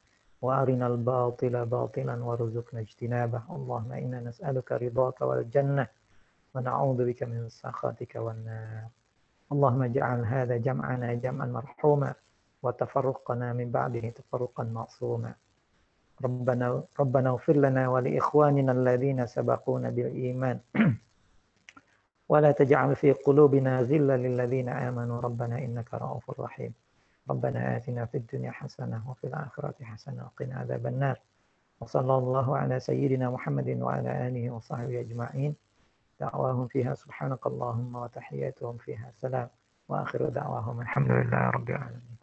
وأرنا الباطل باطلا وارزقنا اجتنابه اللهم إنا نسألك رضاك والجنة ونعوذ بك من سخطك والنار اللهم اجعل هذا جمعنا جمعا مرحوما وتفرقنا من بعده تفرقا معصوما ربنا ربنا اغفر لنا ولإخواننا الذين سبقونا بالإيمان *clears throat* ولا تجعل في قلوبنا غلا للذين آمنوا ربنا إنك رؤوف رحيم ربنا آتنا في الدنيا حسنة وفي الآخرة حسنة وقنا عذاب النار وصلى الله على سيدنا محمد وعلى آله وصحبه أجمعين دعواهم فيها سبحانك اللهم وتحياتهم فيها سلام وآخر دعواهم الحمد لله رب العالمين